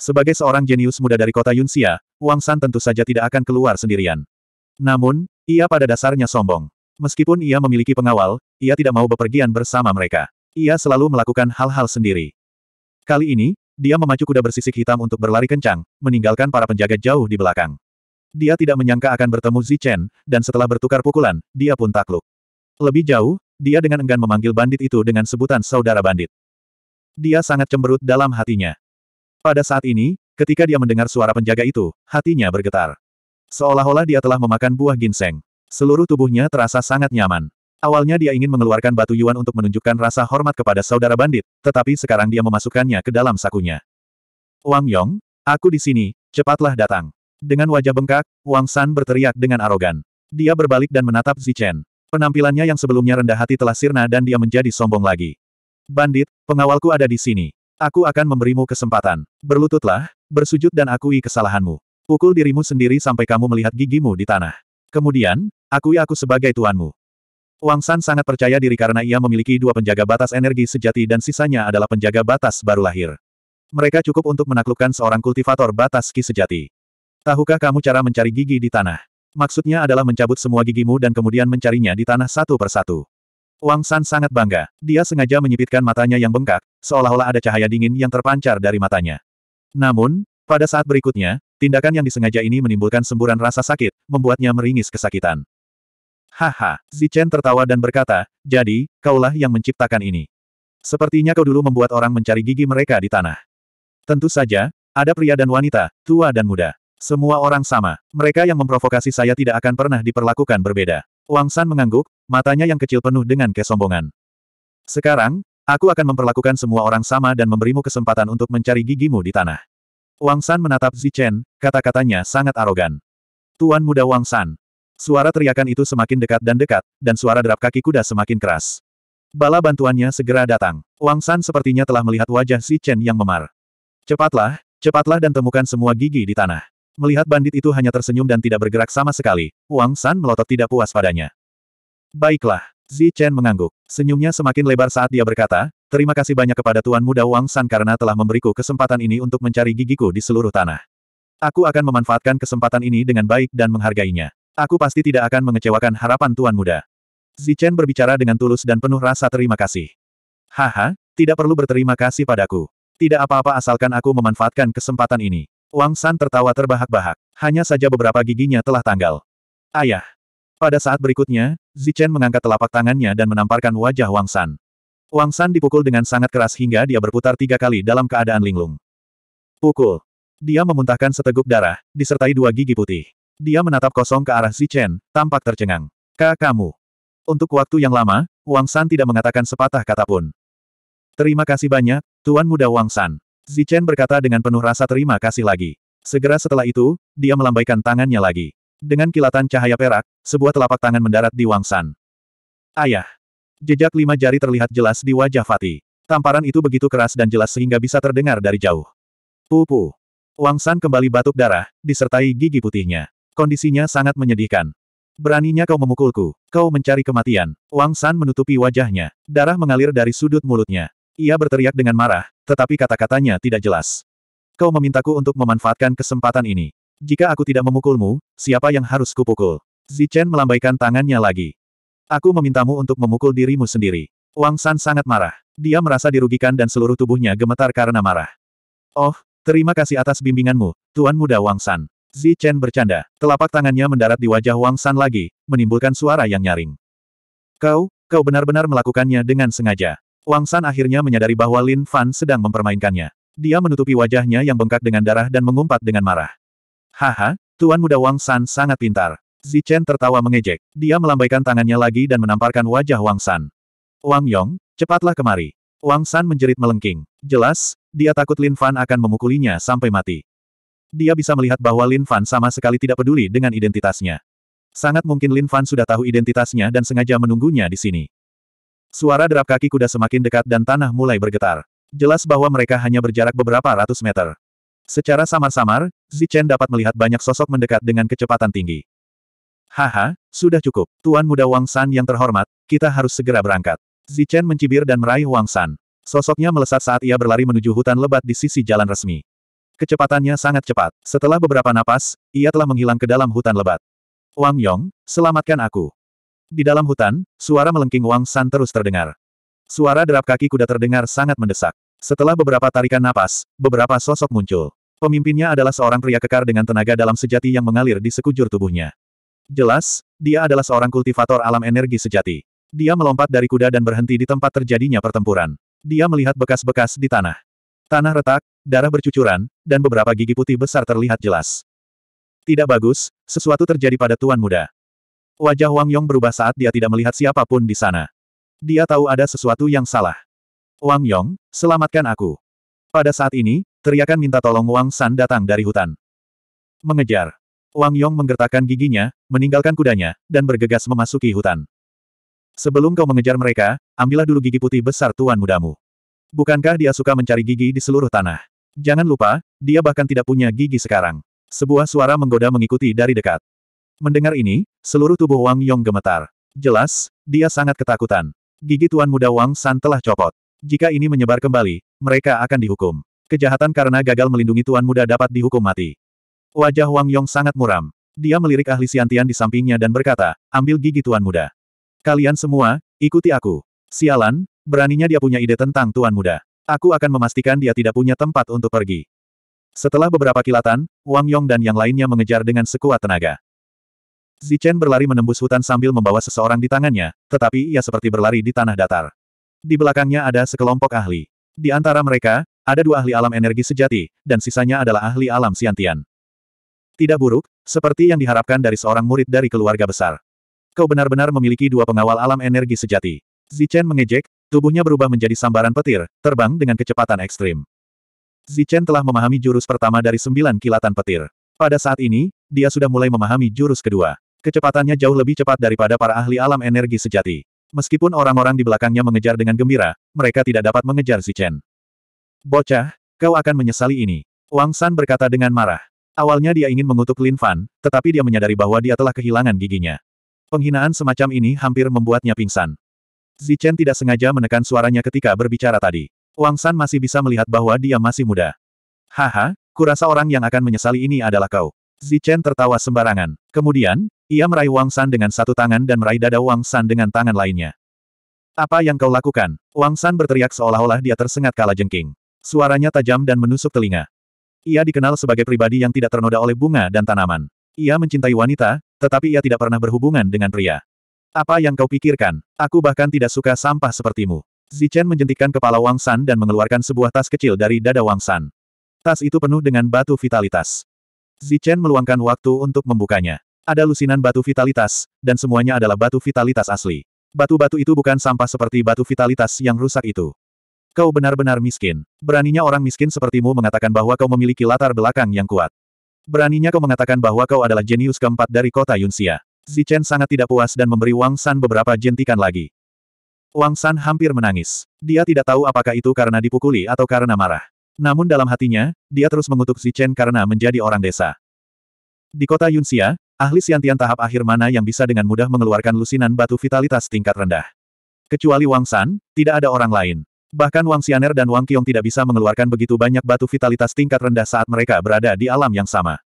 Sebagai seorang jenius muda dari kota Yunxia, Wang San tentu saja tidak akan keluar sendirian. Namun, ia pada dasarnya sombong. Meskipun ia memiliki pengawal, ia tidak mau bepergian bersama mereka. Ia selalu melakukan hal-hal sendiri. Kali ini, dia memacu kuda bersisik hitam untuk berlari kencang, meninggalkan para penjaga jauh di belakang. Dia tidak menyangka akan bertemu Zichen, dan setelah bertukar pukulan, dia pun takluk. Lebih jauh, dia dengan enggan memanggil bandit itu dengan sebutan saudara bandit. Dia sangat cemberut dalam hatinya. Pada saat ini, ketika dia mendengar suara penjaga itu, hatinya bergetar. Seolah-olah dia telah memakan buah ginseng. Seluruh tubuhnya terasa sangat nyaman. Awalnya dia ingin mengeluarkan batu yuan untuk menunjukkan rasa hormat kepada saudara bandit, tetapi sekarang dia memasukkannya ke dalam sakunya. Wang Yong, aku di sini, cepatlah datang. Dengan wajah bengkak, Wang San berteriak dengan arogan. Dia berbalik dan menatap Zichen. Penampilannya yang sebelumnya rendah hati telah sirna dan dia menjadi sombong lagi. Bandit, pengawalku ada di sini. Aku akan memberimu kesempatan. Berlututlah, bersujud dan akui kesalahanmu. Pukul dirimu sendiri sampai kamu melihat gigimu di tanah. Kemudian, akui aku sebagai tuanmu. Wang San sangat percaya diri karena ia memiliki dua penjaga batas energi sejati dan sisanya adalah penjaga batas baru lahir. Mereka cukup untuk menaklukkan seorang kultivator batas ki sejati. Tahukah kamu cara mencari gigi di tanah? Maksudnya adalah mencabut semua gigimu dan kemudian mencarinya di tanah satu persatu. Wang San sangat bangga. Dia sengaja menyipitkan matanya yang bengkak, seolah-olah ada cahaya dingin yang terpancar dari matanya. Namun, pada saat berikutnya, tindakan yang disengaja ini menimbulkan semburan rasa sakit, membuatnya meringis kesakitan. Haha, Zichen tertawa dan berkata, jadi, kaulah yang menciptakan ini. Sepertinya kau dulu membuat orang mencari gigi mereka di tanah. Tentu saja, ada pria dan wanita, tua dan muda. Semua orang sama. Mereka yang memprovokasi saya tidak akan pernah diperlakukan berbeda. Wang San mengangguk, matanya yang kecil penuh dengan kesombongan. Sekarang, aku akan memperlakukan semua orang sama dan memberimu kesempatan untuk mencari gigimu di tanah. Wang San menatap Zichen, kata-katanya sangat arogan. Tuan muda Wang San. Suara teriakan itu semakin dekat dan dekat, dan suara derap kaki kuda semakin keras. Bala bantuannya segera datang. Wang San sepertinya telah melihat wajah Zichen Chen yang memar. Cepatlah, cepatlah dan temukan semua gigi di tanah. Melihat bandit itu hanya tersenyum dan tidak bergerak sama sekali, Wang San melotot tidak puas padanya. Baiklah, Zi Chen mengangguk. Senyumnya semakin lebar saat dia berkata, terima kasih banyak kepada Tuan Muda Wang San karena telah memberiku kesempatan ini untuk mencari gigiku di seluruh tanah. Aku akan memanfaatkan kesempatan ini dengan baik dan menghargainya. Aku pasti tidak akan mengecewakan harapan Tuan Muda. Zi Chen berbicara dengan tulus dan penuh rasa terima kasih. Haha, tidak perlu berterima kasih padaku. Tidak apa-apa asalkan aku memanfaatkan kesempatan ini. Wang San tertawa terbahak-bahak. Hanya saja beberapa giginya telah tanggal. Ayah. Pada saat berikutnya, Zichen mengangkat telapak tangannya dan menamparkan wajah Wang San. Wang San dipukul dengan sangat keras hingga dia berputar tiga kali dalam keadaan linglung. Pukul. Dia memuntahkan seteguk darah, disertai dua gigi putih. Dia menatap kosong ke arah Zichen, tampak tercengang. Kakakmu. kamu. Untuk waktu yang lama, Wang San tidak mengatakan sepatah kata pun. Terima kasih banyak, Tuan Muda Wang San. Zichen berkata dengan penuh rasa terima kasih lagi. Segera setelah itu, dia melambaikan tangannya lagi. Dengan kilatan cahaya perak, sebuah telapak tangan mendarat di Wang San. Ayah. Jejak lima jari terlihat jelas di wajah Fatih. Tamparan itu begitu keras dan jelas sehingga bisa terdengar dari jauh. Pupu. Wang San kembali batuk darah, disertai gigi putihnya. Kondisinya sangat menyedihkan. Beraninya kau memukulku. Kau mencari kematian. Wang San menutupi wajahnya. Darah mengalir dari sudut mulutnya. Ia berteriak dengan marah, tetapi kata-katanya tidak jelas. Kau memintaku untuk memanfaatkan kesempatan ini. Jika aku tidak memukulmu, siapa yang harus kupukul? Zichen melambaikan tangannya lagi. Aku memintamu untuk memukul dirimu sendiri. Wang San sangat marah. Dia merasa dirugikan dan seluruh tubuhnya gemetar karena marah. Oh, terima kasih atas bimbinganmu, Tuan Muda Wang San. Zi Chen bercanda. Telapak tangannya mendarat di wajah Wang San lagi, menimbulkan suara yang nyaring. Kau, kau benar-benar melakukannya dengan sengaja. Wang San akhirnya menyadari bahwa Lin Fan sedang mempermainkannya. Dia menutupi wajahnya yang bengkak dengan darah dan mengumpat dengan marah. Haha, Tuan Muda Wang San sangat pintar. Zichen tertawa mengejek. Dia melambaikan tangannya lagi dan menamparkan wajah Wang San. Wang Yong, cepatlah kemari. Wang San menjerit melengking. Jelas, dia takut Lin Fan akan memukulinya sampai mati. Dia bisa melihat bahwa Lin Fan sama sekali tidak peduli dengan identitasnya. Sangat mungkin Lin Fan sudah tahu identitasnya dan sengaja menunggunya di sini. Suara derap kaki kuda semakin dekat dan tanah mulai bergetar. Jelas bahwa mereka hanya berjarak beberapa ratus meter. Secara samar-samar, Zichen dapat melihat banyak sosok mendekat dengan kecepatan tinggi. Haha, sudah cukup. Tuan muda Wang San yang terhormat, kita harus segera berangkat. Zichen mencibir dan meraih Wang San. Sosoknya melesat saat ia berlari menuju hutan lebat di sisi jalan resmi. Kecepatannya sangat cepat. Setelah beberapa napas, ia telah menghilang ke dalam hutan lebat. Wang Yong, selamatkan aku. Di dalam hutan, suara melengking Wang San terus terdengar. Suara derap kaki kuda terdengar sangat mendesak. Setelah beberapa tarikan napas, beberapa sosok muncul. Pemimpinnya adalah seorang pria kekar dengan tenaga dalam sejati yang mengalir di sekujur tubuhnya. Jelas, dia adalah seorang kultivator alam energi sejati. Dia melompat dari kuda dan berhenti di tempat terjadinya pertempuran. Dia melihat bekas-bekas di tanah. Tanah retak, darah bercucuran, dan beberapa gigi putih besar terlihat jelas. Tidak bagus, sesuatu terjadi pada tuan muda. Wajah Wang Yong berubah saat dia tidak melihat siapapun di sana. Dia tahu ada sesuatu yang salah. Wang Yong, selamatkan aku. Pada saat ini, teriakan minta tolong Wang San datang dari hutan. Mengejar. Wang Yong menggertakkan giginya, meninggalkan kudanya, dan bergegas memasuki hutan. Sebelum kau mengejar mereka, ambillah dulu gigi putih besar tuan mudamu. Bukankah dia suka mencari gigi di seluruh tanah? Jangan lupa, dia bahkan tidak punya gigi sekarang. Sebuah suara menggoda mengikuti dari dekat. Mendengar ini, seluruh tubuh Wang Yong gemetar. Jelas, dia sangat ketakutan. Gigi tuan muda Wang San telah copot. Jika ini menyebar kembali, mereka akan dihukum. Kejahatan karena gagal melindungi tuan muda dapat dihukum mati. Wajah Wang Yong sangat muram. Dia melirik ahli siantian di sampingnya dan berkata, ambil gigi tuan muda. Kalian semua, ikuti aku. Sialan, beraninya dia punya ide tentang tuan muda. Aku akan memastikan dia tidak punya tempat untuk pergi. Setelah beberapa kilatan, Wang Yong dan yang lainnya mengejar dengan sekuat tenaga. Zichen berlari menembus hutan sambil membawa seseorang di tangannya, tetapi ia seperti berlari di tanah datar. Di belakangnya ada sekelompok ahli. Di antara mereka, ada dua ahli alam energi sejati, dan sisanya adalah ahli alam siantian. Tidak buruk, seperti yang diharapkan dari seorang murid dari keluarga besar. Kau benar-benar memiliki dua pengawal alam energi sejati. Zichen mengejek, tubuhnya berubah menjadi sambaran petir, terbang dengan kecepatan ekstrim. Zichen telah memahami jurus pertama dari sembilan kilatan petir. Pada saat ini, dia sudah mulai memahami jurus kedua. Kecepatannya jauh lebih cepat daripada para ahli alam energi sejati. Meskipun orang-orang di belakangnya mengejar dengan gembira, mereka tidak dapat mengejar Zichen. Bocah, kau akan menyesali ini. Wang San berkata dengan marah. Awalnya dia ingin mengutuk Lin Fan, tetapi dia menyadari bahwa dia telah kehilangan giginya. Penghinaan semacam ini hampir membuatnya pingsan. Zichen tidak sengaja menekan suaranya ketika berbicara tadi. Wang San masih bisa melihat bahwa dia masih muda. Haha, kurasa orang yang akan menyesali ini adalah kau. Zichen tertawa sembarangan. Kemudian, ia meraih Wang San dengan satu tangan dan meraih dada Wang San dengan tangan lainnya. Apa yang kau lakukan? Wang San berteriak seolah-olah dia tersengat kala jengking. Suaranya tajam dan menusuk telinga. Ia dikenal sebagai pribadi yang tidak ternoda oleh bunga dan tanaman. Ia mencintai wanita, tetapi ia tidak pernah berhubungan dengan pria. Apa yang kau pikirkan? Aku bahkan tidak suka sampah sepertimu. Zichen menjentikkan kepala Wang San dan mengeluarkan sebuah tas kecil dari dada Wang San. Tas itu penuh dengan batu vitalitas. Zichen meluangkan waktu untuk membukanya. Ada lusinan batu vitalitas, dan semuanya adalah batu vitalitas asli. Batu-batu itu bukan sampah seperti batu vitalitas yang rusak itu. Kau benar-benar miskin. Beraninya orang miskin sepertimu mengatakan bahwa kau memiliki latar belakang yang kuat. Beraninya kau mengatakan bahwa kau adalah jenius keempat dari kota Yunxia. Zichen sangat tidak puas dan memberi Wang San beberapa jentikan lagi. Wang San hampir menangis. Dia tidak tahu apakah itu karena dipukuli atau karena marah. Namun dalam hatinya, dia terus mengutuk Zichen karena menjadi orang desa. Di kota Yunxia, Ahli Siantian tahap akhir mana yang bisa dengan mudah mengeluarkan lusinan batu vitalitas tingkat rendah. Kecuali Wang San, tidak ada orang lain. Bahkan Wang Xianer dan Wang Qiong tidak bisa mengeluarkan begitu banyak batu vitalitas tingkat rendah saat mereka berada di alam yang sama.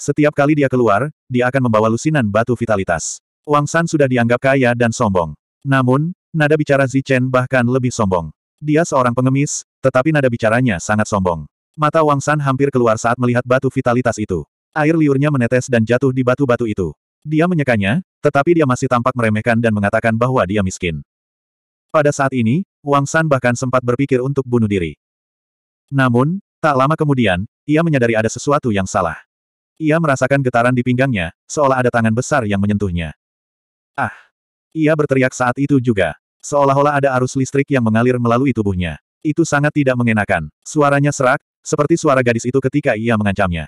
Setiap kali dia keluar, dia akan membawa lusinan batu vitalitas. Wang San sudah dianggap kaya dan sombong. Namun, nada bicara Zichen bahkan lebih sombong. Dia seorang pengemis, tetapi nada bicaranya sangat sombong. Mata Wang San hampir keluar saat melihat batu vitalitas itu. Air liurnya menetes dan jatuh di batu-batu itu. Dia menyekanya, tetapi dia masih tampak meremehkan dan mengatakan bahwa dia miskin. Pada saat ini, Wang San bahkan sempat berpikir untuk bunuh diri. Namun, tak lama kemudian, ia menyadari ada sesuatu yang salah. Ia merasakan getaran di pinggangnya, seolah ada tangan besar yang menyentuhnya. Ah! Ia berteriak saat itu juga, seolah-olah ada arus listrik yang mengalir melalui tubuhnya. Itu sangat tidak mengenakan. Suaranya serak, seperti suara gadis itu ketika ia mengancamnya.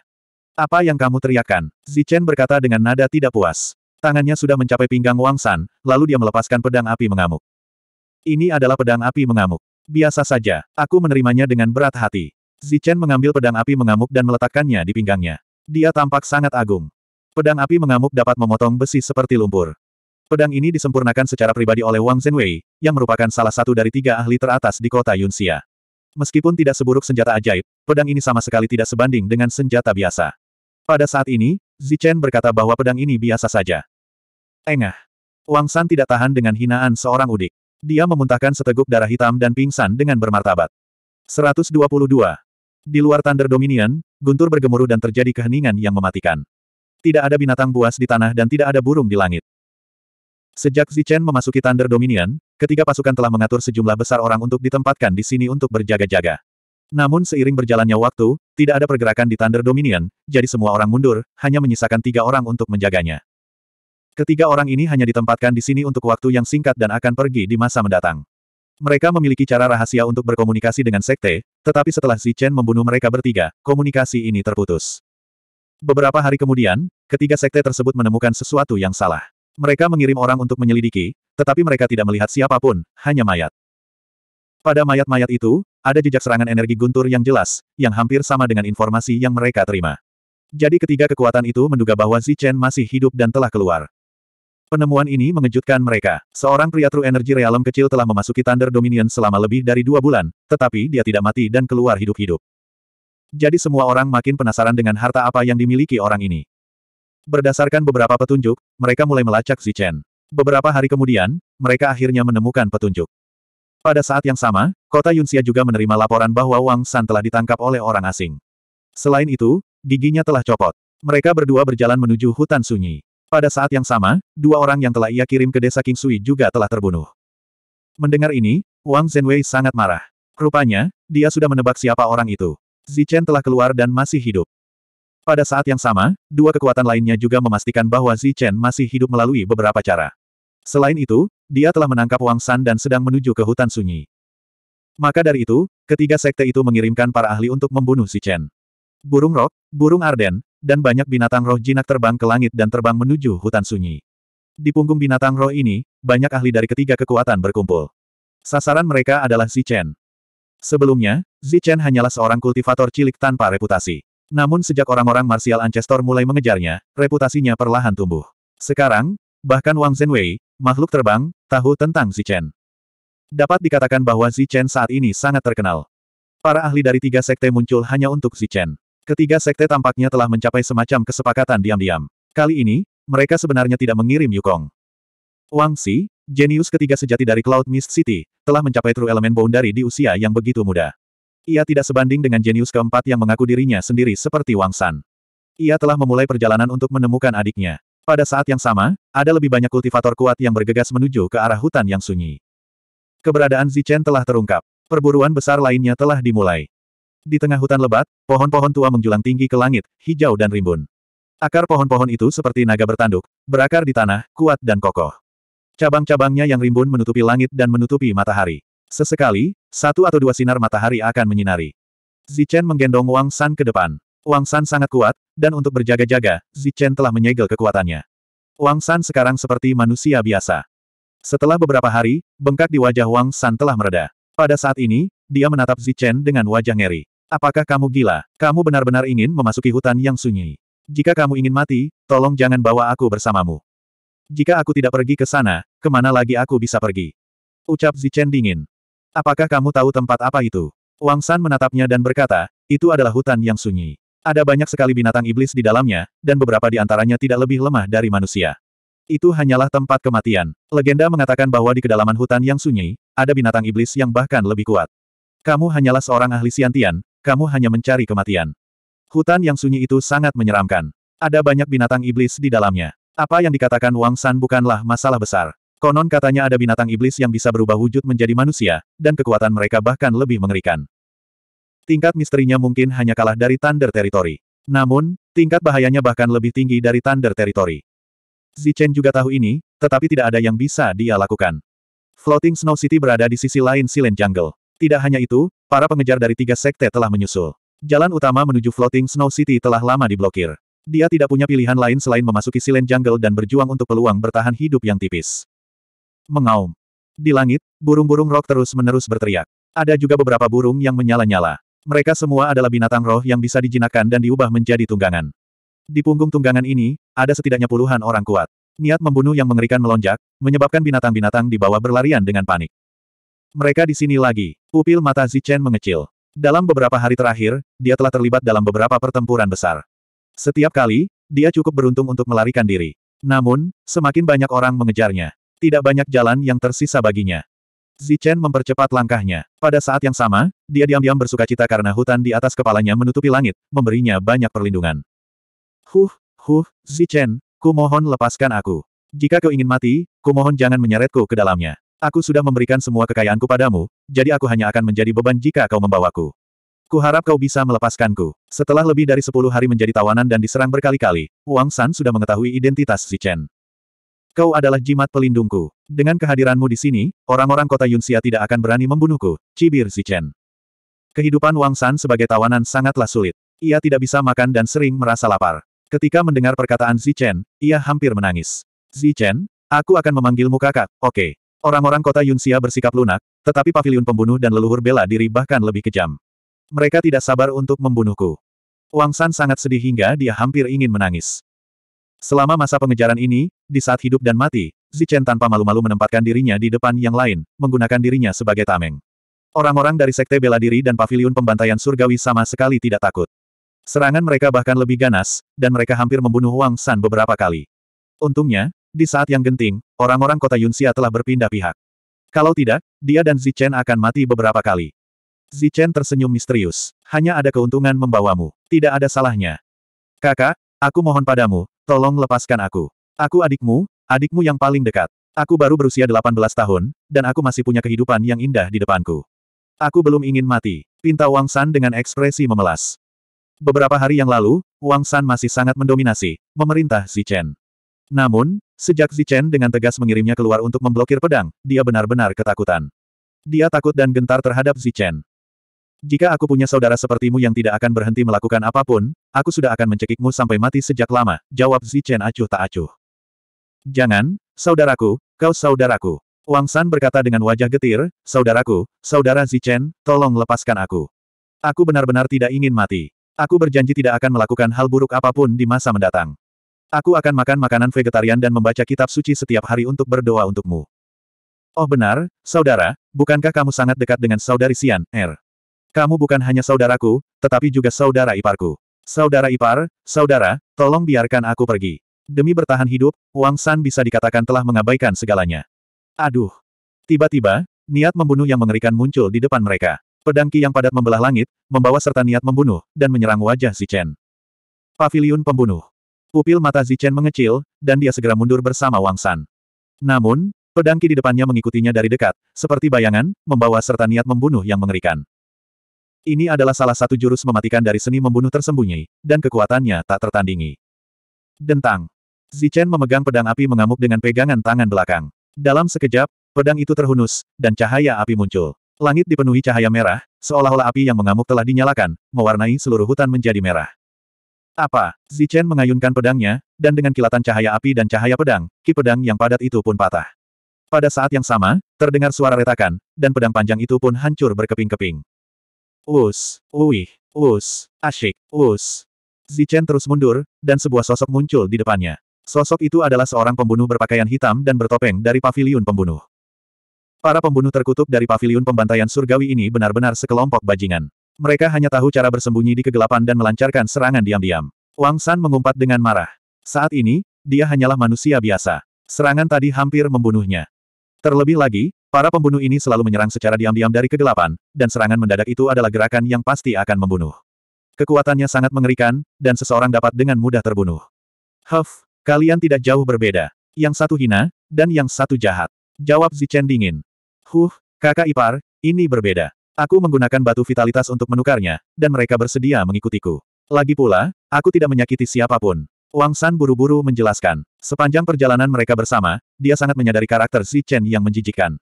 Apa yang kamu teriakkan? Zichen berkata dengan nada tidak puas. Tangannya sudah mencapai pinggang Wang San, lalu dia melepaskan pedang api mengamuk. Ini adalah pedang api mengamuk. Biasa saja, aku menerimanya dengan berat hati. Zichen mengambil pedang api mengamuk dan meletakkannya di pinggangnya. Dia tampak sangat agung. Pedang api mengamuk dapat memotong besi seperti lumpur. Pedang ini disempurnakan secara pribadi oleh Wang Zhenwei, yang merupakan salah satu dari tiga ahli teratas di kota Yunxia. Meskipun tidak seburuk senjata ajaib, pedang ini sama sekali tidak sebanding dengan senjata biasa. Pada saat ini, Zichen berkata bahwa pedang ini biasa saja. Engah. Wang San tidak tahan dengan hinaan seorang udik. Dia memuntahkan seteguk darah hitam dan pingsan dengan bermartabat. 122. Di luar Thunder Dominion, guntur bergemuruh dan terjadi keheningan yang mematikan. Tidak ada binatang buas di tanah dan tidak ada burung di langit. Sejak Zichen memasuki Thunder Dominion, ketiga pasukan telah mengatur sejumlah besar orang untuk ditempatkan di sini untuk berjaga-jaga. Namun seiring berjalannya waktu, tidak ada pergerakan di Thunder Dominion, jadi semua orang mundur, hanya menyisakan tiga orang untuk menjaganya. Ketiga orang ini hanya ditempatkan di sini untuk waktu yang singkat dan akan pergi di masa mendatang. Mereka memiliki cara rahasia untuk berkomunikasi dengan sekte, tetapi setelah Si Chen membunuh mereka bertiga, komunikasi ini terputus. Beberapa hari kemudian, ketiga sekte tersebut menemukan sesuatu yang salah. Mereka mengirim orang untuk menyelidiki, tetapi mereka tidak melihat siapapun, hanya mayat. Pada mayat-mayat itu, ada jejak serangan energi guntur yang jelas, yang hampir sama dengan informasi yang mereka terima. Jadi ketiga kekuatan itu menduga bahwa Zichen masih hidup dan telah keluar. Penemuan ini mengejutkan mereka. Seorang pria true energy realem kecil telah memasuki Thunder Dominion selama lebih dari dua bulan, tetapi dia tidak mati dan keluar hidup-hidup. Jadi semua orang makin penasaran dengan harta apa yang dimiliki orang ini. Berdasarkan beberapa petunjuk, mereka mulai melacak Zichen. Beberapa hari kemudian, mereka akhirnya menemukan petunjuk. Pada saat yang sama, kota Yunxia juga menerima laporan bahwa Wang San telah ditangkap oleh orang asing. Selain itu, giginya telah copot. Mereka berdua berjalan menuju hutan sunyi. Pada saat yang sama, dua orang yang telah ia kirim ke desa Kingsui juga telah terbunuh. Mendengar ini, Wang Zhenwei sangat marah. Rupanya, dia sudah menebak siapa orang itu. Zichen telah keluar dan masih hidup. Pada saat yang sama, dua kekuatan lainnya juga memastikan bahwa Zichen masih hidup melalui beberapa cara. Selain itu, dia telah menangkap Wang San dan sedang menuju ke hutan sunyi. Maka dari itu, ketiga sekte itu mengirimkan para ahli untuk membunuh si Chen. Burung rok, burung arden, dan banyak binatang roh jinak terbang ke langit dan terbang menuju hutan sunyi. Di punggung binatang roh ini, banyak ahli dari ketiga kekuatan berkumpul. Sasaran mereka adalah si Chen. Sebelumnya, Si Chen hanyalah seorang kultivator cilik tanpa reputasi. Namun sejak orang-orang martial Ancestor mulai mengejarnya, reputasinya perlahan tumbuh. Sekarang, bahkan Wang Zhenwei, makhluk terbang, tahu tentang Zichen. Dapat dikatakan bahwa Zichen saat ini sangat terkenal. Para ahli dari tiga sekte muncul hanya untuk Zichen. Ketiga sekte tampaknya telah mencapai semacam kesepakatan diam-diam. Kali ini, mereka sebenarnya tidak mengirim Yukong. Wang Si, jenius ketiga sejati dari Cloud Mist City, telah mencapai true elemen boundary di usia yang begitu muda. Ia tidak sebanding dengan jenius keempat yang mengaku dirinya sendiri seperti Wang San. Ia telah memulai perjalanan untuk menemukan adiknya. Pada saat yang sama, ada lebih banyak kultivator kuat yang bergegas menuju ke arah hutan yang sunyi. Keberadaan Zichen telah terungkap. Perburuan besar lainnya telah dimulai. Di tengah hutan lebat, pohon-pohon tua menjulang tinggi ke langit, hijau dan rimbun. Akar pohon-pohon itu seperti naga bertanduk, berakar di tanah, kuat dan kokoh. Cabang-cabangnya yang rimbun menutupi langit dan menutupi matahari. Sesekali, satu atau dua sinar matahari akan menyinari. Zichen menggendong Wang San ke depan. Wang San sangat kuat, dan untuk berjaga-jaga, Zichen telah menyegel kekuatannya. Wang San sekarang seperti manusia biasa. Setelah beberapa hari, bengkak di wajah Wang San telah mereda. Pada saat ini, dia menatap Zichen dengan wajah ngeri. Apakah kamu gila? Kamu benar-benar ingin memasuki hutan yang sunyi. Jika kamu ingin mati, tolong jangan bawa aku bersamamu. Jika aku tidak pergi ke sana, kemana lagi aku bisa pergi? Ucap Zichen dingin. Apakah kamu tahu tempat apa itu? Wang San menatapnya dan berkata, itu adalah hutan yang sunyi. Ada banyak sekali binatang iblis di dalamnya, dan beberapa di antaranya tidak lebih lemah dari manusia. Itu hanyalah tempat kematian. Legenda mengatakan bahwa di kedalaman hutan yang sunyi, ada binatang iblis yang bahkan lebih kuat. Kamu hanyalah seorang ahli siantian, kamu hanya mencari kematian. Hutan yang sunyi itu sangat menyeramkan. Ada banyak binatang iblis di dalamnya. Apa yang dikatakan Wang San bukanlah masalah besar. Konon katanya ada binatang iblis yang bisa berubah wujud menjadi manusia, dan kekuatan mereka bahkan lebih mengerikan. Tingkat misterinya mungkin hanya kalah dari Thunder Territory. Namun, tingkat bahayanya bahkan lebih tinggi dari Thunder Territory. Zichen juga tahu ini, tetapi tidak ada yang bisa dia lakukan. Floating Snow City berada di sisi lain Silent Jungle. Tidak hanya itu, para pengejar dari tiga sekte telah menyusul. Jalan utama menuju Floating Snow City telah lama diblokir. Dia tidak punya pilihan lain selain memasuki Silent Jungle dan berjuang untuk peluang bertahan hidup yang tipis. Mengaum. Di langit, burung-burung rok terus-menerus berteriak. Ada juga beberapa burung yang menyala-nyala. Mereka semua adalah binatang roh yang bisa dijinakkan dan diubah menjadi tunggangan. Di punggung tunggangan ini, ada setidaknya puluhan orang kuat. Niat membunuh yang mengerikan melonjak, menyebabkan binatang-binatang di bawah berlarian dengan panik. Mereka di sini lagi. Pupil mata Zichen mengecil. Dalam beberapa hari terakhir, dia telah terlibat dalam beberapa pertempuran besar. Setiap kali, dia cukup beruntung untuk melarikan diri. Namun, semakin banyak orang mengejarnya. Tidak banyak jalan yang tersisa baginya. Zichen mempercepat langkahnya. Pada saat yang sama, dia diam-diam bersuka cita karena hutan di atas kepalanya menutupi langit, memberinya banyak perlindungan. Huh, huh, Zichen, mohon lepaskan aku. Jika kau ingin mati, ku mohon jangan menyeretku ke dalamnya. Aku sudah memberikan semua kekayaanku padamu, jadi aku hanya akan menjadi beban jika kau membawaku. Kuharap kau bisa melepaskanku. Setelah lebih dari sepuluh hari menjadi tawanan dan diserang berkali-kali, Wang San sudah mengetahui identitas Zichen. Kau adalah jimat pelindungku. Dengan kehadiranmu di sini, orang-orang kota Yunxia tidak akan berani membunuhku, cibir Zichen. Kehidupan Wang San sebagai tawanan sangatlah sulit. Ia tidak bisa makan dan sering merasa lapar. Ketika mendengar perkataan Zichen, ia hampir menangis. Zichen, aku akan memanggilmu kakak, oke. Orang-orang kota Yunxia bersikap lunak, tetapi pavilion pembunuh dan leluhur bela diri bahkan lebih kejam. Mereka tidak sabar untuk membunuhku. Wang San sangat sedih hingga dia hampir ingin menangis. Selama masa pengejaran ini, di saat hidup dan mati, Zichen tanpa malu-malu menempatkan dirinya di depan yang lain, menggunakan dirinya sebagai tameng. Orang-orang dari Sekte Bela Diri dan Paviliun Pembantaian Surgawi sama sekali tidak takut. Serangan mereka bahkan lebih ganas, dan mereka hampir membunuh Wang San beberapa kali. Untungnya, di saat yang genting, orang-orang kota Yunxia telah berpindah pihak. Kalau tidak, dia dan Zichen akan mati beberapa kali. Zichen tersenyum misterius. Hanya ada keuntungan membawamu. Tidak ada salahnya. Kakak, aku mohon padamu, Tolong lepaskan aku. Aku adikmu, adikmu yang paling dekat. Aku baru berusia 18 tahun, dan aku masih punya kehidupan yang indah di depanku. Aku belum ingin mati, pinta Wang San dengan ekspresi memelas. Beberapa hari yang lalu, Wang San masih sangat mendominasi, memerintah Zichen. Namun, sejak Zichen dengan tegas mengirimnya keluar untuk memblokir pedang, dia benar-benar ketakutan. Dia takut dan gentar terhadap Zichen. Jika aku punya saudara sepertimu yang tidak akan berhenti melakukan apapun, aku sudah akan mencekikmu sampai mati sejak lama, jawab Zichen acuh tak acuh. Jangan, saudaraku, kau saudaraku. Wang San berkata dengan wajah getir, saudaraku, saudara Zichen, tolong lepaskan aku. Aku benar-benar tidak ingin mati. Aku berjanji tidak akan melakukan hal buruk apapun di masa mendatang. Aku akan makan makanan vegetarian dan membaca kitab suci setiap hari untuk berdoa untukmu. Oh benar, saudara, bukankah kamu sangat dekat dengan saudari Sian, R? Er? Kamu bukan hanya saudaraku, tetapi juga saudara iparku. Saudara ipar, saudara, tolong biarkan aku pergi. Demi bertahan hidup, Wang San bisa dikatakan telah mengabaikan segalanya. Aduh. Tiba-tiba, niat membunuh yang mengerikan muncul di depan mereka. Pedangki yang padat membelah langit, membawa serta niat membunuh, dan menyerang wajah Zichen. Paviliun pembunuh. Pupil mata Zichen mengecil, dan dia segera mundur bersama Wang San. Namun, pedangki di depannya mengikutinya dari dekat, seperti bayangan, membawa serta niat membunuh yang mengerikan. Ini adalah salah satu jurus mematikan dari seni membunuh tersembunyi, dan kekuatannya tak tertandingi. Dentang. Zichen memegang pedang api mengamuk dengan pegangan tangan belakang. Dalam sekejap, pedang itu terhunus, dan cahaya api muncul. Langit dipenuhi cahaya merah, seolah-olah api yang mengamuk telah dinyalakan, mewarnai seluruh hutan menjadi merah. Apa? Zichen mengayunkan pedangnya, dan dengan kilatan cahaya api dan cahaya pedang, ki pedang yang padat itu pun patah. Pada saat yang sama, terdengar suara retakan, dan pedang panjang itu pun hancur berkeping-keping. Us, Uih, Us, Asyik, Us. Zichen terus mundur, dan sebuah sosok muncul di depannya. Sosok itu adalah seorang pembunuh berpakaian hitam dan bertopeng dari paviliun pembunuh. Para pembunuh terkutuk dari paviliun pembantaian surgawi ini benar-benar sekelompok bajingan. Mereka hanya tahu cara bersembunyi di kegelapan dan melancarkan serangan diam-diam. Wang San mengumpat dengan marah. Saat ini, dia hanyalah manusia biasa. Serangan tadi hampir membunuhnya. Terlebih lagi, Para pembunuh ini selalu menyerang secara diam-diam dari kegelapan, dan serangan mendadak itu adalah gerakan yang pasti akan membunuh. Kekuatannya sangat mengerikan, dan seseorang dapat dengan mudah terbunuh. Huff, kalian tidak jauh berbeda. Yang satu hina, dan yang satu jahat. Jawab Zichen dingin. Huh, kakak ipar, ini berbeda. Aku menggunakan batu vitalitas untuk menukarnya, dan mereka bersedia mengikutiku. Lagi pula, aku tidak menyakiti siapapun. Wang San buru-buru menjelaskan. Sepanjang perjalanan mereka bersama, dia sangat menyadari karakter Zichen yang menjijikan.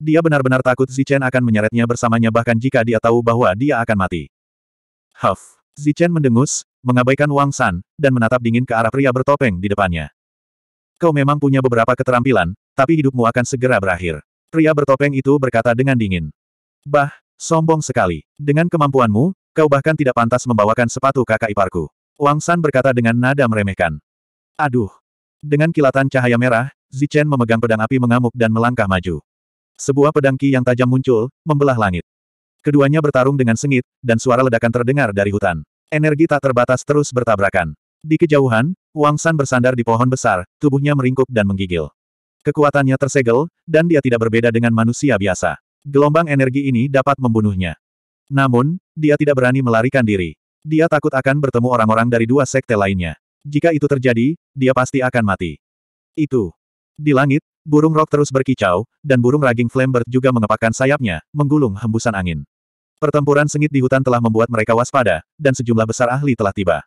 Dia benar-benar takut Zichen akan menyeretnya bersamanya bahkan jika dia tahu bahwa dia akan mati. Huff! Zichen mendengus, mengabaikan Wang San, dan menatap dingin ke arah pria bertopeng di depannya. Kau memang punya beberapa keterampilan, tapi hidupmu akan segera berakhir. Pria bertopeng itu berkata dengan dingin. Bah, sombong sekali. Dengan kemampuanmu, kau bahkan tidak pantas membawakan sepatu kakak iparku. Wang San berkata dengan nada meremehkan. Aduh! Dengan kilatan cahaya merah, Zichen memegang pedang api mengamuk dan melangkah maju. Sebuah pedang Ki yang tajam muncul, membelah langit. Keduanya bertarung dengan sengit, dan suara ledakan terdengar dari hutan. Energi tak terbatas terus bertabrakan. Di kejauhan, Wang San bersandar di pohon besar, tubuhnya meringkuk dan menggigil. Kekuatannya tersegel, dan dia tidak berbeda dengan manusia biasa. Gelombang energi ini dapat membunuhnya. Namun, dia tidak berani melarikan diri. Dia takut akan bertemu orang-orang dari dua sekte lainnya. Jika itu terjadi, dia pasti akan mati. Itu. Di langit, burung rok terus berkicau, dan burung raging Flambert juga mengepakkan sayapnya, menggulung hembusan angin. Pertempuran sengit di hutan telah membuat mereka waspada, dan sejumlah besar ahli telah tiba.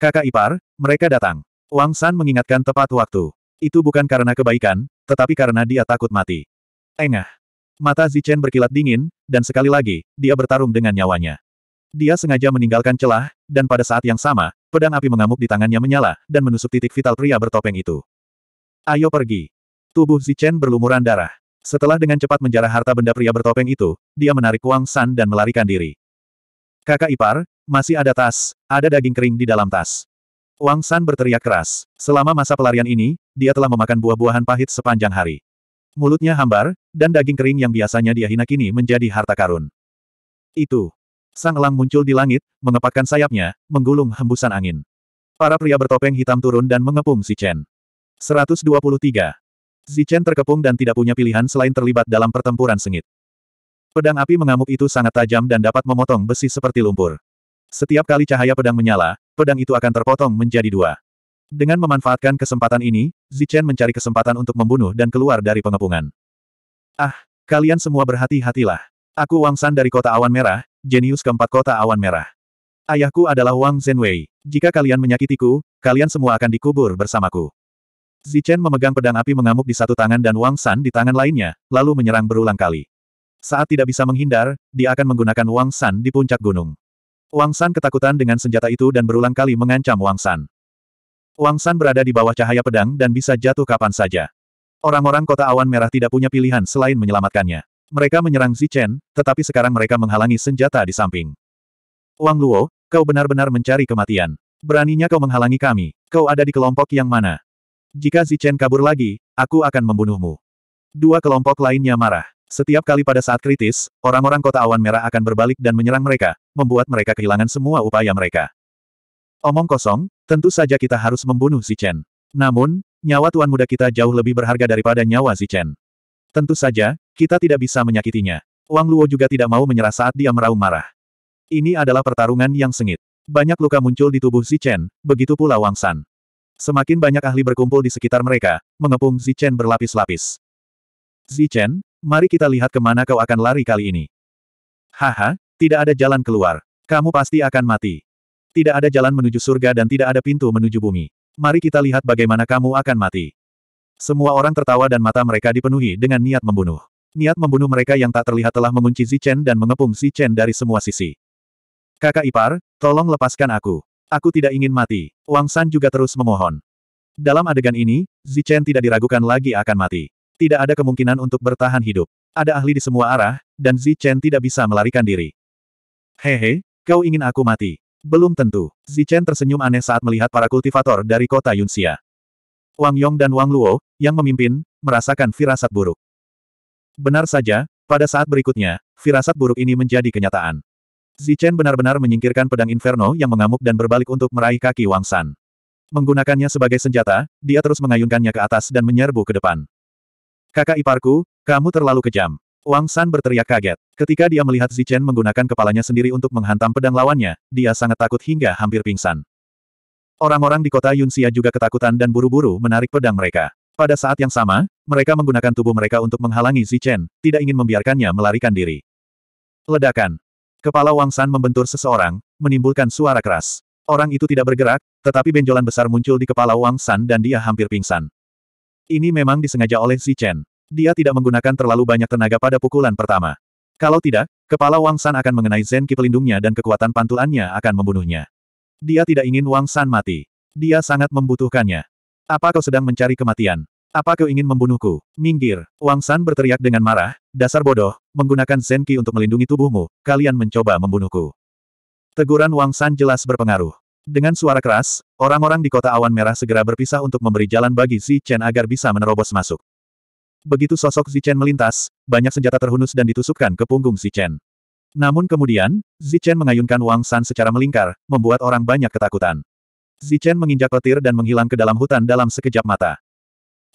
Kakak ipar, mereka datang. Wang San mengingatkan tepat waktu. Itu bukan karena kebaikan, tetapi karena dia takut mati. Engah. Mata Zichen berkilat dingin, dan sekali lagi, dia bertarung dengan nyawanya. Dia sengaja meninggalkan celah, dan pada saat yang sama, pedang api mengamuk di tangannya menyala, dan menusuk titik vital pria bertopeng itu. Ayo pergi. Tubuh Zichen berlumuran darah. Setelah dengan cepat menjarah harta benda pria bertopeng itu, dia menarik Wang San dan melarikan diri. Kakak ipar, masih ada tas, ada daging kering di dalam tas. Wang San berteriak keras. Selama masa pelarian ini, dia telah memakan buah-buahan pahit sepanjang hari. Mulutnya hambar, dan daging kering yang biasanya dia hina kini menjadi harta karun. Itu. Sang elang muncul di langit, mengepakkan sayapnya, menggulung hembusan angin. Para pria bertopeng hitam turun dan mengepung si Chen. 123. Zichen terkepung dan tidak punya pilihan selain terlibat dalam pertempuran sengit. Pedang api mengamuk itu sangat tajam dan dapat memotong besi seperti lumpur. Setiap kali cahaya pedang menyala, pedang itu akan terpotong menjadi dua. Dengan memanfaatkan kesempatan ini, Zichen mencari kesempatan untuk membunuh dan keluar dari pengepungan. Ah, kalian semua berhati-hatilah. Aku Wang San dari kota awan merah, jenius keempat kota awan merah. Ayahku adalah Wang Zhenwei. Jika kalian menyakitiku, kalian semua akan dikubur bersamaku. Zichen memegang pedang api mengamuk di satu tangan dan Wang San di tangan lainnya, lalu menyerang berulang kali. Saat tidak bisa menghindar, dia akan menggunakan Wang San di puncak gunung. Wang San ketakutan dengan senjata itu dan berulang kali mengancam Wang San. Wang San berada di bawah cahaya pedang dan bisa jatuh kapan saja. Orang-orang kota awan merah tidak punya pilihan selain menyelamatkannya. Mereka menyerang Zichen, tetapi sekarang mereka menghalangi senjata di samping. Wang Luo, kau benar-benar mencari kematian. Beraninya kau menghalangi kami. Kau ada di kelompok yang mana? Jika Zichen kabur lagi, aku akan membunuhmu. Dua kelompok lainnya marah. Setiap kali pada saat kritis, orang-orang kota awan merah akan berbalik dan menyerang mereka, membuat mereka kehilangan semua upaya mereka. Omong kosong, tentu saja kita harus membunuh si Chen. Namun, nyawa tuan muda kita jauh lebih berharga daripada nyawa si Chen. Tentu saja, kita tidak bisa menyakitinya. Wang Luo juga tidak mau menyerah saat dia meraung marah. Ini adalah pertarungan yang sengit. Banyak luka muncul di tubuh si Chen, begitu pula Wang San. Semakin banyak ahli berkumpul di sekitar mereka, mengepung Zichen berlapis-lapis. Zichen, mari kita lihat kemana kau akan lari kali ini. Haha, tidak ada jalan keluar. Kamu pasti akan mati. Tidak ada jalan menuju surga dan tidak ada pintu menuju bumi. Mari kita lihat bagaimana kamu akan mati. Semua orang tertawa dan mata mereka dipenuhi dengan niat membunuh. Niat membunuh mereka yang tak terlihat telah mengunci Zichen dan mengepung Zichen dari semua sisi. Kakak ipar, tolong lepaskan aku. Aku tidak ingin mati. Wang San juga terus memohon. Dalam adegan ini, Zichen tidak diragukan lagi akan mati. Tidak ada kemungkinan untuk bertahan hidup. Ada ahli di semua arah, dan Zichen tidak bisa melarikan diri. Hehe, kau ingin aku mati? Belum tentu. Zichen tersenyum aneh saat melihat para kultivator dari kota Yunxia. Wang Yong dan Wang Luo, yang memimpin, merasakan firasat buruk. Benar saja, pada saat berikutnya, firasat buruk ini menjadi kenyataan. Zichen benar-benar menyingkirkan pedang Inferno yang mengamuk dan berbalik untuk meraih kaki Wang San. Menggunakannya sebagai senjata, dia terus mengayunkannya ke atas dan menyerbu ke depan. Kakak iparku, kamu terlalu kejam. Wang San berteriak kaget. Ketika dia melihat Zichen menggunakan kepalanya sendiri untuk menghantam pedang lawannya, dia sangat takut hingga hampir pingsan. Orang-orang di kota Yunxia juga ketakutan dan buru-buru menarik pedang mereka. Pada saat yang sama, mereka menggunakan tubuh mereka untuk menghalangi Zichen, tidak ingin membiarkannya melarikan diri. Ledakan. Kepala Wang San membentur seseorang, menimbulkan suara keras. Orang itu tidak bergerak, tetapi benjolan besar muncul di kepala Wang San dan dia hampir pingsan. Ini memang disengaja oleh Xi Chen. Dia tidak menggunakan terlalu banyak tenaga pada pukulan pertama. Kalau tidak, kepala Wang San akan mengenai Zen Ki pelindungnya dan kekuatan pantulannya akan membunuhnya. Dia tidak ingin Wang San mati. Dia sangat membutuhkannya. Apa kau sedang mencari kematian? Apa kau ingin membunuhku? Minggir. Wang San berteriak dengan marah, dasar bodoh, menggunakan Zenki untuk melindungi tubuhmu, kalian mencoba membunuhku. Teguran Wang San jelas berpengaruh. Dengan suara keras, orang-orang di kota awan merah segera berpisah untuk memberi jalan bagi Xi Chen agar bisa menerobos masuk. Begitu sosok Xi Chen melintas, banyak senjata terhunus dan ditusukkan ke punggung Xi Chen. Namun kemudian, Chen mengayunkan Wang San secara melingkar, membuat orang banyak ketakutan. Zichen menginjak petir dan menghilang ke dalam hutan dalam sekejap mata.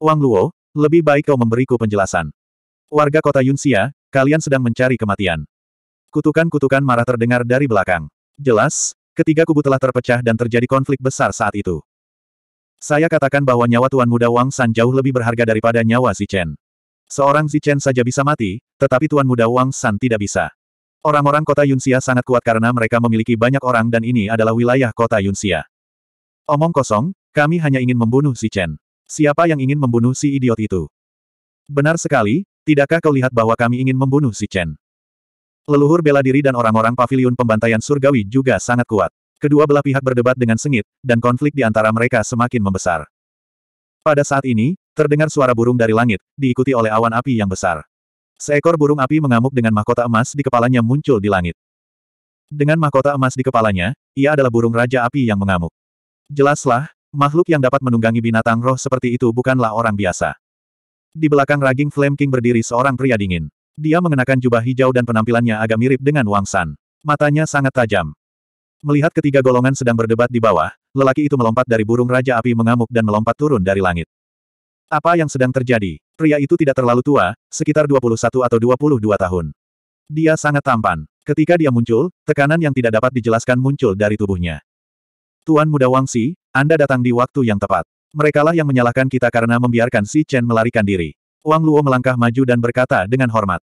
Wang Luo, lebih baik kau memberiku penjelasan. Warga kota Yunxia, kalian sedang mencari kematian. Kutukan-kutukan marah terdengar dari belakang. Jelas, ketiga kubu telah terpecah dan terjadi konflik besar saat itu. Saya katakan bahwa nyawa Tuan Muda Wang San jauh lebih berharga daripada nyawa Zichen. Seorang Zichen saja bisa mati, tetapi Tuan Muda Wang San tidak bisa. Orang-orang kota Yunxia sangat kuat karena mereka memiliki banyak orang dan ini adalah wilayah kota Yunxia. Omong kosong, kami hanya ingin membunuh Zichen. Siapa yang ingin membunuh si idiot itu? Benar sekali, tidakkah kau lihat bahwa kami ingin membunuh si Chen? Leluhur bela diri dan orang-orang pavilion pembantaian surgawi juga sangat kuat. Kedua belah pihak berdebat dengan sengit, dan konflik di antara mereka semakin membesar. Pada saat ini, terdengar suara burung dari langit, diikuti oleh awan api yang besar. Seekor burung api mengamuk dengan mahkota emas di kepalanya muncul di langit. Dengan mahkota emas di kepalanya, ia adalah burung raja api yang mengamuk. Jelaslah, Makhluk yang dapat menunggangi binatang roh seperti itu bukanlah orang biasa. Di belakang raging Flame King berdiri seorang pria dingin. Dia mengenakan jubah hijau dan penampilannya agak mirip dengan Wang San. Matanya sangat tajam. Melihat ketiga golongan sedang berdebat di bawah, lelaki itu melompat dari burung Raja Api mengamuk dan melompat turun dari langit. Apa yang sedang terjadi? Pria itu tidak terlalu tua, sekitar 21 atau 22 tahun. Dia sangat tampan. Ketika dia muncul, tekanan yang tidak dapat dijelaskan muncul dari tubuhnya. Tuan Muda Wangsi, anda datang di waktu yang tepat. Merekalah yang menyalahkan kita karena membiarkan si Chen melarikan diri. Wang Luo melangkah maju dan berkata dengan hormat.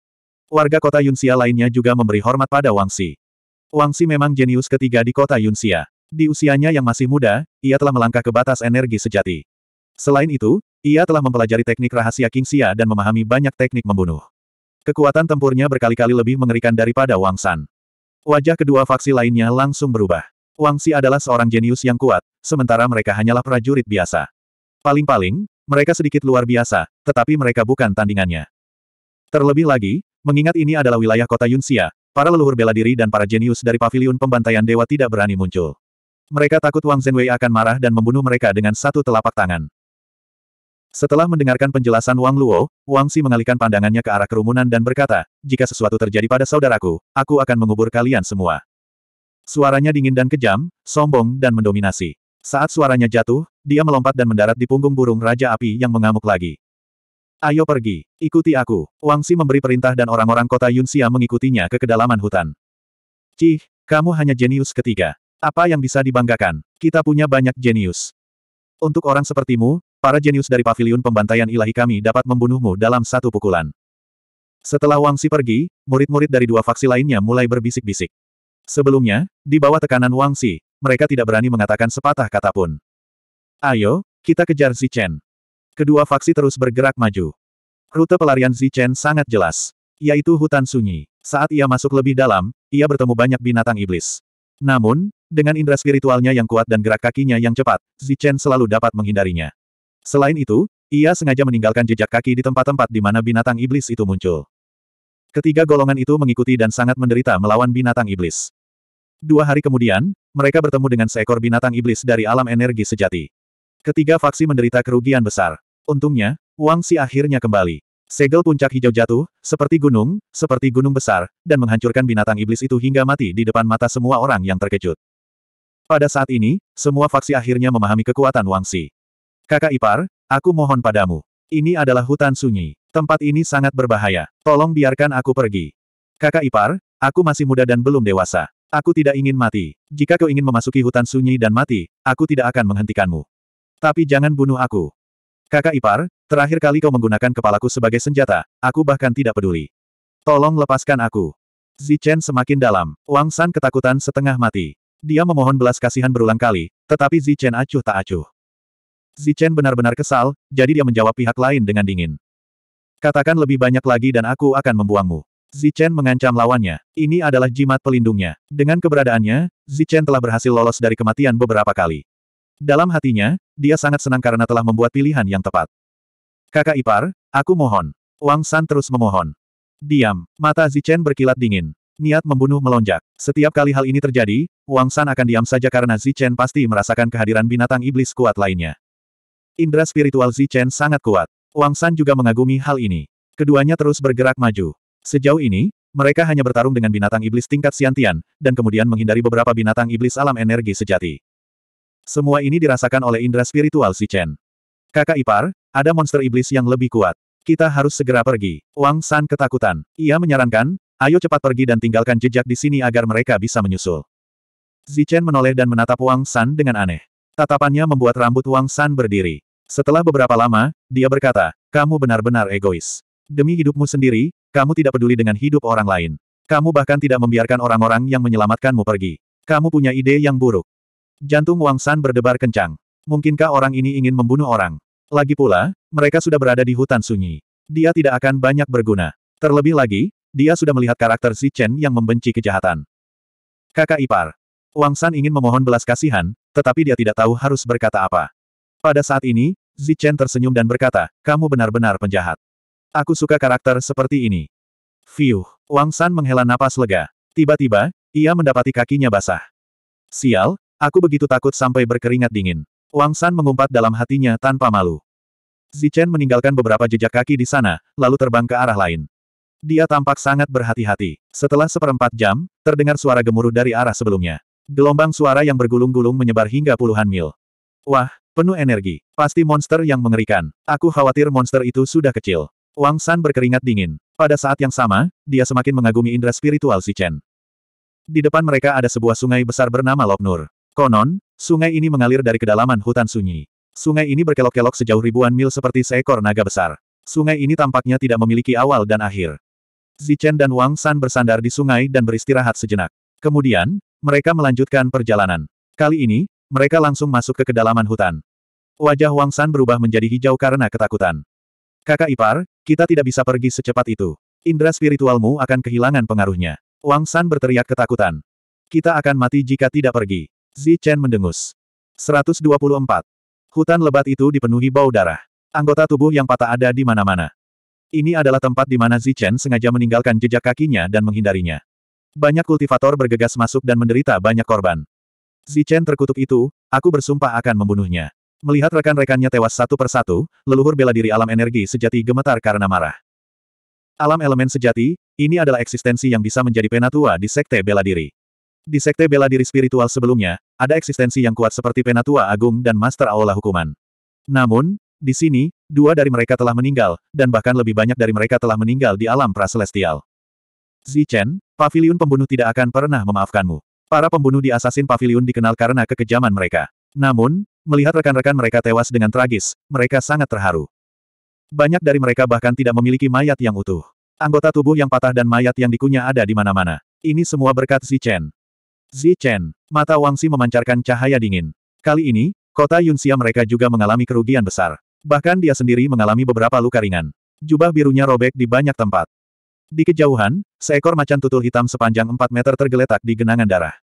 Warga kota Yunxia lainnya juga memberi hormat pada Wang Si. Wang Si memang jenius ketiga di kota Yunxia. Di usianya yang masih muda, ia telah melangkah ke batas energi sejati. Selain itu, ia telah mempelajari teknik rahasia King Xia dan memahami banyak teknik membunuh. Kekuatan tempurnya berkali-kali lebih mengerikan daripada Wang San. Wajah kedua faksi lainnya langsung berubah. Wang Si adalah seorang jenius yang kuat, sementara mereka hanyalah prajurit biasa. Paling-paling, mereka sedikit luar biasa, tetapi mereka bukan tandingannya. Terlebih lagi, mengingat ini adalah wilayah kota Yunxia, para leluhur bela diri dan para jenius dari paviliun pembantaian dewa tidak berani muncul. Mereka takut Wang Zhenwei akan marah dan membunuh mereka dengan satu telapak tangan. Setelah mendengarkan penjelasan Wang Luo, Wang Si mengalihkan pandangannya ke arah kerumunan dan berkata, jika sesuatu terjadi pada saudaraku, aku akan mengubur kalian semua. Suaranya dingin dan kejam, sombong dan mendominasi. Saat suaranya jatuh, dia melompat dan mendarat di punggung burung Raja Api yang mengamuk lagi. Ayo pergi, ikuti aku. Wangsi memberi perintah dan orang-orang kota Yunxia mengikutinya ke kedalaman hutan. Cih, kamu hanya jenius ketiga. Apa yang bisa dibanggakan? Kita punya banyak jenius. Untuk orang sepertimu, para jenius dari paviliun pembantaian ilahi kami dapat membunuhmu dalam satu pukulan. Setelah Wangsi pergi, murid-murid dari dua faksi lainnya mulai berbisik-bisik. Sebelumnya, di bawah tekanan Wangsi, mereka tidak berani mengatakan sepatah kata pun. Ayo, kita kejar Zichen. Kedua faksi terus bergerak maju. Rute pelarian Zichen sangat jelas. Yaitu hutan sunyi. Saat ia masuk lebih dalam, ia bertemu banyak binatang iblis. Namun, dengan indera spiritualnya yang kuat dan gerak kakinya yang cepat, Zichen selalu dapat menghindarinya. Selain itu, ia sengaja meninggalkan jejak kaki di tempat-tempat di mana binatang iblis itu muncul. Ketiga golongan itu mengikuti dan sangat menderita melawan binatang iblis. Dua hari kemudian, mereka bertemu dengan seekor binatang iblis dari alam energi sejati. Ketiga faksi menderita kerugian besar. Untungnya, Wang Si akhirnya kembali. Segel puncak hijau jatuh, seperti gunung, seperti gunung besar, dan menghancurkan binatang iblis itu hingga mati di depan mata semua orang yang terkejut. Pada saat ini, semua faksi akhirnya memahami kekuatan Wang Si. Kakak ipar, aku mohon padamu. Ini adalah hutan sunyi. Tempat ini sangat berbahaya. Tolong biarkan aku pergi. Kakak ipar, aku masih muda dan belum dewasa. Aku tidak ingin mati. Jika kau ingin memasuki hutan sunyi dan mati, aku tidak akan menghentikanmu. Tapi jangan bunuh aku. Kakak ipar, terakhir kali kau menggunakan kepalaku sebagai senjata, aku bahkan tidak peduli. Tolong lepaskan aku. Zichen semakin dalam, Wang San ketakutan setengah mati. Dia memohon belas kasihan berulang kali, tetapi Zichen acuh tak acuh. Zichen benar-benar kesal, jadi dia menjawab pihak lain dengan dingin. Katakan lebih banyak lagi dan aku akan membuangmu. Zichen mengancam lawannya. Ini adalah jimat pelindungnya. Dengan keberadaannya, Zichen telah berhasil lolos dari kematian beberapa kali. Dalam hatinya, dia sangat senang karena telah membuat pilihan yang tepat. Kakak ipar, aku mohon. Wang San terus memohon. Diam, mata Zichen berkilat dingin. Niat membunuh melonjak. Setiap kali hal ini terjadi, Wang San akan diam saja karena Zichen pasti merasakan kehadiran binatang iblis kuat lainnya. Indra spiritual Zichen sangat kuat. Wang San juga mengagumi hal ini. Keduanya terus bergerak maju. Sejauh ini, mereka hanya bertarung dengan binatang iblis tingkat siantian, dan kemudian menghindari beberapa binatang iblis alam energi sejati. Semua ini dirasakan oleh indera spiritual si Chen. Kakak ipar, ada monster iblis yang lebih kuat. Kita harus segera pergi. Wang San ketakutan. Ia menyarankan, ayo cepat pergi dan tinggalkan jejak di sini agar mereka bisa menyusul. Zichen menoleh dan menatap Wang San dengan aneh. Tatapannya membuat rambut Wang San berdiri. Setelah beberapa lama, dia berkata, kamu benar-benar egois. Demi hidupmu sendiri, kamu tidak peduli dengan hidup orang lain. Kamu bahkan tidak membiarkan orang-orang yang menyelamatkanmu pergi. Kamu punya ide yang buruk. Jantung Wang San berdebar kencang. Mungkinkah orang ini ingin membunuh orang? Lagi pula, mereka sudah berada di hutan sunyi. Dia tidak akan banyak berguna. Terlebih lagi, dia sudah melihat karakter Si Chen yang membenci kejahatan. Kakak ipar. Wang San ingin memohon belas kasihan, tetapi dia tidak tahu harus berkata apa. Pada saat ini, Zi Chen tersenyum dan berkata, kamu benar-benar penjahat. Aku suka karakter seperti ini. Fiuh, Wang San menghela napas lega. Tiba-tiba, ia mendapati kakinya basah. Sial, aku begitu takut sampai berkeringat dingin. Wang San mengumpat dalam hatinya tanpa malu. Zichen meninggalkan beberapa jejak kaki di sana, lalu terbang ke arah lain. Dia tampak sangat berhati-hati. Setelah seperempat jam, terdengar suara gemuruh dari arah sebelumnya. Gelombang suara yang bergulung-gulung menyebar hingga puluhan mil. Wah, penuh energi. Pasti monster yang mengerikan. Aku khawatir monster itu sudah kecil. Wang San berkeringat dingin. Pada saat yang sama, dia semakin mengagumi indera spiritual si Chen. Di depan mereka ada sebuah sungai besar bernama Nur. Konon, sungai ini mengalir dari kedalaman hutan sunyi. Sungai ini berkelok-kelok sejauh ribuan mil seperti seekor naga besar. Sungai ini tampaknya tidak memiliki awal dan akhir. Zichen dan Wang San bersandar di sungai dan beristirahat sejenak. Kemudian, mereka melanjutkan perjalanan. Kali ini, mereka langsung masuk ke kedalaman hutan. Wajah Wang San berubah menjadi hijau karena ketakutan. Kakak ipar, kita tidak bisa pergi secepat itu. Indra spiritualmu akan kehilangan pengaruhnya. Wang San berteriak ketakutan. Kita akan mati jika tidak pergi. Zi Chen mendengus. 124. Hutan lebat itu dipenuhi bau darah. Anggota tubuh yang patah ada di mana-mana. Ini adalah tempat di mana Zi Chen sengaja meninggalkan jejak kakinya dan menghindarinya. Banyak kultivator bergegas masuk dan menderita banyak korban. Zi Chen terkutuk itu, aku bersumpah akan membunuhnya. Melihat rekan-rekannya tewas satu persatu, leluhur bela diri alam energi sejati gemetar karena marah. Alam elemen sejati, ini adalah eksistensi yang bisa menjadi penatua di sekte bela diri. Di sekte bela diri spiritual sebelumnya, ada eksistensi yang kuat seperti penatua agung dan master aula hukuman. Namun, di sini, dua dari mereka telah meninggal, dan bahkan lebih banyak dari mereka telah meninggal di alam praselestial. Zichen, Pavilion pembunuh tidak akan pernah memaafkanmu. Para pembunuh di asasin Pavilion dikenal karena kekejaman mereka. Namun, Melihat rekan-rekan mereka tewas dengan tragis, mereka sangat terharu. Banyak dari mereka bahkan tidak memiliki mayat yang utuh. Anggota tubuh yang patah dan mayat yang dikunyah ada di mana-mana. Ini semua berkat Zichen. Zichen, mata Wang Wangsi memancarkan cahaya dingin. Kali ini, kota Yunxia mereka juga mengalami kerugian besar. Bahkan dia sendiri mengalami beberapa luka ringan. Jubah birunya robek di banyak tempat. Di kejauhan, seekor macan tutul hitam sepanjang 4 meter tergeletak di genangan darah.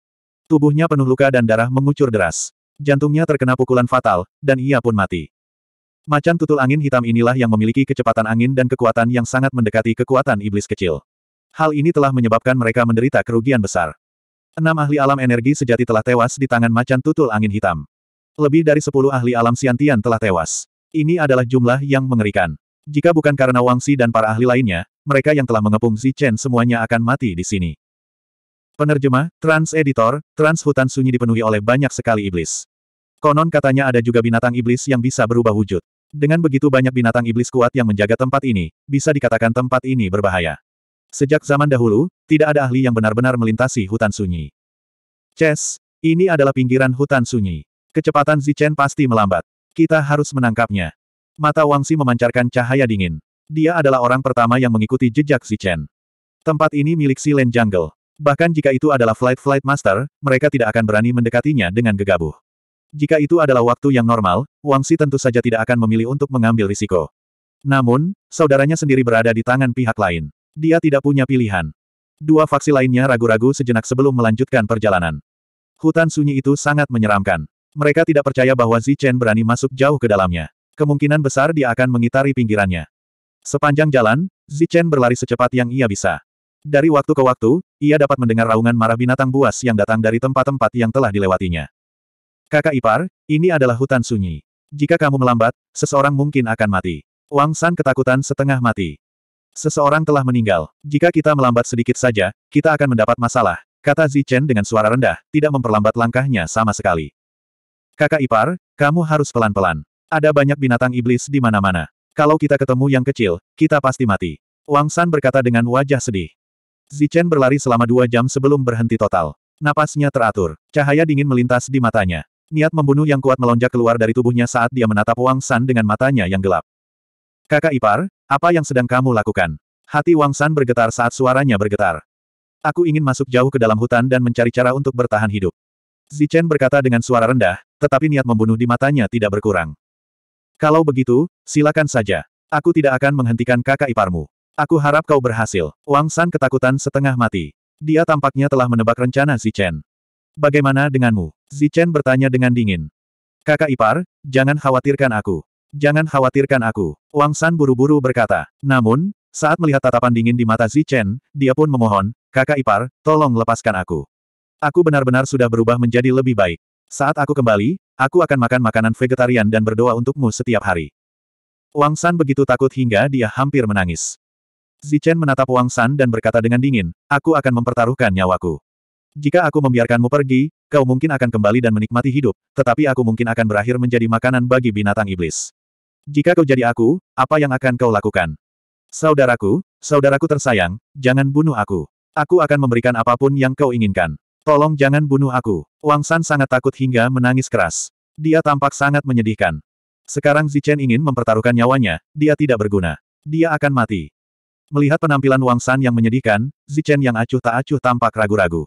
Tubuhnya penuh luka dan darah mengucur deras. Jantungnya terkena pukulan fatal, dan ia pun mati. Macan tutul angin hitam inilah yang memiliki kecepatan angin dan kekuatan yang sangat mendekati kekuatan iblis kecil. Hal ini telah menyebabkan mereka menderita kerugian besar. Enam ahli alam energi sejati telah tewas di tangan macan tutul angin hitam. Lebih dari sepuluh ahli alam siantian telah tewas. Ini adalah jumlah yang mengerikan. Jika bukan karena Wangsi dan para ahli lainnya, mereka yang telah mengepung Zichen semuanya akan mati di sini. Penerjemah, Trans Editor, Trans Hutan Sunyi dipenuhi oleh banyak sekali iblis. Konon katanya ada juga binatang iblis yang bisa berubah wujud. Dengan begitu banyak binatang iblis kuat yang menjaga tempat ini, bisa dikatakan tempat ini berbahaya. Sejak zaman dahulu, tidak ada ahli yang benar-benar melintasi hutan sunyi. Chess, ini adalah pinggiran hutan sunyi. Kecepatan Zichen pasti melambat. Kita harus menangkapnya. Mata Wangsi memancarkan cahaya dingin. Dia adalah orang pertama yang mengikuti jejak Zichen. Tempat ini milik Silen Jungle. Bahkan jika itu adalah Flight Flight Master, mereka tidak akan berani mendekatinya dengan gegabah. Jika itu adalah waktu yang normal, Wang Si tentu saja tidak akan memilih untuk mengambil risiko. Namun, saudaranya sendiri berada di tangan pihak lain. Dia tidak punya pilihan. Dua faksi lainnya ragu-ragu sejenak sebelum melanjutkan perjalanan. Hutan sunyi itu sangat menyeramkan. Mereka tidak percaya bahwa Chen berani masuk jauh ke dalamnya. Kemungkinan besar dia akan mengitari pinggirannya. Sepanjang jalan, Chen berlari secepat yang ia bisa. Dari waktu ke waktu, ia dapat mendengar raungan marah binatang buas yang datang dari tempat-tempat yang telah dilewatinya. Kakak ipar, ini adalah hutan sunyi. Jika kamu melambat, seseorang mungkin akan mati. Wang San ketakutan setengah mati. Seseorang telah meninggal. Jika kita melambat sedikit saja, kita akan mendapat masalah, kata Zichen dengan suara rendah, tidak memperlambat langkahnya sama sekali. Kakak ipar, kamu harus pelan-pelan. Ada banyak binatang iblis di mana-mana. Kalau kita ketemu yang kecil, kita pasti mati. Wang San berkata dengan wajah sedih. Zichen berlari selama dua jam sebelum berhenti total. Napasnya teratur. Cahaya dingin melintas di matanya. Niat membunuh yang kuat melonjak keluar dari tubuhnya saat dia menatap Wang San dengan matanya yang gelap. Kakak ipar, apa yang sedang kamu lakukan? Hati Wang San bergetar saat suaranya bergetar. Aku ingin masuk jauh ke dalam hutan dan mencari cara untuk bertahan hidup. Zichen berkata dengan suara rendah, tetapi niat membunuh di matanya tidak berkurang. Kalau begitu, silakan saja. Aku tidak akan menghentikan kakak iparmu. Aku harap kau berhasil. Wang San ketakutan setengah mati. Dia tampaknya telah menebak rencana Zichen. Bagaimana denganmu? Zichen bertanya dengan dingin. Kakak ipar, jangan khawatirkan aku. Jangan khawatirkan aku. Wang San buru-buru berkata. Namun, saat melihat tatapan dingin di mata Zichen, dia pun memohon, kakak ipar, tolong lepaskan aku. Aku benar-benar sudah berubah menjadi lebih baik. Saat aku kembali, aku akan makan makanan vegetarian dan berdoa untukmu setiap hari. Wang San begitu takut hingga dia hampir menangis. Zichen menatap Wang San dan berkata dengan dingin, aku akan mempertaruhkan nyawaku. Jika aku membiarkanmu pergi, kau mungkin akan kembali dan menikmati hidup, tetapi aku mungkin akan berakhir menjadi makanan bagi binatang iblis. Jika kau jadi aku, apa yang akan kau lakukan? Saudaraku, saudaraku tersayang, jangan bunuh aku. Aku akan memberikan apapun yang kau inginkan. Tolong jangan bunuh aku. Wang San sangat takut hingga menangis keras. Dia tampak sangat menyedihkan. Sekarang Zichen ingin mempertaruhkan nyawanya, dia tidak berguna. Dia akan mati. Melihat penampilan Wang San yang menyedihkan, Zichen yang acuh tak acuh tampak ragu-ragu.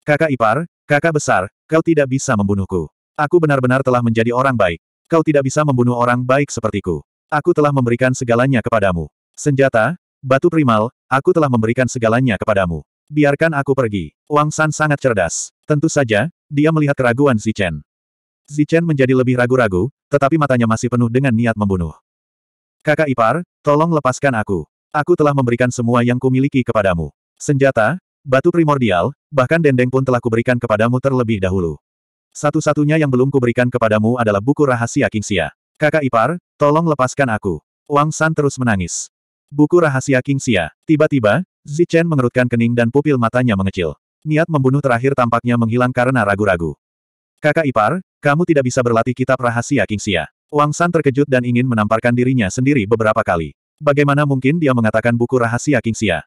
Kakak ipar, kakak besar, kau tidak bisa membunuhku. Aku benar-benar telah menjadi orang baik. Kau tidak bisa membunuh orang baik sepertiku. Aku telah memberikan segalanya kepadamu. Senjata, batu primal, aku telah memberikan segalanya kepadamu. Biarkan aku pergi. Wang San sangat cerdas. Tentu saja, dia melihat keraguan Zichen. Zichen menjadi lebih ragu-ragu, tetapi matanya masih penuh dengan niat membunuh. Kakak ipar, tolong lepaskan aku. Aku telah memberikan semua yang kumiliki kepadamu. Senjata, batu primordial, bahkan dendeng pun telah kuberikan kepadamu terlebih dahulu. Satu-satunya yang belum kuberikan kepadamu adalah buku rahasia Kingsia. Kakak ipar, tolong lepaskan aku. Wang San terus menangis. Buku rahasia Kingsia. Tiba-tiba, Zichen mengerutkan kening dan pupil matanya mengecil. Niat membunuh terakhir tampaknya menghilang karena ragu-ragu. Kakak ipar, kamu tidak bisa berlatih kitab rahasia Kingsia. Wang San terkejut dan ingin menamparkan dirinya sendiri beberapa kali. Bagaimana mungkin dia mengatakan buku rahasia Kingsia?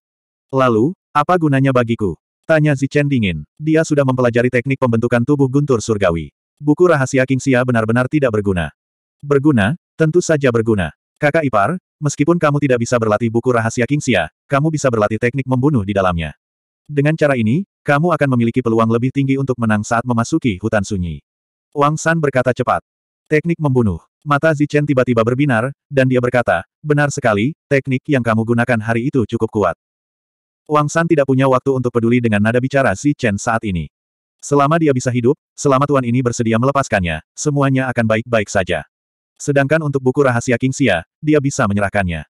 Lalu, apa gunanya bagiku? Tanya Zichen dingin. Dia sudah mempelajari teknik pembentukan tubuh guntur surgawi. Buku rahasia Kingsia benar-benar tidak berguna. Berguna? Tentu saja berguna. Kakak ipar, meskipun kamu tidak bisa berlatih buku rahasia Kingsia, kamu bisa berlatih teknik membunuh di dalamnya. Dengan cara ini, kamu akan memiliki peluang lebih tinggi untuk menang saat memasuki hutan sunyi. Wang San berkata cepat. Teknik membunuh. Mata Zichen tiba-tiba berbinar, dan dia berkata, benar sekali, teknik yang kamu gunakan hari itu cukup kuat. Wang San tidak punya waktu untuk peduli dengan nada bicara Zichen saat ini. Selama dia bisa hidup, selama tuan ini bersedia melepaskannya, semuanya akan baik-baik saja. Sedangkan untuk buku rahasia King Xia, dia bisa menyerahkannya.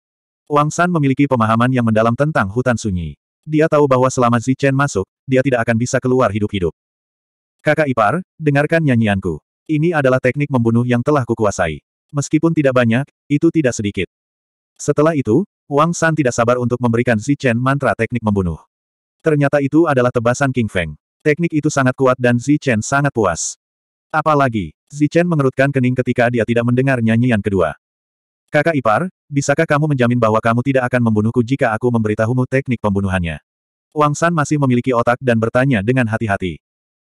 Wang San memiliki pemahaman yang mendalam tentang hutan sunyi. Dia tahu bahwa selama Zichen masuk, dia tidak akan bisa keluar hidup-hidup. Kakak ipar, dengarkan nyanyianku. Ini adalah teknik membunuh yang telah kukuasai. Meskipun tidak banyak, itu tidak sedikit. Setelah itu, Wang San tidak sabar untuk memberikan Xi Chen mantra teknik membunuh. Ternyata itu adalah tebasan King Feng. Teknik itu sangat kuat dan Xi Chen sangat puas. Apalagi, Xi Chen mengerutkan kening ketika dia tidak mendengar nyanyian kedua. Kakak ipar, bisakah kamu menjamin bahwa kamu tidak akan membunuhku jika aku memberitahumu teknik pembunuhannya? Wang San masih memiliki otak dan bertanya dengan hati-hati.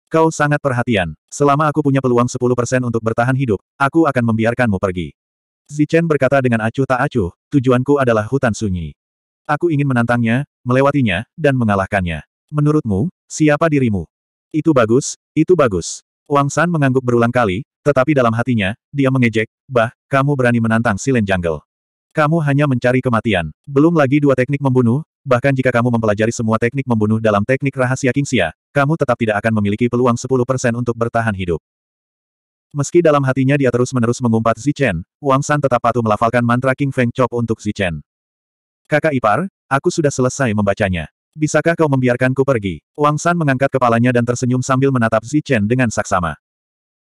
Kau sangat perhatian. Selama aku punya peluang 10% untuk bertahan hidup, aku akan membiarkanmu pergi. Zichen berkata dengan acuh tak acuh, tujuanku adalah hutan sunyi. Aku ingin menantangnya, melewatinya, dan mengalahkannya. Menurutmu, siapa dirimu? Itu bagus, itu bagus. Wang San mengangguk berulang kali, tetapi dalam hatinya, dia mengejek, bah, kamu berani menantang Silen Jungle. Kamu hanya mencari kematian. Belum lagi dua teknik membunuh, bahkan jika kamu mempelajari semua teknik membunuh dalam teknik rahasia Kingsia, kamu tetap tidak akan memiliki peluang 10% untuk bertahan hidup. Meski dalam hatinya dia terus-menerus mengumpat Zichen, Wang San tetap patuh melafalkan mantra King Feng Chop untuk Zichen. Kakak ipar, aku sudah selesai membacanya. Bisakah kau membiarkanku pergi? Wang San mengangkat kepalanya dan tersenyum sambil menatap Zichen dengan saksama.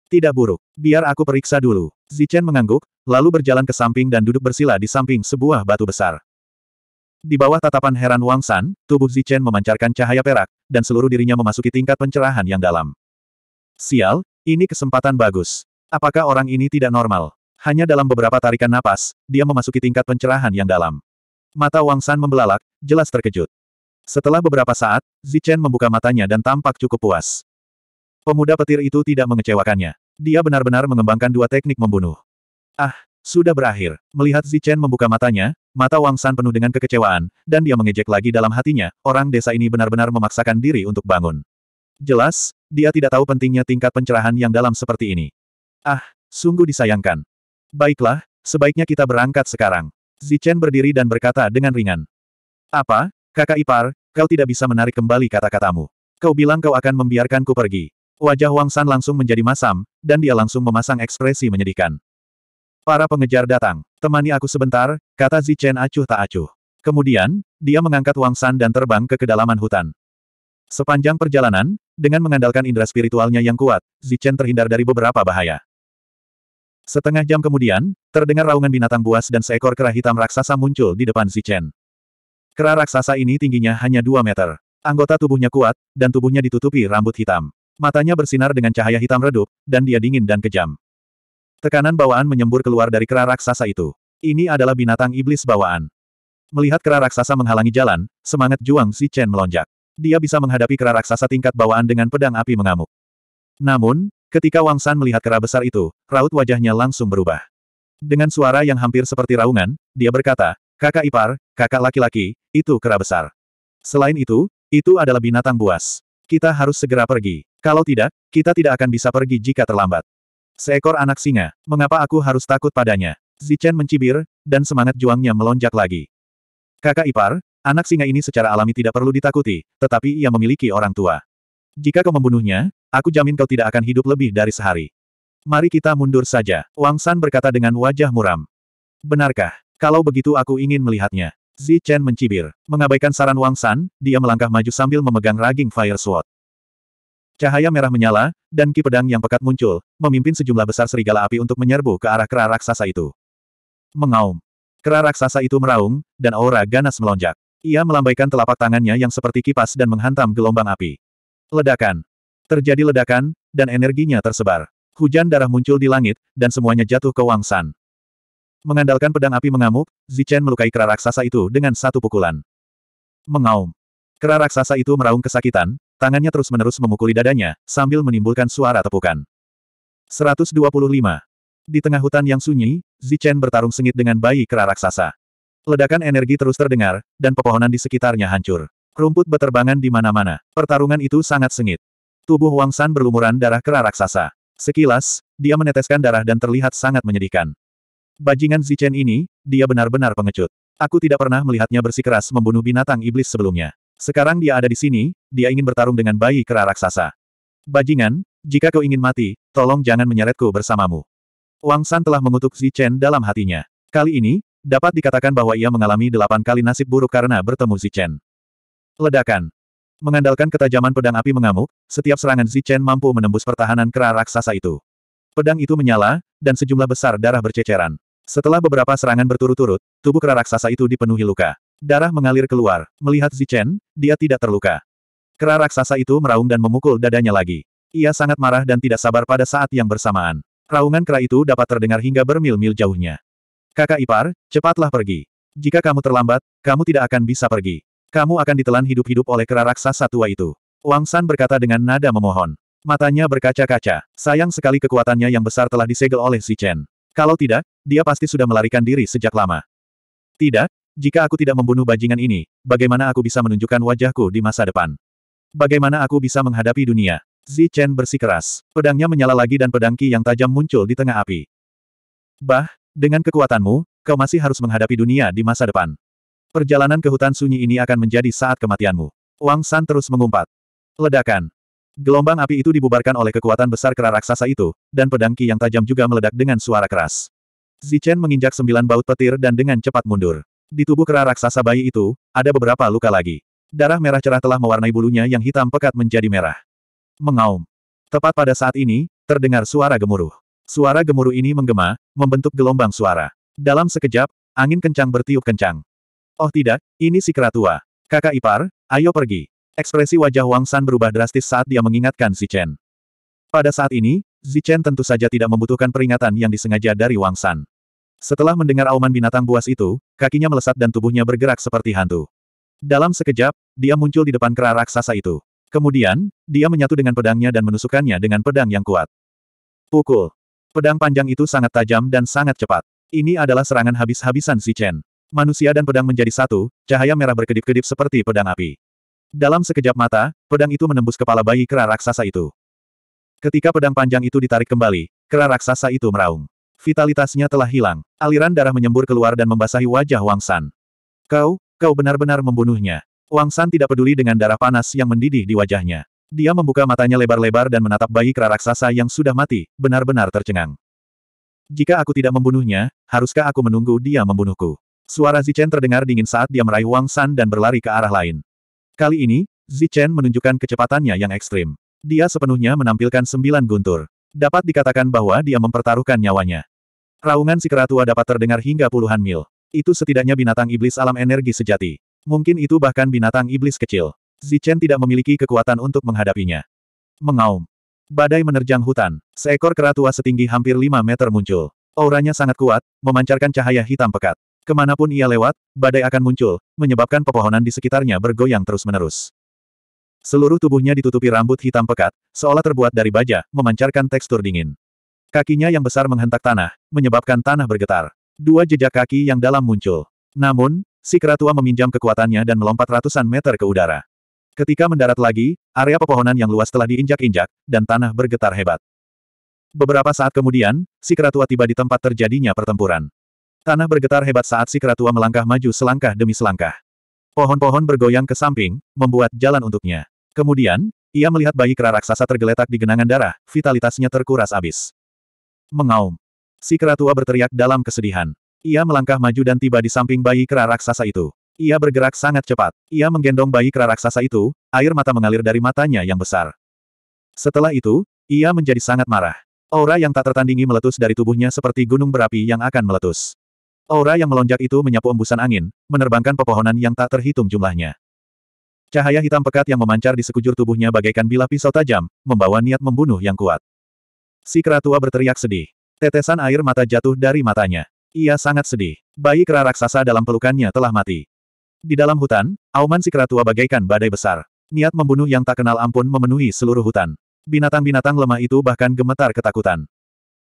Tidak buruk. Biar aku periksa dulu. Zichen mengangguk, lalu berjalan ke samping dan duduk bersila di samping sebuah batu besar. Di bawah tatapan heran Wang San, tubuh Zichen memancarkan cahaya perak, dan seluruh dirinya memasuki tingkat pencerahan yang dalam. Sial, ini kesempatan bagus. Apakah orang ini tidak normal? Hanya dalam beberapa tarikan napas, dia memasuki tingkat pencerahan yang dalam. Mata Wang San membelalak, jelas terkejut. Setelah beberapa saat, Zichen membuka matanya dan tampak cukup puas. Pemuda petir itu tidak mengecewakannya. Dia benar-benar mengembangkan dua teknik membunuh. Ah, sudah berakhir. Melihat Zichen membuka matanya, Mata Wang San penuh dengan kekecewaan, dan dia mengejek lagi dalam hatinya, orang desa ini benar-benar memaksakan diri untuk bangun. Jelas, dia tidak tahu pentingnya tingkat pencerahan yang dalam seperti ini. Ah, sungguh disayangkan. Baiklah, sebaiknya kita berangkat sekarang. Zichen berdiri dan berkata dengan ringan. Apa, kakak ipar, kau tidak bisa menarik kembali kata-katamu. Kau bilang kau akan membiarkanku pergi. Wajah Wang San langsung menjadi masam, dan dia langsung memasang ekspresi menyedihkan. Para pengejar datang. Temani aku sebentar, kata Zichen acuh tak acuh. Kemudian, dia mengangkat Wang San dan terbang ke kedalaman hutan. Sepanjang perjalanan, dengan mengandalkan indera spiritualnya yang kuat, Zichen terhindar dari beberapa bahaya. Setengah jam kemudian, terdengar raungan binatang buas dan seekor kera hitam raksasa muncul di depan Zichen. Kera raksasa ini tingginya hanya 2 meter. Anggota tubuhnya kuat, dan tubuhnya ditutupi rambut hitam. Matanya bersinar dengan cahaya hitam redup, dan dia dingin dan kejam. Tekanan bawaan menyembur keluar dari kera raksasa itu. Ini adalah binatang iblis bawaan. Melihat kera raksasa menghalangi jalan, semangat Juang Si Chen melonjak. Dia bisa menghadapi kera raksasa tingkat bawaan dengan pedang api mengamuk. Namun, ketika Wang San melihat kera besar itu, raut wajahnya langsung berubah. Dengan suara yang hampir seperti raungan, dia berkata, kakak ipar, kakak laki-laki, itu kera besar. Selain itu, itu adalah binatang buas. Kita harus segera pergi. Kalau tidak, kita tidak akan bisa pergi jika terlambat. Seekor anak singa, mengapa aku harus takut padanya? Zichen mencibir, dan semangat juangnya melonjak lagi. Kakak ipar, anak singa ini secara alami tidak perlu ditakuti, tetapi ia memiliki orang tua. Jika kau membunuhnya, aku jamin kau tidak akan hidup lebih dari sehari. Mari kita mundur saja, Wang San berkata dengan wajah muram. Benarkah? Kalau begitu aku ingin melihatnya. Zichen mencibir. Mengabaikan saran Wang San, dia melangkah maju sambil memegang raging Fire Sword. Cahaya merah menyala, dan ki pedang yang pekat muncul, memimpin sejumlah besar serigala api untuk menyerbu ke arah kera raksasa itu. Mengaum. Kera raksasa itu meraung, dan aura ganas melonjak. Ia melambaikan telapak tangannya yang seperti kipas dan menghantam gelombang api. Ledakan. Terjadi ledakan, dan energinya tersebar. Hujan darah muncul di langit, dan semuanya jatuh ke Wang San. Mengandalkan pedang api mengamuk, Zichen melukai kera raksasa itu dengan satu pukulan. Mengaum. Kera raksasa itu meraung kesakitan, Tangannya terus-menerus memukuli dadanya, sambil menimbulkan suara tepukan. 125. Di tengah hutan yang sunyi, Zichen bertarung sengit dengan bayi kera raksasa. Ledakan energi terus terdengar, dan pepohonan di sekitarnya hancur. Rumput beterbangan di mana-mana. Pertarungan itu sangat sengit. Tubuh Wang San berlumuran darah kera raksasa. Sekilas, dia meneteskan darah dan terlihat sangat menyedihkan. Bajingan Zichen ini, dia benar-benar pengecut. Aku tidak pernah melihatnya bersikeras membunuh binatang iblis sebelumnya. Sekarang dia ada di sini, dia ingin bertarung dengan bayi kera raksasa. Bajingan, jika kau ingin mati, tolong jangan menyeretku bersamamu. Wang San telah mengutuk Zi Chen dalam hatinya. Kali ini, dapat dikatakan bahwa ia mengalami delapan kali nasib buruk karena bertemu Zi Chen. Ledakan. Mengandalkan ketajaman pedang api mengamuk, setiap serangan Zi Chen mampu menembus pertahanan kera raksasa itu. Pedang itu menyala, dan sejumlah besar darah berceceran. Setelah beberapa serangan berturut-turut, tubuh kera raksasa itu dipenuhi luka. Darah mengalir keluar. Melihat Zichen, dia tidak terluka. Kera raksasa itu meraung dan memukul dadanya lagi. Ia sangat marah dan tidak sabar pada saat yang bersamaan. Raungan kera itu dapat terdengar hingga bermil-mil jauhnya. Kakak ipar, cepatlah pergi. Jika kamu terlambat, kamu tidak akan bisa pergi. Kamu akan ditelan hidup-hidup oleh kera raksasa tua itu. Wang San berkata dengan nada memohon. Matanya berkaca-kaca. Sayang sekali kekuatannya yang besar telah disegel oleh Zichen. Kalau tidak, dia pasti sudah melarikan diri sejak lama. Tidak, jika aku tidak membunuh bajingan ini, bagaimana aku bisa menunjukkan wajahku di masa depan? Bagaimana aku bisa menghadapi dunia? Zi Chen bersikeras. Pedangnya menyala lagi dan pedangki yang tajam muncul di tengah api. Bah, dengan kekuatanmu, kau masih harus menghadapi dunia di masa depan. Perjalanan ke hutan sunyi ini akan menjadi saat kematianmu. Wang San terus mengumpat. Ledakan. Gelombang api itu dibubarkan oleh kekuatan besar kera raksasa itu, dan pedangki yang tajam juga meledak dengan suara keras. Zi Chen menginjak sembilan baut petir dan dengan cepat mundur. Di tubuh kera raksasa bayi itu, ada beberapa luka lagi. Darah merah cerah telah mewarnai bulunya yang hitam pekat menjadi merah. Mengaum. Tepat pada saat ini, terdengar suara gemuruh. Suara gemuruh ini menggema, membentuk gelombang suara. Dalam sekejap, angin kencang bertiup kencang. Oh tidak, ini si kera tua. Kakak ipar, ayo pergi. Ekspresi wajah Wang San berubah drastis saat dia mengingatkan si Chen. Pada saat ini, Chen tentu saja tidak membutuhkan peringatan yang disengaja dari Wang San. Setelah mendengar auman binatang buas itu, kakinya melesat dan tubuhnya bergerak seperti hantu. Dalam sekejap, dia muncul di depan kera raksasa itu. Kemudian, dia menyatu dengan pedangnya dan menusukkannya dengan pedang yang kuat. Pukul. Pedang panjang itu sangat tajam dan sangat cepat. Ini adalah serangan habis-habisan si Chen. Manusia dan pedang menjadi satu, cahaya merah berkedip-kedip seperti pedang api. Dalam sekejap mata, pedang itu menembus kepala bayi kera raksasa itu. Ketika pedang panjang itu ditarik kembali, kera raksasa itu meraung. Vitalitasnya telah hilang. Aliran darah menyembur keluar dan membasahi wajah Wang San. Kau, kau benar-benar membunuhnya. Wang San tidak peduli dengan darah panas yang mendidih di wajahnya. Dia membuka matanya lebar-lebar dan menatap bayi kera raksasa yang sudah mati, benar-benar tercengang. Jika aku tidak membunuhnya, haruskah aku menunggu dia membunuhku? Suara Zichen terdengar dingin saat dia meraih Wang San dan berlari ke arah lain. Kali ini, Zichen menunjukkan kecepatannya yang ekstrim. Dia sepenuhnya menampilkan sembilan guntur. Dapat dikatakan bahwa dia mempertaruhkan nyawanya. Raungan si keratua dapat terdengar hingga puluhan mil. Itu setidaknya binatang iblis alam energi sejati. Mungkin itu bahkan binatang iblis kecil. Zichen tidak memiliki kekuatan untuk menghadapinya. Mengaum. Badai menerjang hutan. Seekor keratua setinggi hampir 5 meter muncul. Auranya sangat kuat, memancarkan cahaya hitam pekat. Kemanapun ia lewat, badai akan muncul, menyebabkan pepohonan di sekitarnya bergoyang terus-menerus. Seluruh tubuhnya ditutupi rambut hitam pekat, seolah terbuat dari baja, memancarkan tekstur dingin. Kakinya yang besar menghentak tanah, menyebabkan tanah bergetar. Dua jejak kaki yang dalam muncul. Namun, si keratua meminjam kekuatannya dan melompat ratusan meter ke udara. Ketika mendarat lagi, area pepohonan yang luas telah diinjak-injak, dan tanah bergetar hebat. Beberapa saat kemudian, si keratua tiba di tempat terjadinya pertempuran. Tanah bergetar hebat saat si keratua melangkah maju selangkah demi selangkah. Pohon-pohon bergoyang ke samping, membuat jalan untuknya. Kemudian, ia melihat bayi kera raksasa tergeletak di genangan darah, vitalitasnya terkuras abis mengaum. Si kera tua berteriak dalam kesedihan. Ia melangkah maju dan tiba di samping bayi kera raksasa itu. Ia bergerak sangat cepat. Ia menggendong bayi kera raksasa itu, air mata mengalir dari matanya yang besar. Setelah itu, ia menjadi sangat marah. Aura yang tak tertandingi meletus dari tubuhnya seperti gunung berapi yang akan meletus. Aura yang melonjak itu menyapu embusan angin, menerbangkan pepohonan yang tak terhitung jumlahnya. Cahaya hitam pekat yang memancar di sekujur tubuhnya bagaikan bilah pisau tajam, membawa niat membunuh yang kuat. Si keratua berteriak sedih. Tetesan air mata jatuh dari matanya. Ia sangat sedih. Bayi kera raksasa dalam pelukannya telah mati. Di dalam hutan, auman si keratua bagaikan badai besar. Niat membunuh yang tak kenal ampun memenuhi seluruh hutan. Binatang-binatang lemah itu bahkan gemetar ketakutan.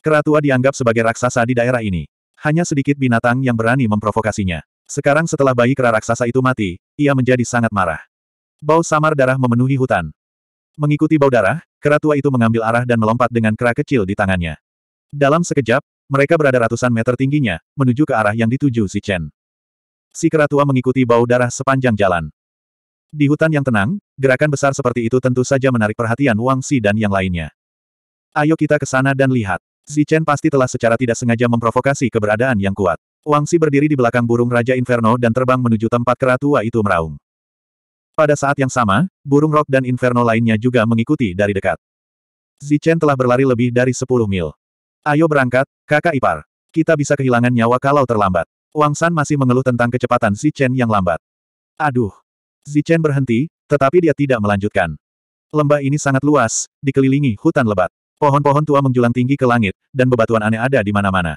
Keratua dianggap sebagai raksasa di daerah ini. Hanya sedikit binatang yang berani memprovokasinya. Sekarang setelah bayi kera raksasa itu mati, ia menjadi sangat marah. Bau samar darah memenuhi hutan. Mengikuti bau darah, kera tua itu mengambil arah dan melompat dengan kera kecil di tangannya. Dalam sekejap, mereka berada ratusan meter tingginya, menuju ke arah yang dituju si Chen. Si kera tua mengikuti bau darah sepanjang jalan. Di hutan yang tenang, gerakan besar seperti itu tentu saja menarik perhatian Wang Si dan yang lainnya. Ayo kita ke sana dan lihat. Si Chen pasti telah secara tidak sengaja memprovokasi keberadaan yang kuat. Wang Si berdiri di belakang burung Raja Inferno dan terbang menuju tempat kera tua itu meraung. Pada saat yang sama, burung rok dan inferno lainnya juga mengikuti dari dekat. Zichen telah berlari lebih dari 10 mil. Ayo berangkat, kakak ipar. Kita bisa kehilangan nyawa kalau terlambat. Wang San masih mengeluh tentang kecepatan Zichen yang lambat. Aduh. Zichen berhenti, tetapi dia tidak melanjutkan. Lembah ini sangat luas, dikelilingi hutan lebat. Pohon-pohon tua menjulang tinggi ke langit, dan bebatuan aneh ada di mana-mana.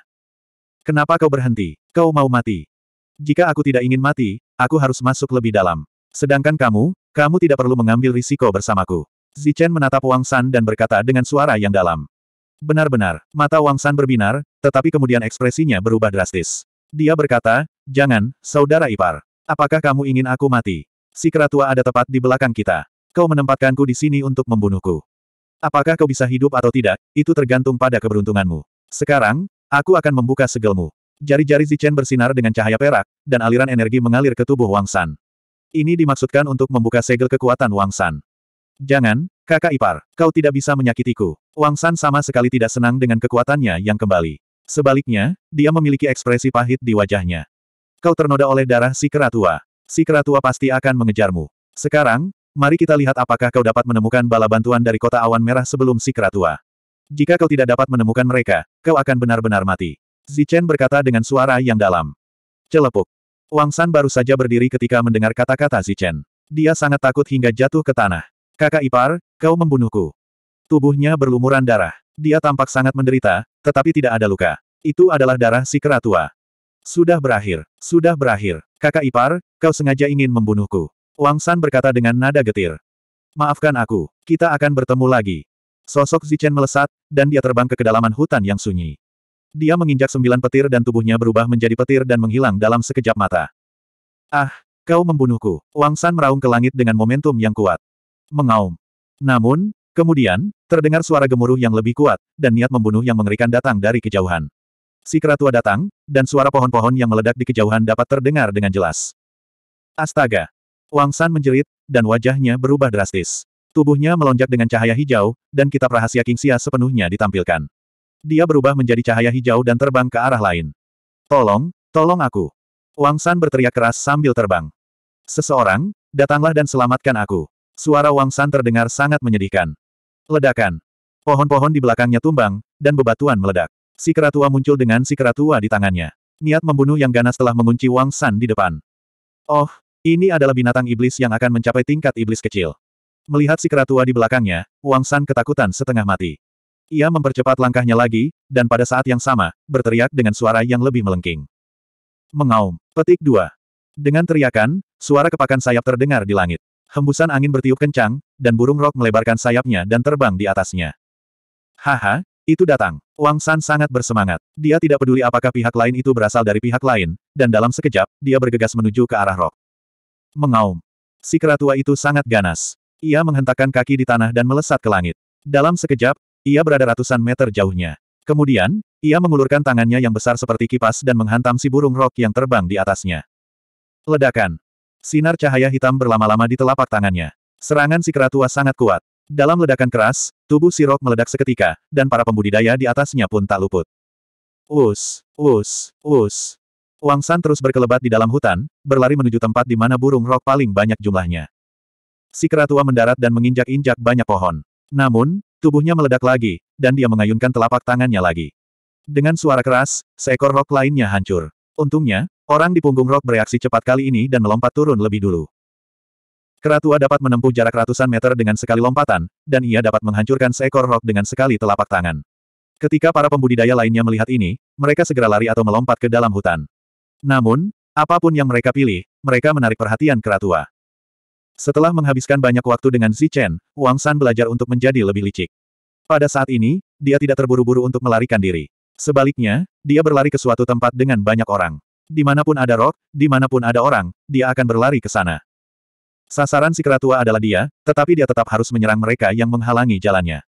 Kenapa kau berhenti? Kau mau mati? Jika aku tidak ingin mati, aku harus masuk lebih dalam. Sedangkan kamu, kamu tidak perlu mengambil risiko bersamaku. Zichen menatap Wang San dan berkata dengan suara yang dalam. Benar-benar, mata Wang San berbinar, tetapi kemudian ekspresinya berubah drastis. Dia berkata, jangan, saudara ipar. Apakah kamu ingin aku mati? Si keratua ada tepat di belakang kita. Kau menempatkanku di sini untuk membunuhku. Apakah kau bisa hidup atau tidak, itu tergantung pada keberuntunganmu. Sekarang, aku akan membuka segelmu. Jari-jari Zichen bersinar dengan cahaya perak, dan aliran energi mengalir ke tubuh Wang San. Ini dimaksudkan untuk membuka segel kekuatan Wang San. Jangan, kakak ipar, kau tidak bisa menyakitiku. Wang San sama sekali tidak senang dengan kekuatannya yang kembali. Sebaliknya, dia memiliki ekspresi pahit di wajahnya. Kau ternoda oleh darah si keratua. Si keratua pasti akan mengejarmu. Sekarang, mari kita lihat apakah kau dapat menemukan bala bantuan dari kota awan merah sebelum si keratua. Jika kau tidak dapat menemukan mereka, kau akan benar-benar mati. Zichen berkata dengan suara yang dalam. Celepuk. Wang San baru saja berdiri ketika mendengar kata-kata Zichen. Dia sangat takut hingga jatuh ke tanah. Kakak ipar, kau membunuhku. Tubuhnya berlumuran darah. Dia tampak sangat menderita, tetapi tidak ada luka. Itu adalah darah si keratua. Sudah berakhir, sudah berakhir. Kakak ipar, kau sengaja ingin membunuhku. Wang San berkata dengan nada getir. Maafkan aku, kita akan bertemu lagi. Sosok Zichen melesat, dan dia terbang ke kedalaman hutan yang sunyi. Dia menginjak sembilan petir dan tubuhnya berubah menjadi petir dan menghilang dalam sekejap mata. Ah, kau membunuhku. Wang San meraung ke langit dengan momentum yang kuat. Mengaum. Namun, kemudian, terdengar suara gemuruh yang lebih kuat, dan niat membunuh yang mengerikan datang dari kejauhan. Si keratua datang, dan suara pohon-pohon yang meledak di kejauhan dapat terdengar dengan jelas. Astaga! Wang San menjerit, dan wajahnya berubah drastis. Tubuhnya melonjak dengan cahaya hijau, dan kitab rahasia Kingsia sepenuhnya ditampilkan. Dia berubah menjadi cahaya hijau dan terbang ke arah lain. Tolong, tolong aku. Wang San berteriak keras sambil terbang. Seseorang, datanglah dan selamatkan aku. Suara Wang San terdengar sangat menyedihkan. Ledakan. Pohon-pohon di belakangnya tumbang, dan bebatuan meledak. Si keratua muncul dengan si keratua di tangannya. Niat membunuh yang ganas telah mengunci Wang San di depan. Oh, ini adalah binatang iblis yang akan mencapai tingkat iblis kecil. Melihat si keratua di belakangnya, Wang San ketakutan setengah mati. Ia mempercepat langkahnya lagi, dan pada saat yang sama, berteriak dengan suara yang lebih melengking. Mengaum. Petik dua. Dengan teriakan, suara kepakan sayap terdengar di langit. Hembusan angin bertiup kencang, dan burung rok melebarkan sayapnya dan terbang di atasnya. Haha, itu datang. Wang San sangat bersemangat. Dia tidak peduli apakah pihak lain itu berasal dari pihak lain, dan dalam sekejap, dia bergegas menuju ke arah rok. Mengaum. Si keratua itu sangat ganas. Ia menghentakkan kaki di tanah dan melesat ke langit. Dalam sekejap, ia berada ratusan meter jauhnya. Kemudian, ia mengulurkan tangannya yang besar seperti kipas dan menghantam si burung rok yang terbang di atasnya. Ledakan. Sinar cahaya hitam berlama-lama di telapak tangannya. Serangan si keratua sangat kuat. Dalam ledakan keras, tubuh si rok meledak seketika, dan para pembudidaya di atasnya pun tak luput. Us, us, us. Wang San terus berkelebat di dalam hutan, berlari menuju tempat di mana burung rok paling banyak jumlahnya. Si keratua mendarat dan menginjak-injak banyak pohon. Namun, Tubuhnya meledak lagi, dan dia mengayunkan telapak tangannya lagi. Dengan suara keras, seekor rok lainnya hancur. Untungnya, orang di punggung rok bereaksi cepat kali ini dan melompat turun lebih dulu. Keratua dapat menempuh jarak ratusan meter dengan sekali lompatan, dan ia dapat menghancurkan seekor rok dengan sekali telapak tangan. Ketika para pembudidaya lainnya melihat ini, mereka segera lari atau melompat ke dalam hutan. Namun, apapun yang mereka pilih, mereka menarik perhatian keratua. Setelah menghabiskan banyak waktu dengan Zichen, Wang San belajar untuk menjadi lebih licik. Pada saat ini, dia tidak terburu-buru untuk melarikan diri. Sebaliknya, dia berlari ke suatu tempat dengan banyak orang. Dimanapun ada rok, dimanapun ada orang, dia akan berlari ke sana. Sasaran si keratua adalah dia, tetapi dia tetap harus menyerang mereka yang menghalangi jalannya.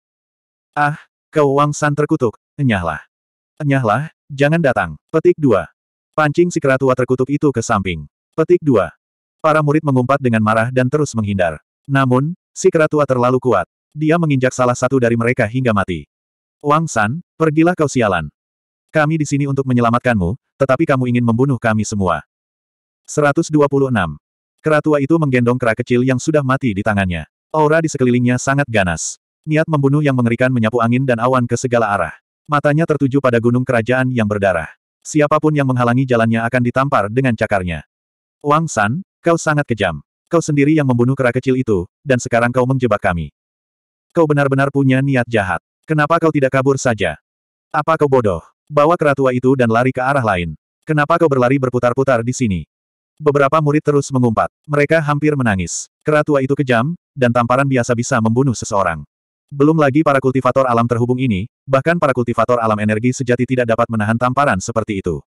Ah, kau Wang San terkutuk, enyahlah. Enyahlah, jangan datang. Petik 2. Pancing si keratua terkutuk itu ke samping. Petik 2. Para murid mengumpat dengan marah dan terus menghindar. Namun, si keratua terlalu kuat. Dia menginjak salah satu dari mereka hingga mati. Wang San, pergilah kau sialan. Kami di sini untuk menyelamatkanmu, tetapi kamu ingin membunuh kami semua. 126. Keratua itu menggendong kera kecil yang sudah mati di tangannya. Aura di sekelilingnya sangat ganas. Niat membunuh yang mengerikan menyapu angin dan awan ke segala arah. Matanya tertuju pada gunung kerajaan yang berdarah. Siapapun yang menghalangi jalannya akan ditampar dengan cakarnya. Wang San, Kau sangat kejam. Kau sendiri yang membunuh kera kecil itu, dan sekarang kau menjebak kami. Kau benar-benar punya niat jahat. Kenapa kau tidak kabur saja? Apa kau bodoh? Bawa kera tua itu dan lari ke arah lain. Kenapa kau berlari berputar-putar di sini? Beberapa murid terus mengumpat. Mereka hampir menangis. Kera tua itu kejam, dan tamparan biasa bisa membunuh seseorang. Belum lagi para kultivator alam terhubung ini, bahkan para kultivator alam energi sejati tidak dapat menahan tamparan seperti itu.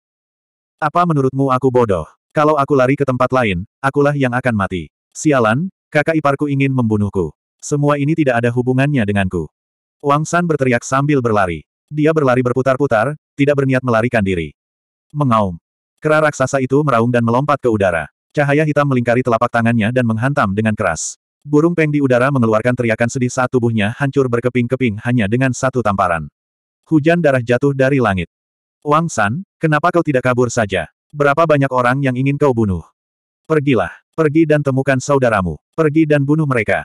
Apa menurutmu aku bodoh? Kalau aku lari ke tempat lain, akulah yang akan mati. Sialan, kakak iparku ingin membunuhku. Semua ini tidak ada hubungannya denganku. Wang San berteriak sambil berlari. Dia berlari berputar-putar, tidak berniat melarikan diri. Mengaum. Kera raksasa itu meraung dan melompat ke udara. Cahaya hitam melingkari telapak tangannya dan menghantam dengan keras. Burung peng di udara mengeluarkan teriakan sedih saat tubuhnya hancur berkeping-keping hanya dengan satu tamparan. Hujan darah jatuh dari langit. Wang San, kenapa kau tidak kabur saja? Berapa banyak orang yang ingin kau bunuh? Pergilah, pergi dan temukan saudaramu, pergi dan bunuh mereka.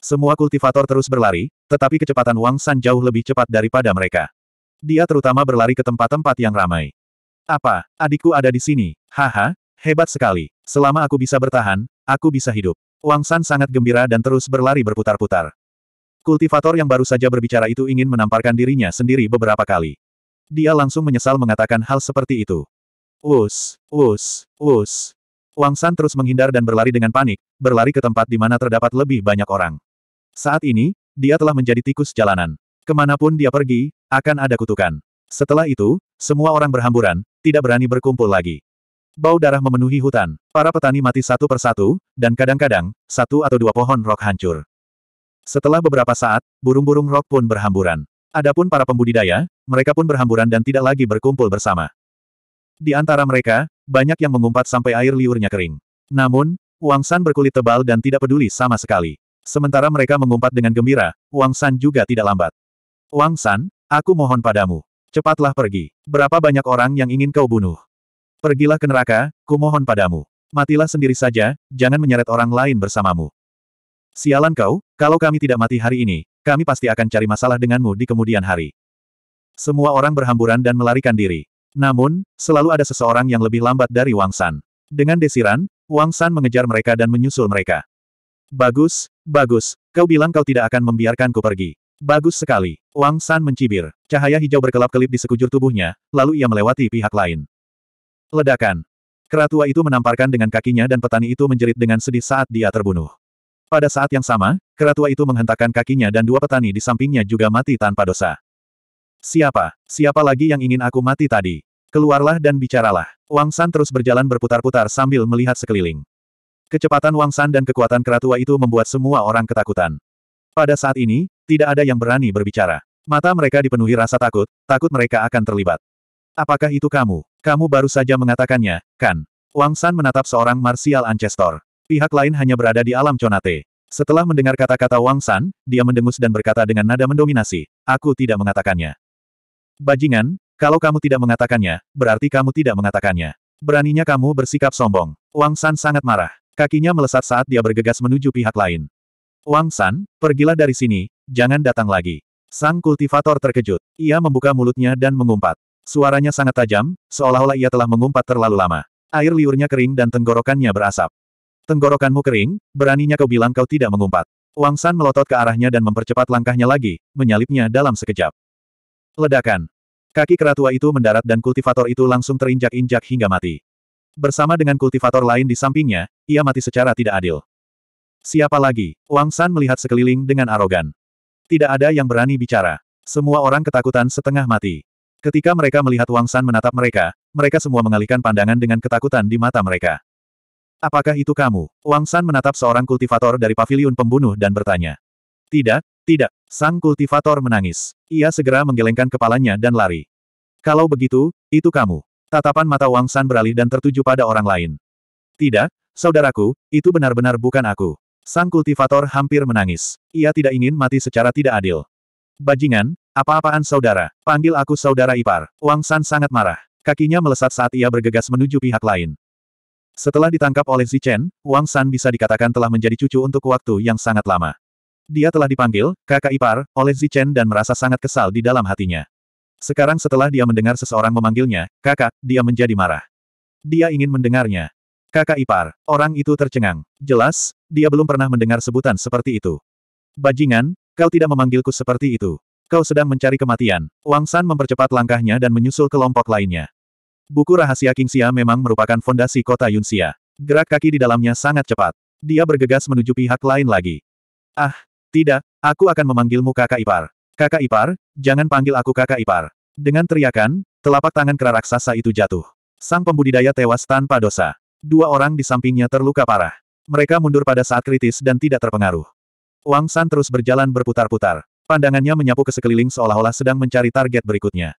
Semua kultivator terus berlari, tetapi kecepatan Wang San jauh lebih cepat daripada mereka. Dia terutama berlari ke tempat-tempat yang ramai. Apa, adikku ada di sini? Haha, hebat sekali. Selama aku bisa bertahan, aku bisa hidup. Wang San sangat gembira dan terus berlari berputar-putar. Kultivator yang baru saja berbicara itu ingin menamparkan dirinya sendiri beberapa kali. Dia langsung menyesal mengatakan hal seperti itu. Us, us, us. Wang San terus menghindar dan berlari dengan panik, berlari ke tempat di mana terdapat lebih banyak orang. Saat ini, dia telah menjadi tikus jalanan. Kemanapun dia pergi, akan ada kutukan. Setelah itu, semua orang berhamburan, tidak berani berkumpul lagi. Bau darah memenuhi hutan, para petani mati satu persatu, dan kadang-kadang, satu atau dua pohon rok hancur. Setelah beberapa saat, burung-burung rok pun berhamburan. Adapun para pembudidaya, mereka pun berhamburan dan tidak lagi berkumpul bersama. Di antara mereka, banyak yang mengumpat sampai air liurnya kering. Namun, Wang San berkulit tebal dan tidak peduli sama sekali. Sementara mereka mengumpat dengan gembira, Wang San juga tidak lambat. Wang San, aku mohon padamu. Cepatlah pergi. Berapa banyak orang yang ingin kau bunuh? Pergilah ke neraka, ku mohon padamu. Matilah sendiri saja, jangan menyeret orang lain bersamamu. Sialan kau, kalau kami tidak mati hari ini, kami pasti akan cari masalah denganmu di kemudian hari. Semua orang berhamburan dan melarikan diri. Namun, selalu ada seseorang yang lebih lambat dari Wang San. Dengan desiran, Wang San mengejar mereka dan menyusul mereka. Bagus, bagus, kau bilang kau tidak akan membiarkanku pergi. Bagus sekali. Wang San mencibir. Cahaya hijau berkelap-kelip di sekujur tubuhnya, lalu ia melewati pihak lain. Ledakan. Keratua itu menamparkan dengan kakinya dan petani itu menjerit dengan sedih saat dia terbunuh. Pada saat yang sama, keratua itu menghentakkan kakinya dan dua petani di sampingnya juga mati tanpa dosa. Siapa? Siapa lagi yang ingin aku mati tadi? Keluarlah dan bicaralah. Wang San terus berjalan berputar-putar sambil melihat sekeliling. Kecepatan Wang San dan kekuatan keratua itu membuat semua orang ketakutan. Pada saat ini, tidak ada yang berani berbicara. Mata mereka dipenuhi rasa takut, takut mereka akan terlibat. Apakah itu kamu? Kamu baru saja mengatakannya, kan? Wang San menatap seorang martial ancestor. Pihak lain hanya berada di alam conate. Setelah mendengar kata-kata Wang San, dia mendengus dan berkata dengan nada mendominasi, aku tidak mengatakannya. Bajingan, kalau kamu tidak mengatakannya, berarti kamu tidak mengatakannya. Beraninya kamu bersikap sombong. Wang San sangat marah. Kakinya melesat saat dia bergegas menuju pihak lain. Wang San, pergilah dari sini, jangan datang lagi. Sang kultivator terkejut. Ia membuka mulutnya dan mengumpat. Suaranya sangat tajam, seolah-olah ia telah mengumpat terlalu lama. Air liurnya kering dan tenggorokannya berasap. Tenggorokanmu kering, beraninya kau bilang kau tidak mengumpat. Wang San melotot ke arahnya dan mempercepat langkahnya lagi, menyalipnya dalam sekejap. Ledakan. Kaki keratua itu mendarat dan kultivator itu langsung terinjak-injak hingga mati. Bersama dengan kultivator lain di sampingnya, ia mati secara tidak adil. Siapa lagi? Wang San melihat sekeliling dengan arogan. Tidak ada yang berani bicara. Semua orang ketakutan setengah mati. Ketika mereka melihat Wang San menatap mereka, mereka semua mengalihkan pandangan dengan ketakutan di mata mereka. Apakah itu kamu? Wang San menatap seorang kultivator dari paviliun pembunuh dan bertanya. Tidak, tidak, Sang kultivator menangis. Ia segera menggelengkan kepalanya dan lari. Kalau begitu, itu kamu. Tatapan mata Wang San beralih dan tertuju pada orang lain. Tidak, saudaraku, itu benar-benar bukan aku. Sang kultivator hampir menangis. Ia tidak ingin mati secara tidak adil. Bajingan, apa-apaan saudara? Panggil aku saudara ipar. Wang San sangat marah. Kakinya melesat saat ia bergegas menuju pihak lain. Setelah ditangkap oleh Zichen, Wang San bisa dikatakan telah menjadi cucu untuk waktu yang sangat lama. Dia telah dipanggil, kakak ipar, oleh Zichen dan merasa sangat kesal di dalam hatinya. Sekarang setelah dia mendengar seseorang memanggilnya, kakak, dia menjadi marah. Dia ingin mendengarnya. Kakak ipar, orang itu tercengang. Jelas, dia belum pernah mendengar sebutan seperti itu. Bajingan, kau tidak memanggilku seperti itu. Kau sedang mencari kematian. Wang San mempercepat langkahnya dan menyusul kelompok lainnya. Buku rahasia King Xia memang merupakan fondasi kota Yunxia. Gerak kaki di dalamnya sangat cepat. Dia bergegas menuju pihak lain lagi. Ah, tidak, aku akan memanggilmu kakak ipar. Kakak ipar, jangan panggil aku kakak ipar. Dengan teriakan, telapak tangan kera raksasa itu jatuh. Sang pembudidaya tewas tanpa dosa. Dua orang di sampingnya terluka parah. Mereka mundur pada saat kritis dan tidak terpengaruh. Wang San terus berjalan berputar-putar. Pandangannya menyapu ke sekeliling seolah-olah sedang mencari target berikutnya.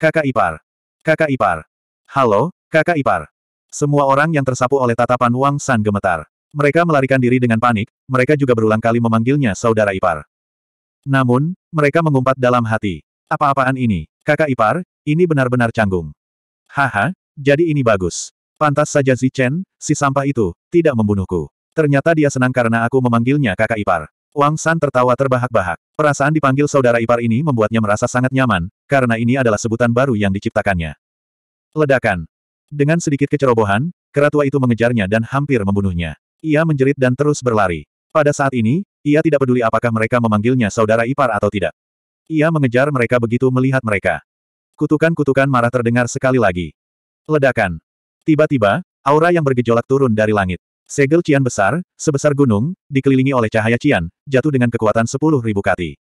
Kakak ipar. Kakak ipar. Halo, kakak ipar. Semua orang yang tersapu oleh tatapan Wang San gemetar. Mereka melarikan diri dengan panik, mereka juga berulang kali memanggilnya saudara ipar. Namun, mereka mengumpat dalam hati. Apa-apaan ini? Kakak ipar, ini benar-benar canggung. Haha, jadi ini bagus. Pantas saja Zichen, si sampah itu, tidak membunuhku. Ternyata dia senang karena aku memanggilnya kakak ipar. Wang San tertawa terbahak-bahak. Perasaan dipanggil saudara ipar ini membuatnya merasa sangat nyaman, karena ini adalah sebutan baru yang diciptakannya. Ledakan. Dengan sedikit kecerobohan, keratua itu mengejarnya dan hampir membunuhnya. Ia menjerit dan terus berlari. Pada saat ini, ia tidak peduli apakah mereka memanggilnya saudara ipar atau tidak. Ia mengejar mereka begitu melihat mereka. Kutukan-kutukan marah terdengar sekali lagi. Ledakan. Tiba-tiba, aura yang bergejolak turun dari langit. Segel Cian besar, sebesar gunung, dikelilingi oleh cahaya Cian, jatuh dengan kekuatan sepuluh ribu kati.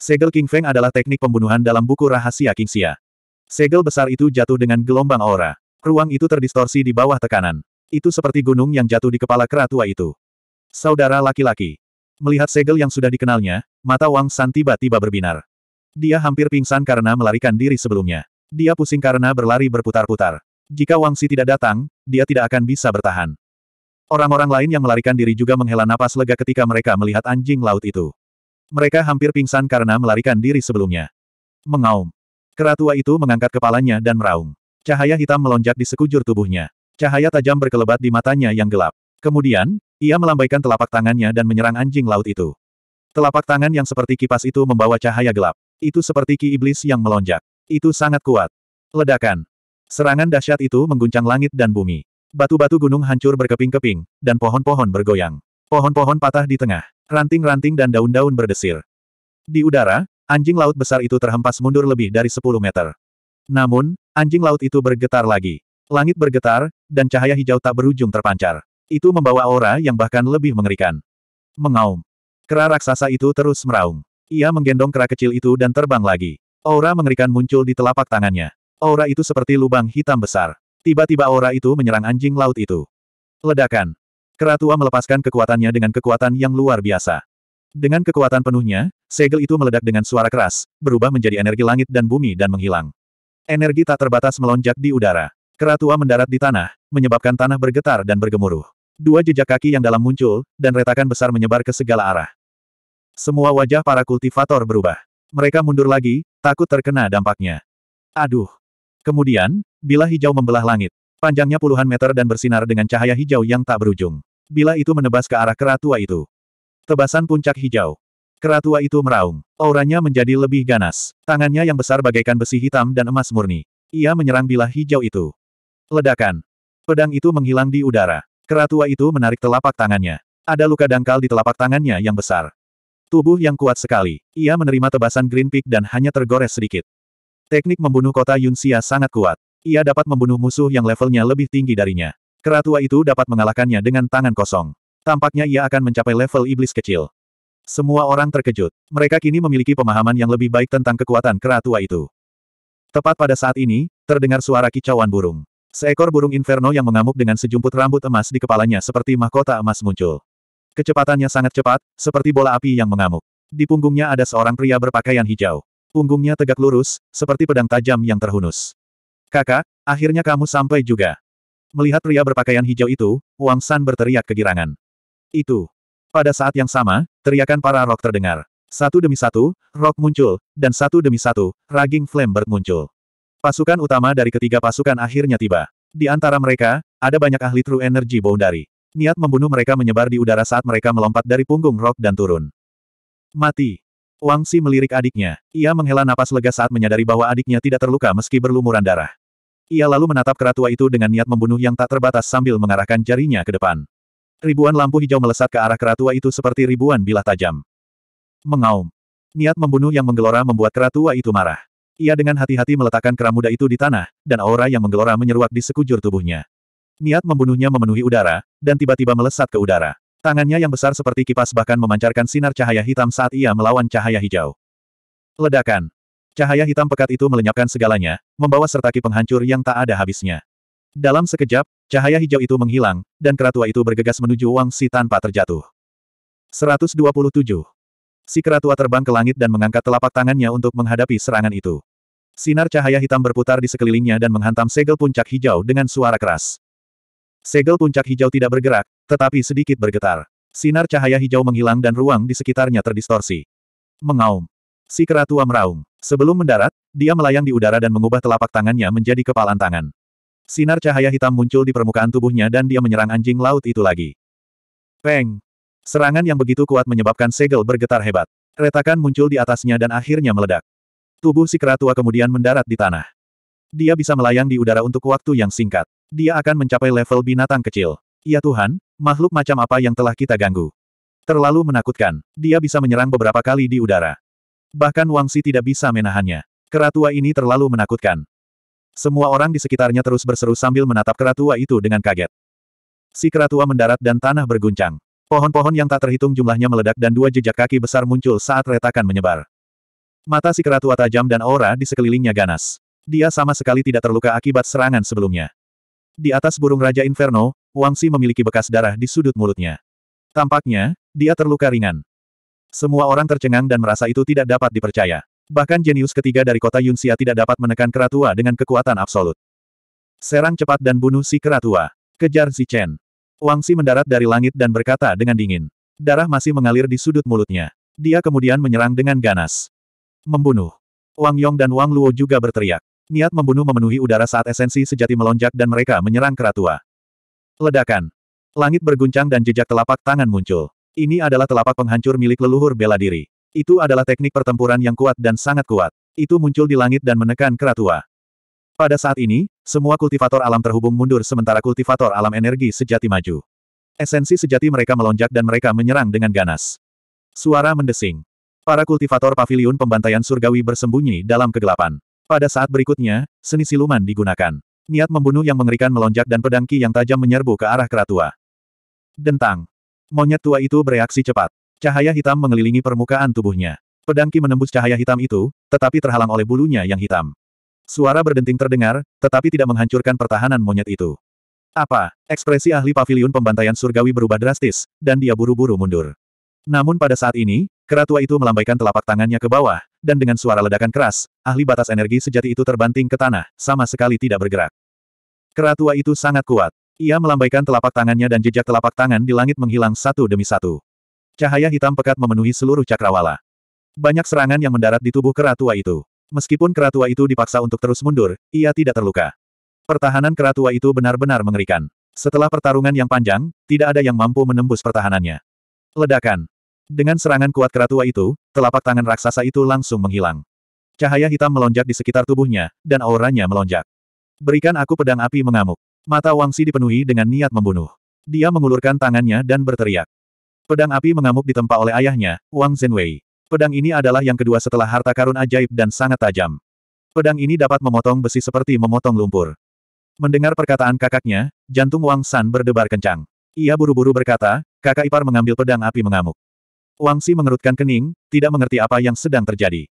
Segel King Feng adalah teknik pembunuhan dalam buku rahasia King Xia. Segel besar itu jatuh dengan gelombang aura. Ruang itu terdistorsi di bawah tekanan. Itu seperti gunung yang jatuh di kepala keratua itu. Saudara laki-laki. Melihat segel yang sudah dikenalnya, mata Wang San tiba-tiba berbinar. Dia hampir pingsan karena melarikan diri sebelumnya. Dia pusing karena berlari berputar-putar. Jika Wang Si tidak datang, dia tidak akan bisa bertahan. Orang-orang lain yang melarikan diri juga menghela napas lega ketika mereka melihat anjing laut itu. Mereka hampir pingsan karena melarikan diri sebelumnya. Mengaum. Keratua itu mengangkat kepalanya dan meraung. Cahaya hitam melonjak di sekujur tubuhnya. Cahaya tajam berkelebat di matanya yang gelap. Kemudian, ia melambaikan telapak tangannya dan menyerang anjing laut itu. Telapak tangan yang seperti kipas itu membawa cahaya gelap. Itu seperti ki iblis yang melonjak. Itu sangat kuat. Ledakan. Serangan dahsyat itu mengguncang langit dan bumi. Batu-batu gunung hancur berkeping-keping, dan pohon-pohon bergoyang. Pohon-pohon patah di tengah. Ranting-ranting dan daun-daun berdesir. Di udara, anjing laut besar itu terhempas mundur lebih dari 10 meter. Namun, anjing laut itu bergetar lagi. Langit bergetar, dan cahaya hijau tak berujung terpancar. Itu membawa aura yang bahkan lebih mengerikan. Mengaum. Kera raksasa itu terus meraung. Ia menggendong kera kecil itu dan terbang lagi. Aura mengerikan muncul di telapak tangannya. Aura itu seperti lubang hitam besar. Tiba-tiba aura itu menyerang anjing laut itu. Ledakan. Kera tua melepaskan kekuatannya dengan kekuatan yang luar biasa. Dengan kekuatan penuhnya, segel itu meledak dengan suara keras, berubah menjadi energi langit dan bumi dan menghilang. Energi tak terbatas melonjak di udara. Keratua mendarat di tanah, menyebabkan tanah bergetar dan bergemuruh. Dua jejak kaki yang dalam muncul, dan retakan besar menyebar ke segala arah. Semua wajah para kultivator berubah. Mereka mundur lagi, takut terkena dampaknya. Aduh. Kemudian, bila hijau membelah langit. Panjangnya puluhan meter dan bersinar dengan cahaya hijau yang tak berujung. Bila itu menebas ke arah keratua itu. Tebasan puncak hijau. Keratua itu meraung. Auranya menjadi lebih ganas. Tangannya yang besar bagaikan besi hitam dan emas murni. Ia menyerang bila hijau itu. Ledakan. Pedang itu menghilang di udara. Keratua itu menarik telapak tangannya. Ada luka dangkal di telapak tangannya yang besar. Tubuh yang kuat sekali. Ia menerima tebasan Green Peak dan hanya tergores sedikit. Teknik membunuh kota Yunxia sangat kuat. Ia dapat membunuh musuh yang levelnya lebih tinggi darinya. Keratua itu dapat mengalahkannya dengan tangan kosong. Tampaknya ia akan mencapai level iblis kecil. Semua orang terkejut. Mereka kini memiliki pemahaman yang lebih baik tentang kekuatan keratua itu. Tepat pada saat ini, terdengar suara kicauan burung. Seekor burung inferno yang mengamuk dengan sejumput rambut emas di kepalanya seperti mahkota emas muncul. Kecepatannya sangat cepat, seperti bola api yang mengamuk. Di punggungnya ada seorang pria berpakaian hijau. Punggungnya tegak lurus, seperti pedang tajam yang terhunus. Kakak, akhirnya kamu sampai juga. Melihat pria berpakaian hijau itu, Wang San berteriak kegirangan. Itu. Pada saat yang sama, teriakan para rok terdengar. Satu demi satu, rok muncul, dan satu demi satu, raging Flame muncul. Pasukan utama dari ketiga pasukan akhirnya tiba. Di antara mereka, ada banyak ahli True Energy Boundary. Niat membunuh mereka menyebar di udara saat mereka melompat dari punggung rok dan turun. Mati. Wang Si melirik adiknya. Ia menghela napas lega saat menyadari bahwa adiknya tidak terluka meski berlumuran darah. Ia lalu menatap keratua itu dengan niat membunuh yang tak terbatas sambil mengarahkan jarinya ke depan. Ribuan lampu hijau melesat ke arah keratua itu seperti ribuan bilah tajam. Mengaum. Niat membunuh yang menggelora membuat keratua itu marah. Ia dengan hati-hati meletakkan kera muda itu di tanah, dan aura yang menggelora menyeruak di sekujur tubuhnya. Niat membunuhnya memenuhi udara, dan tiba-tiba melesat ke udara. Tangannya yang besar seperti kipas bahkan memancarkan sinar cahaya hitam saat ia melawan cahaya hijau. Ledakan. Cahaya hitam pekat itu melenyapkan segalanya, membawa serta ki penghancur yang tak ada habisnya. Dalam sekejap, cahaya hijau itu menghilang, dan keratua itu bergegas menuju Wang Si tanpa terjatuh. 127. Si tua terbang ke langit dan mengangkat telapak tangannya untuk menghadapi serangan itu. Sinar cahaya hitam berputar di sekelilingnya dan menghantam segel puncak hijau dengan suara keras. Segel puncak hijau tidak bergerak, tetapi sedikit bergetar. Sinar cahaya hijau menghilang dan ruang di sekitarnya terdistorsi. Mengaum. Si tua meraung. Sebelum mendarat, dia melayang di udara dan mengubah telapak tangannya menjadi kepalan tangan. Sinar cahaya hitam muncul di permukaan tubuhnya dan dia menyerang anjing laut itu lagi. Peng! Serangan yang begitu kuat menyebabkan segel bergetar hebat. Retakan muncul di atasnya dan akhirnya meledak. Tubuh si tua kemudian mendarat di tanah. Dia bisa melayang di udara untuk waktu yang singkat. Dia akan mencapai level binatang kecil. Ya Tuhan, makhluk macam apa yang telah kita ganggu? Terlalu menakutkan. Dia bisa menyerang beberapa kali di udara. Bahkan Wangsi tidak bisa menahannya. Keratua ini terlalu menakutkan. Semua orang di sekitarnya terus berseru sambil menatap keratua itu dengan kaget. Si keratua mendarat dan tanah berguncang. Pohon-pohon yang tak terhitung jumlahnya meledak dan dua jejak kaki besar muncul saat retakan menyebar. Mata si keratua tajam dan aura di sekelilingnya ganas. Dia sama sekali tidak terluka akibat serangan sebelumnya. Di atas burung Raja Inferno, Wang Si memiliki bekas darah di sudut mulutnya. Tampaknya, dia terluka ringan. Semua orang tercengang dan merasa itu tidak dapat dipercaya. Bahkan jenius ketiga dari kota Yunxia tidak dapat menekan keratua dengan kekuatan absolut. Serang cepat dan bunuh si keratua. Kejar si Chen. Wangsi mendarat dari langit dan berkata dengan dingin. Darah masih mengalir di sudut mulutnya. Dia kemudian menyerang dengan ganas. Membunuh. Wang Yong dan Wang Luo juga berteriak. Niat membunuh memenuhi udara saat esensi sejati melonjak dan mereka menyerang keratua. Ledakan. Langit berguncang dan jejak telapak tangan muncul. Ini adalah telapak penghancur milik leluhur bela diri. Itu adalah teknik pertempuran yang kuat dan sangat kuat. Itu muncul di langit dan menekan keratua. Pada saat ini, semua kultivator alam terhubung mundur sementara kultivator alam energi sejati maju. Esensi sejati mereka melonjak dan mereka menyerang dengan ganas. Suara mendesing. Para kultivator paviliun pembantaian surgawi bersembunyi dalam kegelapan. Pada saat berikutnya, seni siluman digunakan. Niat membunuh yang mengerikan melonjak dan pedangki yang tajam menyerbu ke arah keratua. Dentang. Monyet tua itu bereaksi cepat. Cahaya hitam mengelilingi permukaan tubuhnya. Pedangki menembus cahaya hitam itu, tetapi terhalang oleh bulunya yang hitam. Suara berdenting terdengar, tetapi tidak menghancurkan pertahanan monyet itu. Apa? Ekspresi ahli pavilion pembantaian surgawi berubah drastis, dan dia buru-buru mundur. Namun pada saat ini, keratua itu melambaikan telapak tangannya ke bawah, dan dengan suara ledakan keras, ahli batas energi sejati itu terbanting ke tanah, sama sekali tidak bergerak. Keratua itu sangat kuat. Ia melambaikan telapak tangannya dan jejak telapak tangan di langit menghilang satu demi satu. Cahaya hitam pekat memenuhi seluruh cakrawala. Banyak serangan yang mendarat di tubuh keratua itu. Meskipun keratua itu dipaksa untuk terus mundur, ia tidak terluka. Pertahanan keratua itu benar-benar mengerikan. Setelah pertarungan yang panjang, tidak ada yang mampu menembus pertahanannya. Ledakan. Dengan serangan kuat keratua itu, telapak tangan raksasa itu langsung menghilang. Cahaya hitam melonjak di sekitar tubuhnya, dan auranya melonjak. Berikan aku pedang api mengamuk. Mata Wangsi dipenuhi dengan niat membunuh. Dia mengulurkan tangannya dan berteriak. Pedang api mengamuk ditempa oleh ayahnya, Wang Zhenwei. Pedang ini adalah yang kedua setelah harta karun ajaib dan sangat tajam. Pedang ini dapat memotong besi seperti memotong lumpur. Mendengar perkataan kakaknya, jantung Wang San berdebar kencang. Ia buru-buru berkata, kakak ipar mengambil pedang api mengamuk. Wang Si mengerutkan kening, tidak mengerti apa yang sedang terjadi.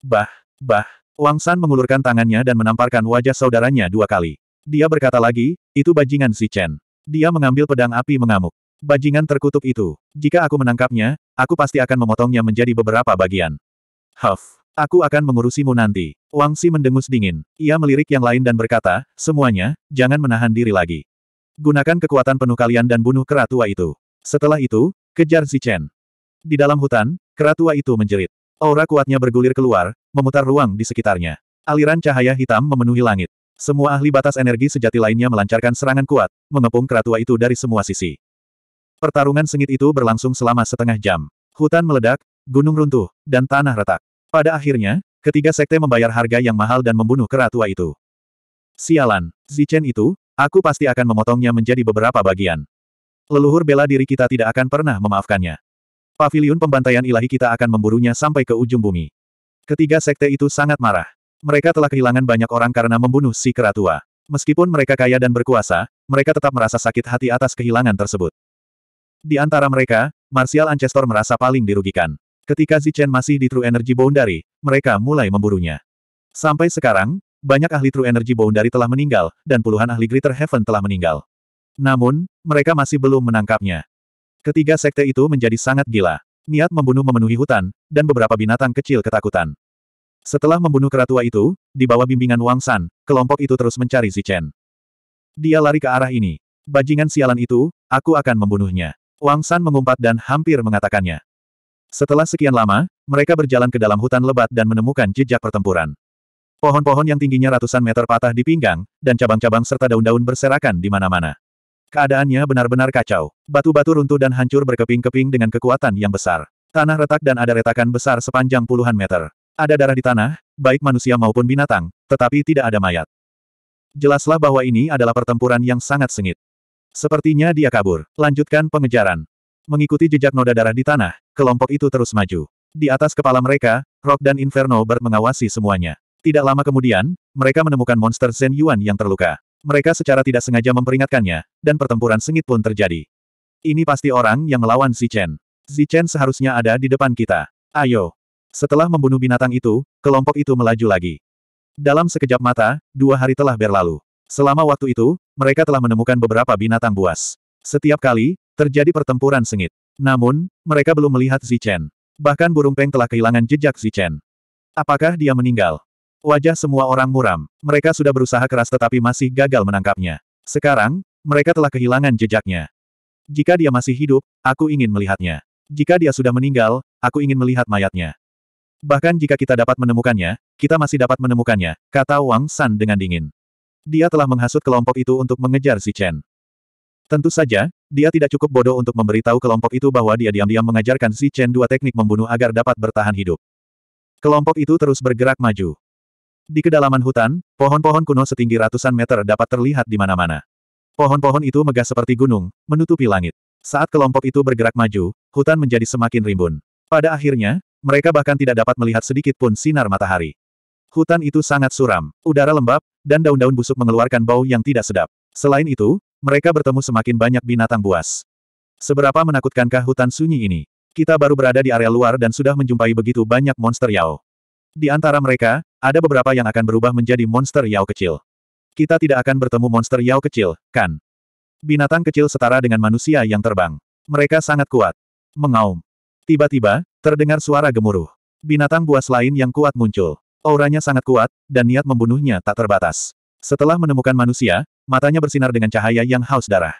Bah, bah, Wang San mengulurkan tangannya dan menamparkan wajah saudaranya dua kali. Dia berkata lagi, itu bajingan si Chen. Dia mengambil pedang api mengamuk. Bajingan terkutuk itu. Jika aku menangkapnya, aku pasti akan memotongnya menjadi beberapa bagian. Huff. Aku akan mengurusimu nanti. Wang Si mendengus dingin. Ia melirik yang lain dan berkata, semuanya, jangan menahan diri lagi. Gunakan kekuatan penuh kalian dan bunuh keratua itu. Setelah itu, kejar Si Chen. Di dalam hutan, keratua itu menjerit. Aura kuatnya bergulir keluar, memutar ruang di sekitarnya. Aliran cahaya hitam memenuhi langit. Semua ahli batas energi sejati lainnya melancarkan serangan kuat, mengepung keratua itu dari semua sisi. Pertarungan sengit itu berlangsung selama setengah jam. Hutan meledak, gunung runtuh, dan tanah retak. Pada akhirnya, ketiga sekte membayar harga yang mahal dan membunuh keratua itu. Sialan, Zichen itu, aku pasti akan memotongnya menjadi beberapa bagian. Leluhur bela diri kita tidak akan pernah memaafkannya. Paviliun pembantaian ilahi kita akan memburunya sampai ke ujung bumi. Ketiga sekte itu sangat marah. Mereka telah kehilangan banyak orang karena membunuh si keratua. Meskipun mereka kaya dan berkuasa, mereka tetap merasa sakit hati atas kehilangan tersebut. Di antara mereka, Martial Ancestor merasa paling dirugikan. Ketika Zichen masih di True Energy Boundary, mereka mulai memburunya. Sampai sekarang, banyak ahli True Energy Boundary telah meninggal, dan puluhan ahli Greater Heaven telah meninggal. Namun, mereka masih belum menangkapnya. Ketiga sekte itu menjadi sangat gila. Niat membunuh memenuhi hutan, dan beberapa binatang kecil ketakutan. Setelah membunuh keratua itu, di bawah bimbingan Wang San, kelompok itu terus mencari Zichen. Dia lari ke arah ini. Bajingan sialan itu, aku akan membunuhnya. Wang San mengumpat dan hampir mengatakannya. Setelah sekian lama, mereka berjalan ke dalam hutan lebat dan menemukan jejak pertempuran. Pohon-pohon yang tingginya ratusan meter patah di pinggang, dan cabang-cabang serta daun-daun berserakan di mana-mana. Keadaannya benar-benar kacau. Batu-batu runtuh dan hancur berkeping-keping dengan kekuatan yang besar. Tanah retak dan ada retakan besar sepanjang puluhan meter. Ada darah di tanah, baik manusia maupun binatang, tetapi tidak ada mayat. Jelaslah bahwa ini adalah pertempuran yang sangat sengit. Sepertinya dia kabur. Lanjutkan pengejaran. Mengikuti jejak noda darah di tanah, kelompok itu terus maju. Di atas kepala mereka, Rock dan Inferno Bird mengawasi semuanya. Tidak lama kemudian, mereka menemukan monster Zen Yuan yang terluka. Mereka secara tidak sengaja memperingatkannya, dan pertempuran sengit pun terjadi. Ini pasti orang yang melawan Zichen. Zichen seharusnya ada di depan kita. Ayo. Setelah membunuh binatang itu, kelompok itu melaju lagi. Dalam sekejap mata, dua hari telah berlalu. Selama waktu itu, mereka telah menemukan beberapa binatang buas. Setiap kali, terjadi pertempuran sengit. Namun, mereka belum melihat Zichen. Bahkan burung peng telah kehilangan jejak Zichen. Apakah dia meninggal? Wajah semua orang muram. Mereka sudah berusaha keras tetapi masih gagal menangkapnya. Sekarang, mereka telah kehilangan jejaknya. Jika dia masih hidup, aku ingin melihatnya. Jika dia sudah meninggal, aku ingin melihat mayatnya. Bahkan jika kita dapat menemukannya, kita masih dapat menemukannya, kata Wang San dengan dingin. Dia telah menghasut kelompok itu untuk mengejar Si Chen. Tentu saja, dia tidak cukup bodoh untuk memberitahu kelompok itu bahwa dia diam-diam mengajarkan si Chen dua teknik membunuh agar dapat bertahan hidup. Kelompok itu terus bergerak maju. Di kedalaman hutan, pohon-pohon kuno setinggi ratusan meter dapat terlihat di mana-mana. Pohon-pohon itu megah seperti gunung, menutupi langit. Saat kelompok itu bergerak maju, hutan menjadi semakin rimbun. Pada akhirnya, mereka bahkan tidak dapat melihat sedikit pun sinar matahari. Hutan itu sangat suram, udara lembab, dan daun-daun busuk mengeluarkan bau yang tidak sedap. Selain itu, mereka bertemu semakin banyak binatang buas. Seberapa menakutkankah hutan sunyi ini? Kita baru berada di area luar dan sudah menjumpai begitu banyak monster Yao. Di antara mereka, ada beberapa yang akan berubah menjadi monster Yao kecil. Kita tidak akan bertemu monster Yao kecil, kan? Binatang kecil setara dengan manusia yang terbang. Mereka sangat kuat. Mengaum. Tiba-tiba, terdengar suara gemuruh. Binatang buas lain yang kuat muncul. Auranya sangat kuat, dan niat membunuhnya tak terbatas. Setelah menemukan manusia, matanya bersinar dengan cahaya yang haus darah.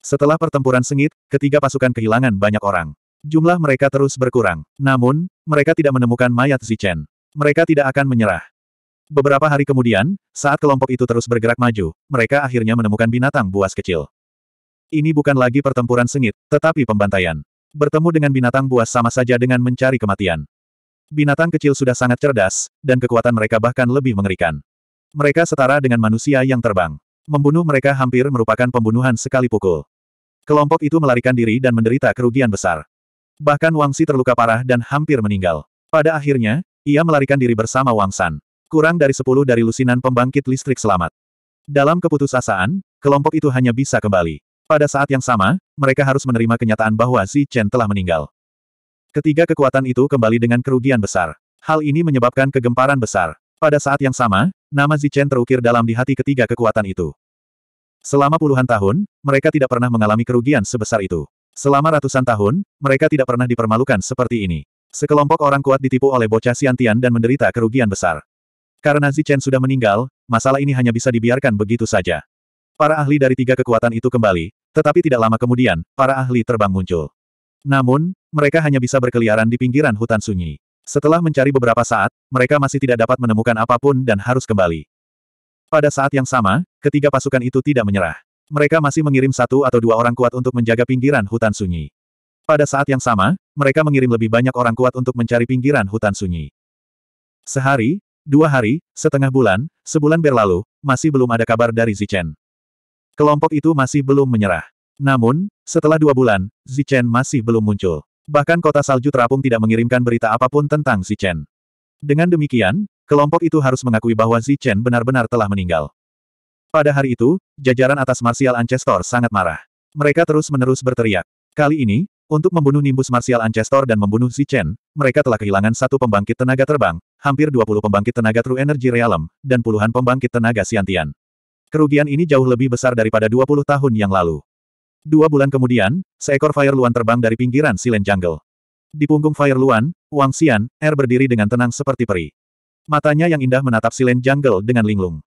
Setelah pertempuran sengit, ketiga pasukan kehilangan banyak orang. Jumlah mereka terus berkurang. Namun, mereka tidak menemukan mayat Zichen. Mereka tidak akan menyerah. Beberapa hari kemudian, saat kelompok itu terus bergerak maju, mereka akhirnya menemukan binatang buas kecil. Ini bukan lagi pertempuran sengit, tetapi pembantaian. Bertemu dengan binatang buas sama saja dengan mencari kematian. Binatang kecil sudah sangat cerdas, dan kekuatan mereka bahkan lebih mengerikan. Mereka setara dengan manusia yang terbang. Membunuh mereka hampir merupakan pembunuhan sekali pukul. Kelompok itu melarikan diri dan menderita kerugian besar. Bahkan Wangsi terluka parah dan hampir meninggal. Pada akhirnya, ia melarikan diri bersama Wang San. Kurang dari sepuluh dari lusinan pembangkit listrik selamat. Dalam keputusasaan, kelompok itu hanya bisa kembali. Pada saat yang sama, mereka harus menerima kenyataan bahwa Xi Chen telah meninggal. Ketiga kekuatan itu kembali dengan kerugian besar. Hal ini menyebabkan kegemparan besar. Pada saat yang sama, nama Zichen terukir dalam di hati ketiga kekuatan itu. Selama puluhan tahun, mereka tidak pernah mengalami kerugian sebesar itu. Selama ratusan tahun, mereka tidak pernah dipermalukan seperti ini. Sekelompok orang kuat ditipu oleh bocah siantian dan menderita kerugian besar. Karena Zichen sudah meninggal, masalah ini hanya bisa dibiarkan begitu saja. Para ahli dari tiga kekuatan itu kembali, tetapi tidak lama kemudian, para ahli terbang muncul. Namun, mereka hanya bisa berkeliaran di pinggiran hutan sunyi. Setelah mencari beberapa saat, mereka masih tidak dapat menemukan apapun dan harus kembali. Pada saat yang sama, ketiga pasukan itu tidak menyerah. Mereka masih mengirim satu atau dua orang kuat untuk menjaga pinggiran hutan sunyi. Pada saat yang sama, mereka mengirim lebih banyak orang kuat untuk mencari pinggiran hutan sunyi. Sehari, dua hari, setengah bulan, sebulan berlalu, masih belum ada kabar dari Zichen. Kelompok itu masih belum menyerah. Namun, setelah dua bulan, Zichen masih belum muncul. Bahkan kota salju terapung tidak mengirimkan berita apapun tentang Chen. Dengan demikian, kelompok itu harus mengakui bahwa Chen benar-benar telah meninggal. Pada hari itu, jajaran atas Martial Ancestor sangat marah. Mereka terus-menerus berteriak. Kali ini, untuk membunuh Nimbus Martial Ancestor dan membunuh Chen, mereka telah kehilangan satu pembangkit tenaga terbang, hampir 20 pembangkit tenaga True Energy Realm, dan puluhan pembangkit tenaga Siantian. Kerugian ini jauh lebih besar daripada 20 tahun yang lalu. Dua bulan kemudian, seekor Fire Luan terbang dari pinggiran Silen Jungle. Di punggung Fire Luan, Wang Xian, Er berdiri dengan tenang seperti peri. Matanya yang indah menatap Silen Jungle dengan linglung.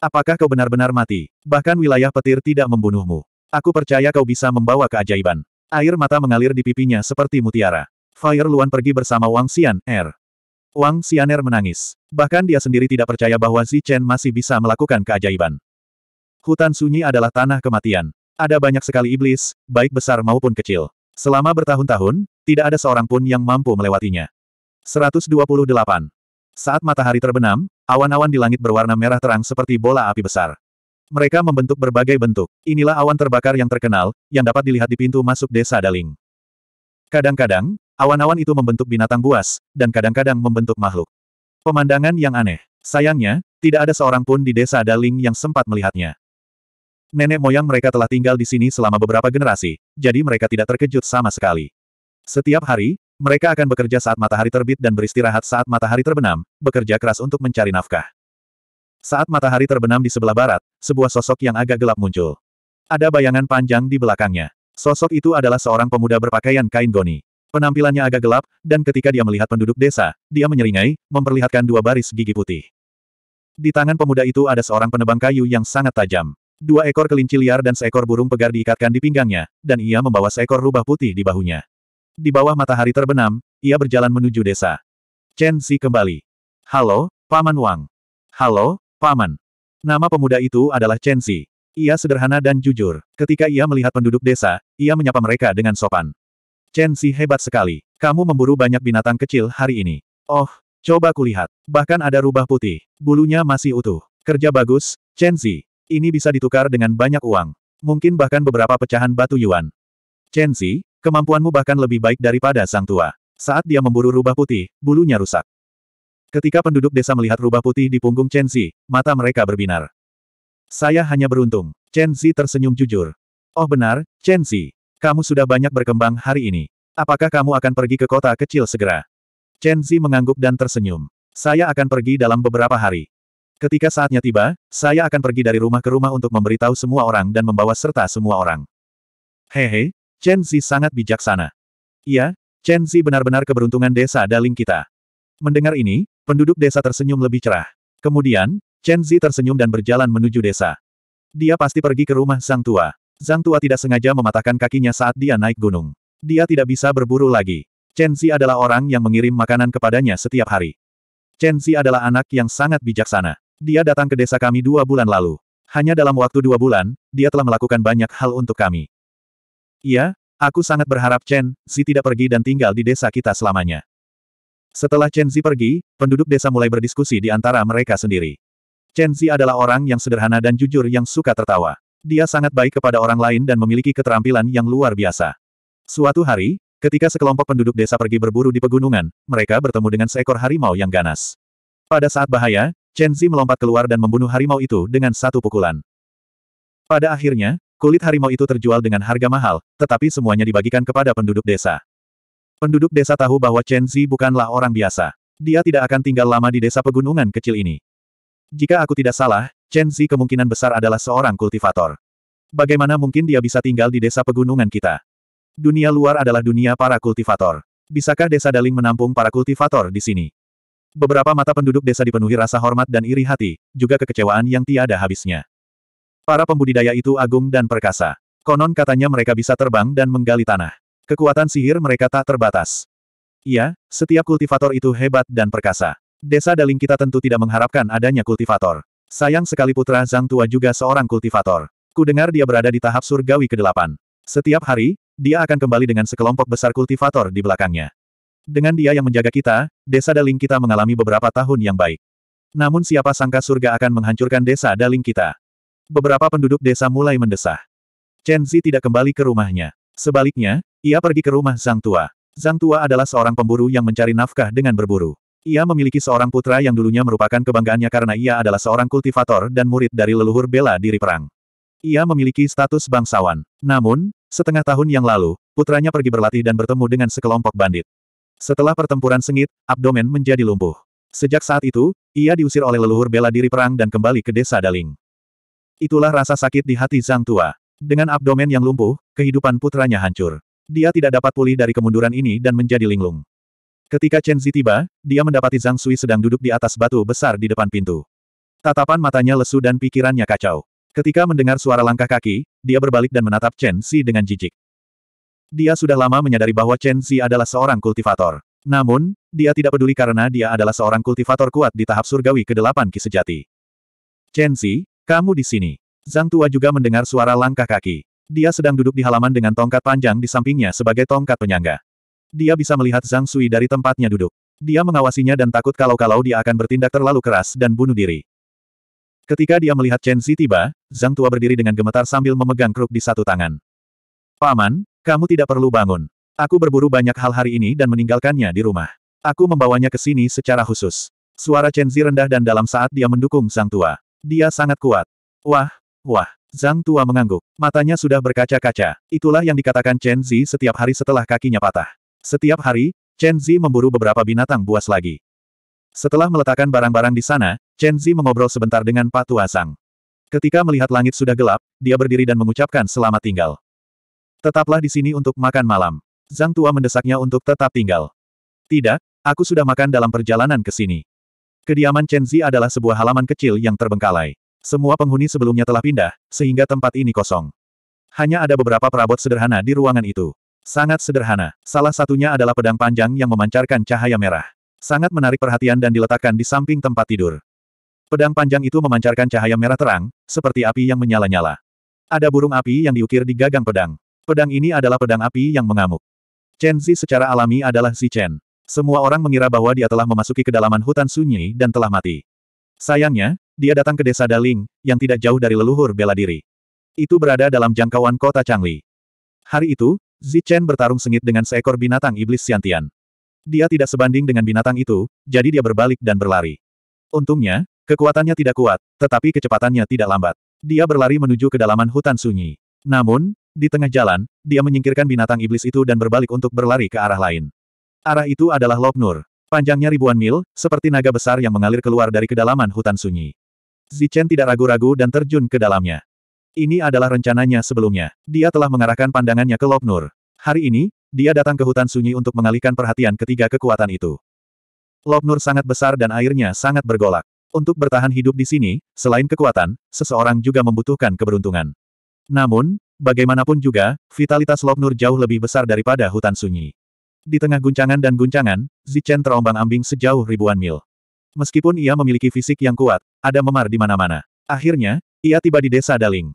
Apakah kau benar-benar mati? Bahkan wilayah petir tidak membunuhmu. Aku percaya kau bisa membawa keajaiban. Air mata mengalir di pipinya seperti mutiara. Fire Luan pergi bersama Wang Xian, Er. Wang Xianer menangis. Bahkan dia sendiri tidak percaya bahwa Zi Chen masih bisa melakukan keajaiban. Hutan sunyi adalah tanah kematian. Ada banyak sekali iblis, baik besar maupun kecil. Selama bertahun-tahun, tidak ada seorang pun yang mampu melewatinya. 128. Saat matahari terbenam, awan-awan di langit berwarna merah terang seperti bola api besar. Mereka membentuk berbagai bentuk. Inilah awan terbakar yang terkenal, yang dapat dilihat di pintu masuk desa Daling. Kadang-kadang, awan-awan itu membentuk binatang buas, dan kadang-kadang membentuk makhluk. Pemandangan yang aneh. Sayangnya, tidak ada seorang pun di desa Daling yang sempat melihatnya. Nenek moyang mereka telah tinggal di sini selama beberapa generasi, jadi mereka tidak terkejut sama sekali. Setiap hari, mereka akan bekerja saat matahari terbit dan beristirahat saat matahari terbenam, bekerja keras untuk mencari nafkah. Saat matahari terbenam di sebelah barat, sebuah sosok yang agak gelap muncul. Ada bayangan panjang di belakangnya. Sosok itu adalah seorang pemuda berpakaian kain goni. Penampilannya agak gelap, dan ketika dia melihat penduduk desa, dia menyeringai, memperlihatkan dua baris gigi putih. Di tangan pemuda itu ada seorang penebang kayu yang sangat tajam. Dua ekor kelinci liar dan seekor burung pegar diikatkan di pinggangnya, dan ia membawa seekor rubah putih di bahunya. Di bawah matahari terbenam, ia berjalan menuju desa. Chen Xi kembali. Halo, Paman Wang. Halo, Paman. Nama pemuda itu adalah Chen Xi. Ia sederhana dan jujur. Ketika ia melihat penduduk desa, ia menyapa mereka dengan sopan. Chen Xi hebat sekali. Kamu memburu banyak binatang kecil hari ini. Oh, coba kulihat. Bahkan ada rubah putih. Bulunya masih utuh. Kerja bagus, Chen Xi. Ini bisa ditukar dengan banyak uang. Mungkin bahkan beberapa pecahan batu yuan. Chen Xi, kemampuanmu bahkan lebih baik daripada sang tua. Saat dia memburu rubah putih, bulunya rusak. Ketika penduduk desa melihat rubah putih di punggung Chen Xi, mata mereka berbinar. Saya hanya beruntung. Chen Xi tersenyum jujur. Oh benar, Chen Xi. Kamu sudah banyak berkembang hari ini. Apakah kamu akan pergi ke kota kecil segera? Chen Xi mengangguk dan tersenyum. Saya akan pergi dalam beberapa hari. Ketika saatnya tiba, saya akan pergi dari rumah ke rumah untuk memberitahu semua orang dan membawa serta semua orang. Hehe, Chen Zi sangat bijaksana. Iya, Chen Zi benar-benar keberuntungan desa Daling kita. Mendengar ini, penduduk desa tersenyum lebih cerah. Kemudian, Chen Zi tersenyum dan berjalan menuju desa. Dia pasti pergi ke rumah sang tua. Zhang Tua tidak sengaja mematahkan kakinya saat dia naik gunung. Dia tidak bisa berburu lagi. Chen Zi adalah orang yang mengirim makanan kepadanya setiap hari. Chen Zi adalah anak yang sangat bijaksana. Dia datang ke desa kami dua bulan lalu. Hanya dalam waktu dua bulan, dia telah melakukan banyak hal untuk kami. Iya, aku sangat berharap Chen Zi tidak pergi dan tinggal di desa kita selamanya. Setelah Chen Zi pergi, penduduk desa mulai berdiskusi di antara mereka sendiri. Chen Zi adalah orang yang sederhana dan jujur yang suka tertawa. Dia sangat baik kepada orang lain dan memiliki keterampilan yang luar biasa. Suatu hari, Ketika sekelompok penduduk desa pergi berburu di pegunungan, mereka bertemu dengan seekor harimau yang ganas. Pada saat bahaya, Chen Zi melompat keluar dan membunuh harimau itu dengan satu pukulan. Pada akhirnya, kulit harimau itu terjual dengan harga mahal, tetapi semuanya dibagikan kepada penduduk desa. Penduduk desa tahu bahwa Chen Zi bukanlah orang biasa. Dia tidak akan tinggal lama di desa pegunungan kecil ini. Jika aku tidak salah, Chen Zi kemungkinan besar adalah seorang kultivator. Bagaimana mungkin dia bisa tinggal di desa pegunungan kita? Dunia luar adalah dunia para kultivator. Bisakah desa Daling menampung para kultivator di sini? Beberapa mata penduduk desa dipenuhi rasa hormat dan iri hati, juga kekecewaan yang tiada habisnya. Para pembudidaya itu agung dan perkasa. Konon katanya mereka bisa terbang dan menggali tanah. Kekuatan sihir mereka tak terbatas. Iya, setiap kultivator itu hebat dan perkasa. Desa Daling kita tentu tidak mengharapkan adanya kultivator. Sayang sekali putra Zhang Tua juga seorang kultivator. Kudengar dia berada di tahap surgawi ke-8. Setiap hari, dia akan kembali dengan sekelompok besar kultivator di belakangnya. Dengan dia yang menjaga kita, desa Daling kita mengalami beberapa tahun yang baik. Namun siapa sangka surga akan menghancurkan desa Daling kita. Beberapa penduduk desa mulai mendesah. Chen Zi tidak kembali ke rumahnya. Sebaliknya, ia pergi ke rumah Zhang Tua. Zhang Tua adalah seorang pemburu yang mencari nafkah dengan berburu. Ia memiliki seorang putra yang dulunya merupakan kebanggaannya karena ia adalah seorang kultivator dan murid dari leluhur bela diri perang. Ia memiliki status bangsawan. Namun, setengah tahun yang lalu, putranya pergi berlatih dan bertemu dengan sekelompok bandit. Setelah pertempuran sengit, abdomen menjadi lumpuh. Sejak saat itu, ia diusir oleh leluhur bela diri perang dan kembali ke desa Daling. Itulah rasa sakit di hati Zhang Tua. Dengan abdomen yang lumpuh, kehidupan putranya hancur. Dia tidak dapat pulih dari kemunduran ini dan menjadi linglung. Ketika Chen Zi tiba, dia mendapati Zhang Sui sedang duduk di atas batu besar di depan pintu. Tatapan matanya lesu dan pikirannya kacau. Ketika mendengar suara langkah kaki, dia berbalik dan menatap Chen Zi dengan jijik. Dia sudah lama menyadari bahwa Chen Xi adalah seorang kultivator. Namun, dia tidak peduli karena dia adalah seorang kultivator kuat di tahap surgawi ke-8 Ki Sejati. Chen Xi, kamu di sini. Zhang Tua juga mendengar suara langkah kaki. Dia sedang duduk di halaman dengan tongkat panjang di sampingnya sebagai tongkat penyangga. Dia bisa melihat Zhang Sui dari tempatnya duduk. Dia mengawasinya dan takut kalau-kalau dia akan bertindak terlalu keras dan bunuh diri. Ketika dia melihat Chen Xi tiba, Zhang Tua berdiri dengan gemetar sambil memegang kruk di satu tangan. Paman, kamu tidak perlu bangun. Aku berburu banyak hal hari ini dan meninggalkannya di rumah. Aku membawanya ke sini secara khusus. Suara Chen Zi rendah dan dalam saat dia mendukung Sang Tua. Dia sangat kuat. Wah, wah. Zhang Tua mengangguk. Matanya sudah berkaca-kaca. Itulah yang dikatakan Chen Zi setiap hari setelah kakinya patah. Setiap hari, Chen Zi memburu beberapa binatang buas lagi. Setelah meletakkan barang-barang di sana, Chen Zi mengobrol sebentar dengan Pak Tua Zhang. Ketika melihat langit sudah gelap, dia berdiri dan mengucapkan selamat tinggal. Tetaplah di sini untuk makan malam. Zhang Tua mendesaknya untuk tetap tinggal. Tidak, aku sudah makan dalam perjalanan ke sini. Kediaman Chen Zi adalah sebuah halaman kecil yang terbengkalai. Semua penghuni sebelumnya telah pindah, sehingga tempat ini kosong. Hanya ada beberapa perabot sederhana di ruangan itu. Sangat sederhana. Salah satunya adalah pedang panjang yang memancarkan cahaya merah. Sangat menarik perhatian dan diletakkan di samping tempat tidur. Pedang panjang itu memancarkan cahaya merah terang, seperti api yang menyala-nyala. Ada burung api yang diukir di gagang pedang. Pedang ini adalah pedang api yang mengamuk. Chen Zi secara alami adalah Zi Chen. Semua orang mengira bahwa dia telah memasuki kedalaman hutan sunyi dan telah mati. Sayangnya, dia datang ke desa Daling, yang tidak jauh dari leluhur bela diri. Itu berada dalam jangkauan kota Changli. Hari itu, Zi Chen bertarung sengit dengan seekor binatang iblis siantian. Dia tidak sebanding dengan binatang itu, jadi dia berbalik dan berlari. Untungnya, kekuatannya tidak kuat, tetapi kecepatannya tidak lambat. Dia berlari menuju kedalaman hutan sunyi. Namun, di tengah jalan, dia menyingkirkan binatang iblis itu dan berbalik untuk berlari ke arah lain. Arah itu adalah Lopnur. Nur. Panjangnya ribuan mil, seperti naga besar yang mengalir keluar dari kedalaman hutan sunyi. Zichen tidak ragu-ragu dan terjun ke dalamnya. Ini adalah rencananya sebelumnya. Dia telah mengarahkan pandangannya ke Lopnur. Nur. Hari ini, dia datang ke hutan sunyi untuk mengalihkan perhatian ketiga kekuatan itu. Lopnur Nur sangat besar dan airnya sangat bergolak. Untuk bertahan hidup di sini, selain kekuatan, seseorang juga membutuhkan keberuntungan. Namun, Bagaimanapun juga, vitalitas Nur jauh lebih besar daripada hutan sunyi. Di tengah guncangan dan guncangan, Zichen terombang-ambing sejauh ribuan mil. Meskipun ia memiliki fisik yang kuat, ada memar di mana-mana. Akhirnya, ia tiba di desa Daling.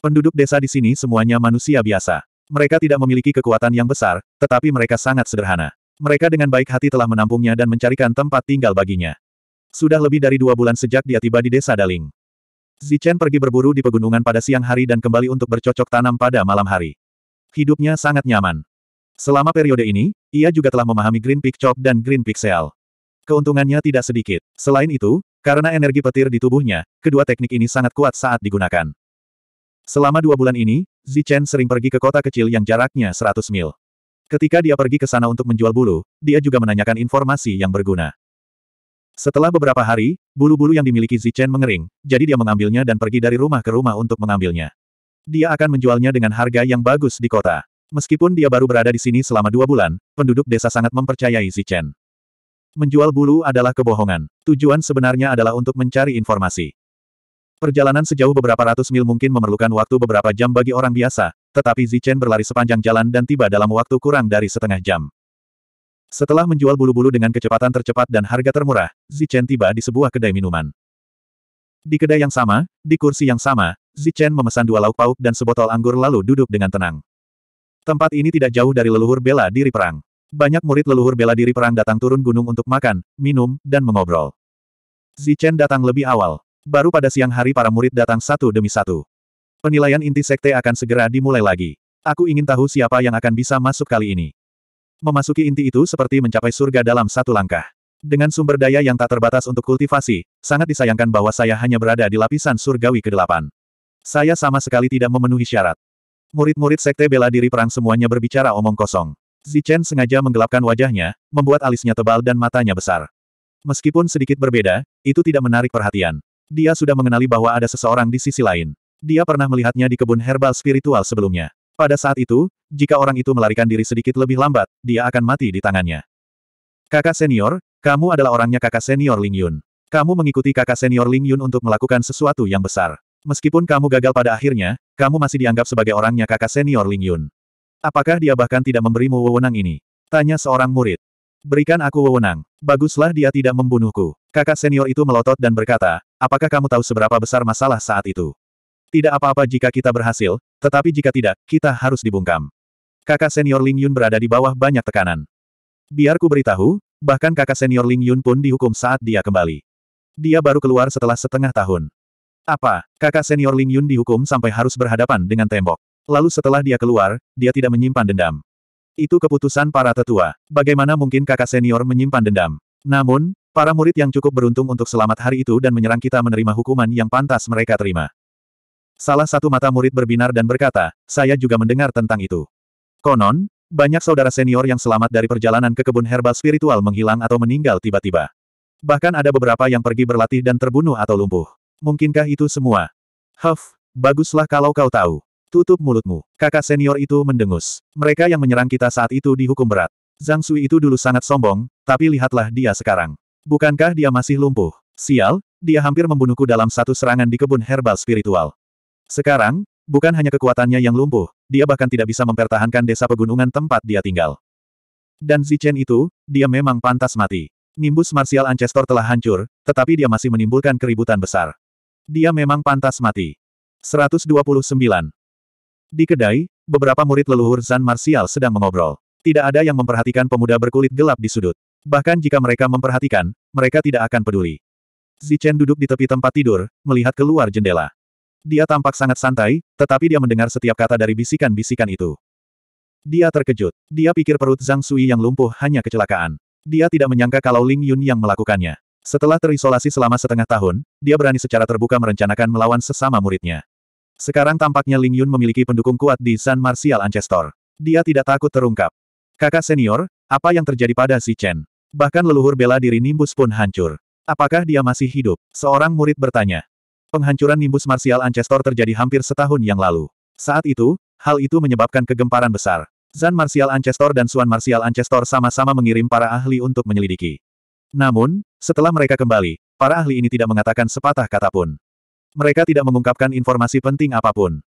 Penduduk desa di sini semuanya manusia biasa. Mereka tidak memiliki kekuatan yang besar, tetapi mereka sangat sederhana. Mereka dengan baik hati telah menampungnya dan mencarikan tempat tinggal baginya. Sudah lebih dari dua bulan sejak dia tiba di desa Daling. Zichen pergi berburu di pegunungan pada siang hari dan kembali untuk bercocok tanam pada malam hari. Hidupnya sangat nyaman. Selama periode ini, ia juga telah memahami Green Peak Chop dan Green Peak Seal. Keuntungannya tidak sedikit. Selain itu, karena energi petir di tubuhnya, kedua teknik ini sangat kuat saat digunakan. Selama dua bulan ini, Zichen sering pergi ke kota kecil yang jaraknya 100 mil. Ketika dia pergi ke sana untuk menjual bulu, dia juga menanyakan informasi yang berguna. Setelah beberapa hari, bulu-bulu yang dimiliki Zichen mengering, jadi dia mengambilnya dan pergi dari rumah ke rumah untuk mengambilnya. Dia akan menjualnya dengan harga yang bagus di kota. Meskipun dia baru berada di sini selama dua bulan, penduduk desa sangat mempercayai Zichen. Menjual bulu adalah kebohongan. Tujuan sebenarnya adalah untuk mencari informasi. Perjalanan sejauh beberapa ratus mil mungkin memerlukan waktu beberapa jam bagi orang biasa, tetapi Zichen berlari sepanjang jalan dan tiba dalam waktu kurang dari setengah jam. Setelah menjual bulu-bulu dengan kecepatan tercepat dan harga termurah, Zichen tiba di sebuah kedai minuman. Di kedai yang sama, di kursi yang sama, Zichen memesan dua lauk pauk dan sebotol anggur lalu duduk dengan tenang. Tempat ini tidak jauh dari leluhur bela diri perang. Banyak murid leluhur bela diri perang datang turun gunung untuk makan, minum, dan mengobrol. Zichen datang lebih awal. Baru pada siang hari para murid datang satu demi satu. Penilaian inti sekte akan segera dimulai lagi. Aku ingin tahu siapa yang akan bisa masuk kali ini. Memasuki inti itu seperti mencapai surga dalam satu langkah. Dengan sumber daya yang tak terbatas untuk kultivasi, sangat disayangkan bahwa saya hanya berada di lapisan surgawi ke-8. Saya sama sekali tidak memenuhi syarat. Murid-murid sekte bela diri perang semuanya berbicara omong kosong. Zichen sengaja menggelapkan wajahnya, membuat alisnya tebal dan matanya besar. Meskipun sedikit berbeda, itu tidak menarik perhatian. Dia sudah mengenali bahwa ada seseorang di sisi lain. Dia pernah melihatnya di kebun herbal spiritual sebelumnya. Pada saat itu, jika orang itu melarikan diri sedikit lebih lambat, dia akan mati di tangannya. Kakak senior, kamu adalah orangnya kakak senior Ling Yun. Kamu mengikuti kakak senior Ling Yun untuk melakukan sesuatu yang besar. Meskipun kamu gagal pada akhirnya, kamu masih dianggap sebagai orangnya kakak senior Ling Yun. Apakah dia bahkan tidak memberimu wewenang ini? Tanya seorang murid. Berikan aku wewenang. Baguslah dia tidak membunuhku. Kakak senior itu melotot dan berkata, apakah kamu tahu seberapa besar masalah saat itu? Tidak apa-apa jika kita berhasil, tetapi jika tidak, kita harus dibungkam. Kakak senior Ling Yun berada di bawah banyak tekanan. Biarku beritahu, bahkan kakak senior Ling Yun pun dihukum saat dia kembali. Dia baru keluar setelah setengah tahun. Apa, kakak senior Ling Yun dihukum sampai harus berhadapan dengan tembok. Lalu setelah dia keluar, dia tidak menyimpan dendam. Itu keputusan para tetua. Bagaimana mungkin kakak senior menyimpan dendam? Namun, para murid yang cukup beruntung untuk selamat hari itu dan menyerang kita menerima hukuman yang pantas mereka terima. Salah satu mata murid berbinar dan berkata, saya juga mendengar tentang itu. Konon, banyak saudara senior yang selamat dari perjalanan ke kebun herbal spiritual menghilang atau meninggal tiba-tiba. Bahkan ada beberapa yang pergi berlatih dan terbunuh atau lumpuh. Mungkinkah itu semua? Huff, baguslah kalau kau tahu. Tutup mulutmu. Kakak senior itu mendengus. Mereka yang menyerang kita saat itu dihukum berat. Zhang Sui itu dulu sangat sombong, tapi lihatlah dia sekarang. Bukankah dia masih lumpuh? Sial, dia hampir membunuhku dalam satu serangan di kebun herbal spiritual. Sekarang, bukan hanya kekuatannya yang lumpuh, dia bahkan tidak bisa mempertahankan desa pegunungan tempat dia tinggal. Dan Zichen itu, dia memang pantas mati. Nimbus Martial Ancestor telah hancur, tetapi dia masih menimbulkan keributan besar. Dia memang pantas mati. 129. Di kedai, beberapa murid leluhur Zan Martial sedang mengobrol. Tidak ada yang memperhatikan pemuda berkulit gelap di sudut. Bahkan jika mereka memperhatikan, mereka tidak akan peduli. Zichen duduk di tepi tempat tidur, melihat keluar jendela. Dia tampak sangat santai, tetapi dia mendengar setiap kata dari bisikan-bisikan itu. Dia terkejut. Dia pikir perut Zhang Sui yang lumpuh hanya kecelakaan. Dia tidak menyangka kalau Ling Yun yang melakukannya. Setelah terisolasi selama setengah tahun, dia berani secara terbuka merencanakan melawan sesama muridnya. Sekarang tampaknya Ling Yun memiliki pendukung kuat di San Martial Ancestor. Dia tidak takut terungkap. Kakak senior, apa yang terjadi pada si Chen? Bahkan leluhur bela diri Nimbus pun hancur. Apakah dia masih hidup? Seorang murid bertanya. Penghancuran nimbus Martial Ancestor terjadi hampir setahun yang lalu. Saat itu, hal itu menyebabkan kegemparan besar. Zan Martial Ancestor dan Suan Martial Ancestor sama-sama mengirim para ahli untuk menyelidiki. Namun, setelah mereka kembali, para ahli ini tidak mengatakan sepatah kata pun. Mereka tidak mengungkapkan informasi penting apapun.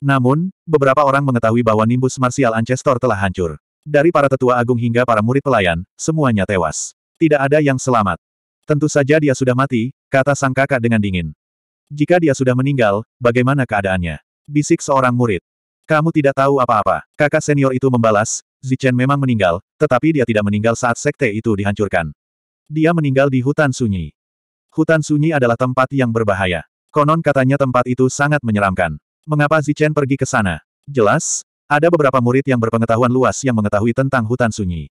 Namun, beberapa orang mengetahui bahwa nimbus Martial Ancestor telah hancur. Dari para tetua agung hingga para murid pelayan, semuanya tewas. Tidak ada yang selamat. Tentu saja dia sudah mati, kata sang kakak dengan dingin. Jika dia sudah meninggal, bagaimana keadaannya? Bisik seorang murid. Kamu tidak tahu apa-apa. Kakak senior itu membalas, Zichen memang meninggal, tetapi dia tidak meninggal saat sekte itu dihancurkan. Dia meninggal di hutan sunyi. Hutan sunyi adalah tempat yang berbahaya. Konon katanya tempat itu sangat menyeramkan. Mengapa Zichen pergi ke sana? Jelas, ada beberapa murid yang berpengetahuan luas yang mengetahui tentang hutan sunyi.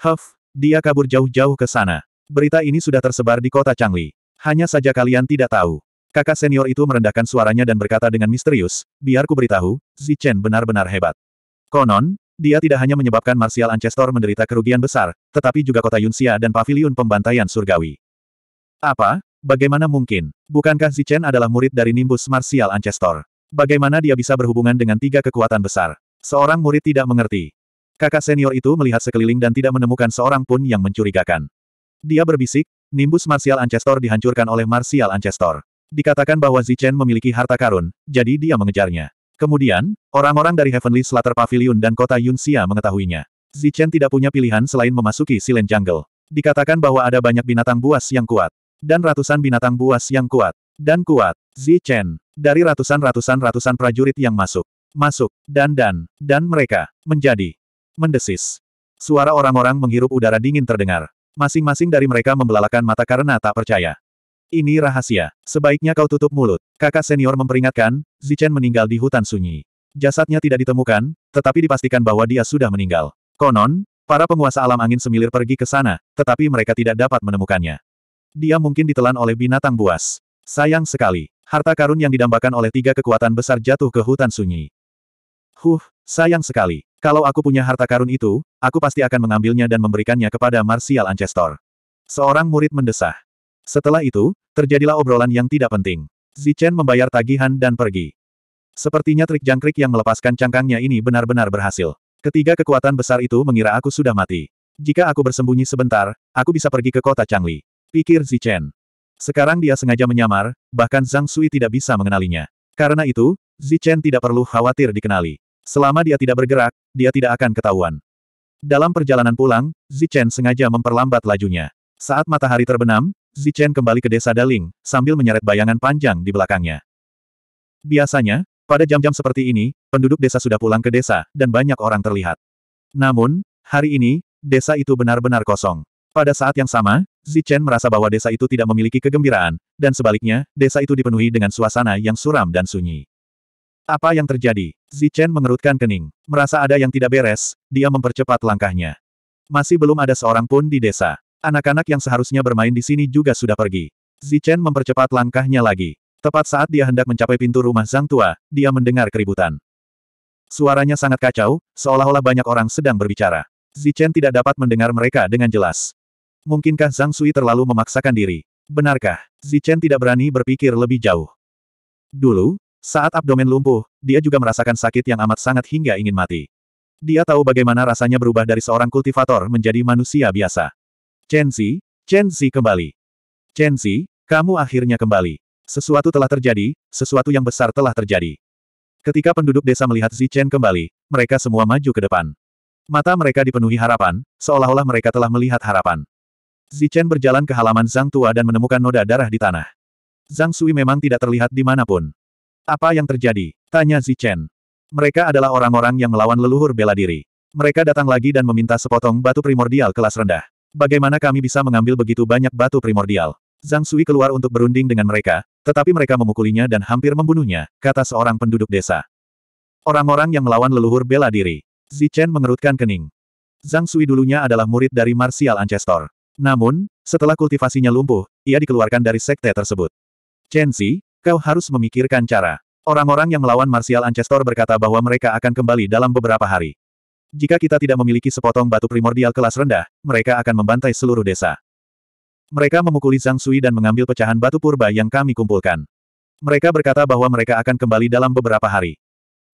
Huff, dia kabur jauh-jauh ke sana. Berita ini sudah tersebar di kota Changli. Hanya saja kalian tidak tahu. Kakak senior itu merendahkan suaranya dan berkata dengan misterius, biar ku beritahu, Zichen benar-benar hebat. Konon, dia tidak hanya menyebabkan Martial Ancestor menderita kerugian besar, tetapi juga kota Yunxia dan pavilion pembantaian surgawi. Apa? Bagaimana mungkin? Bukankah Zichen adalah murid dari Nimbus Martial Ancestor? Bagaimana dia bisa berhubungan dengan tiga kekuatan besar? Seorang murid tidak mengerti. Kakak senior itu melihat sekeliling dan tidak menemukan seorang pun yang mencurigakan. Dia berbisik, Nimbus Martial Ancestor dihancurkan oleh Martial Ancestor. Dikatakan bahwa Zichen memiliki harta karun, jadi dia mengejarnya. Kemudian, orang-orang dari Heavenly Slater Pavilion dan kota Yunxia mengetahuinya. Zichen tidak punya pilihan selain memasuki Silen Jungle. Dikatakan bahwa ada banyak binatang buas yang kuat. Dan ratusan binatang buas yang kuat. Dan kuat. Zichen. Dari ratusan-ratusan-ratusan prajurit yang masuk. Masuk. Dan dan. Dan mereka. Menjadi. Mendesis. Suara orang-orang menghirup udara dingin terdengar. Masing-masing dari mereka membelalakan mata karena tak percaya. Ini rahasia. Sebaiknya kau tutup mulut. Kakak senior memperingatkan, Zichen meninggal di hutan sunyi. Jasadnya tidak ditemukan, tetapi dipastikan bahwa dia sudah meninggal. Konon, para penguasa alam angin semilir pergi ke sana, tetapi mereka tidak dapat menemukannya. Dia mungkin ditelan oleh binatang buas. Sayang sekali, harta karun yang didambakan oleh tiga kekuatan besar jatuh ke hutan sunyi. Huh, sayang sekali. Kalau aku punya harta karun itu, aku pasti akan mengambilnya dan memberikannya kepada Martial Ancestor. Seorang murid mendesah. Setelah itu, terjadilah obrolan yang tidak penting. Zichen membayar tagihan dan pergi. Sepertinya trik jangkrik yang melepaskan cangkangnya ini benar-benar berhasil. Ketiga kekuatan besar itu mengira aku sudah mati. Jika aku bersembunyi sebentar, aku bisa pergi ke kota Changli. Pikir Zichen. Sekarang dia sengaja menyamar, bahkan Zhang Sui tidak bisa mengenalinya. Karena itu, Zichen tidak perlu khawatir dikenali. Selama dia tidak bergerak, dia tidak akan ketahuan. Dalam perjalanan pulang, Zichen sengaja memperlambat lajunya. Saat matahari terbenam, Zichen kembali ke desa Daling, sambil menyeret bayangan panjang di belakangnya. Biasanya, pada jam-jam seperti ini, penduduk desa sudah pulang ke desa, dan banyak orang terlihat. Namun, hari ini, desa itu benar-benar kosong. Pada saat yang sama, Zichen merasa bahwa desa itu tidak memiliki kegembiraan, dan sebaliknya, desa itu dipenuhi dengan suasana yang suram dan sunyi. Apa yang terjadi? Zichen mengerutkan kening. Merasa ada yang tidak beres, dia mempercepat langkahnya. Masih belum ada seorang pun di desa. Anak-anak yang seharusnya bermain di sini juga sudah pergi. Zichen mempercepat langkahnya lagi. Tepat saat dia hendak mencapai pintu rumah Zhang Tua, dia mendengar keributan. Suaranya sangat kacau, seolah-olah banyak orang sedang berbicara. Zichen tidak dapat mendengar mereka dengan jelas. Mungkinkah Zhang Sui terlalu memaksakan diri? Benarkah? Zichen tidak berani berpikir lebih jauh. Dulu, saat abdomen lumpuh, dia juga merasakan sakit yang amat sangat hingga ingin mati. Dia tahu bagaimana rasanya berubah dari seorang kultivator menjadi manusia biasa. Chen Chen Xi kembali. Chen Xi, kamu akhirnya kembali. Sesuatu telah terjadi, sesuatu yang besar telah terjadi. Ketika penduduk desa melihat Zi Chen kembali, mereka semua maju ke depan. Mata mereka dipenuhi harapan, seolah-olah mereka telah melihat harapan. Zi Chen berjalan ke halaman Zhang Tua dan menemukan noda darah di tanah. Zhang Sui memang tidak terlihat di dimanapun. Apa yang terjadi? Tanya Zi Chen. Mereka adalah orang-orang yang melawan leluhur bela diri. Mereka datang lagi dan meminta sepotong batu primordial kelas rendah. Bagaimana kami bisa mengambil begitu banyak batu primordial? Zhang Sui keluar untuk berunding dengan mereka, tetapi mereka memukulinya dan hampir membunuhnya, kata seorang penduduk desa. Orang-orang yang melawan leluhur bela diri. Zichen mengerutkan kening. Zhang Sui dulunya adalah murid dari Martial Ancestor. Namun, setelah kultivasinya lumpuh, ia dikeluarkan dari sekte tersebut. Chen Xi, kau harus memikirkan cara. Orang-orang yang melawan Martial Ancestor berkata bahwa mereka akan kembali dalam beberapa hari. Jika kita tidak memiliki sepotong batu primordial kelas rendah, mereka akan membantai seluruh desa. Mereka memukuli Zhang Sui dan mengambil pecahan batu purba yang kami kumpulkan. Mereka berkata bahwa mereka akan kembali dalam beberapa hari.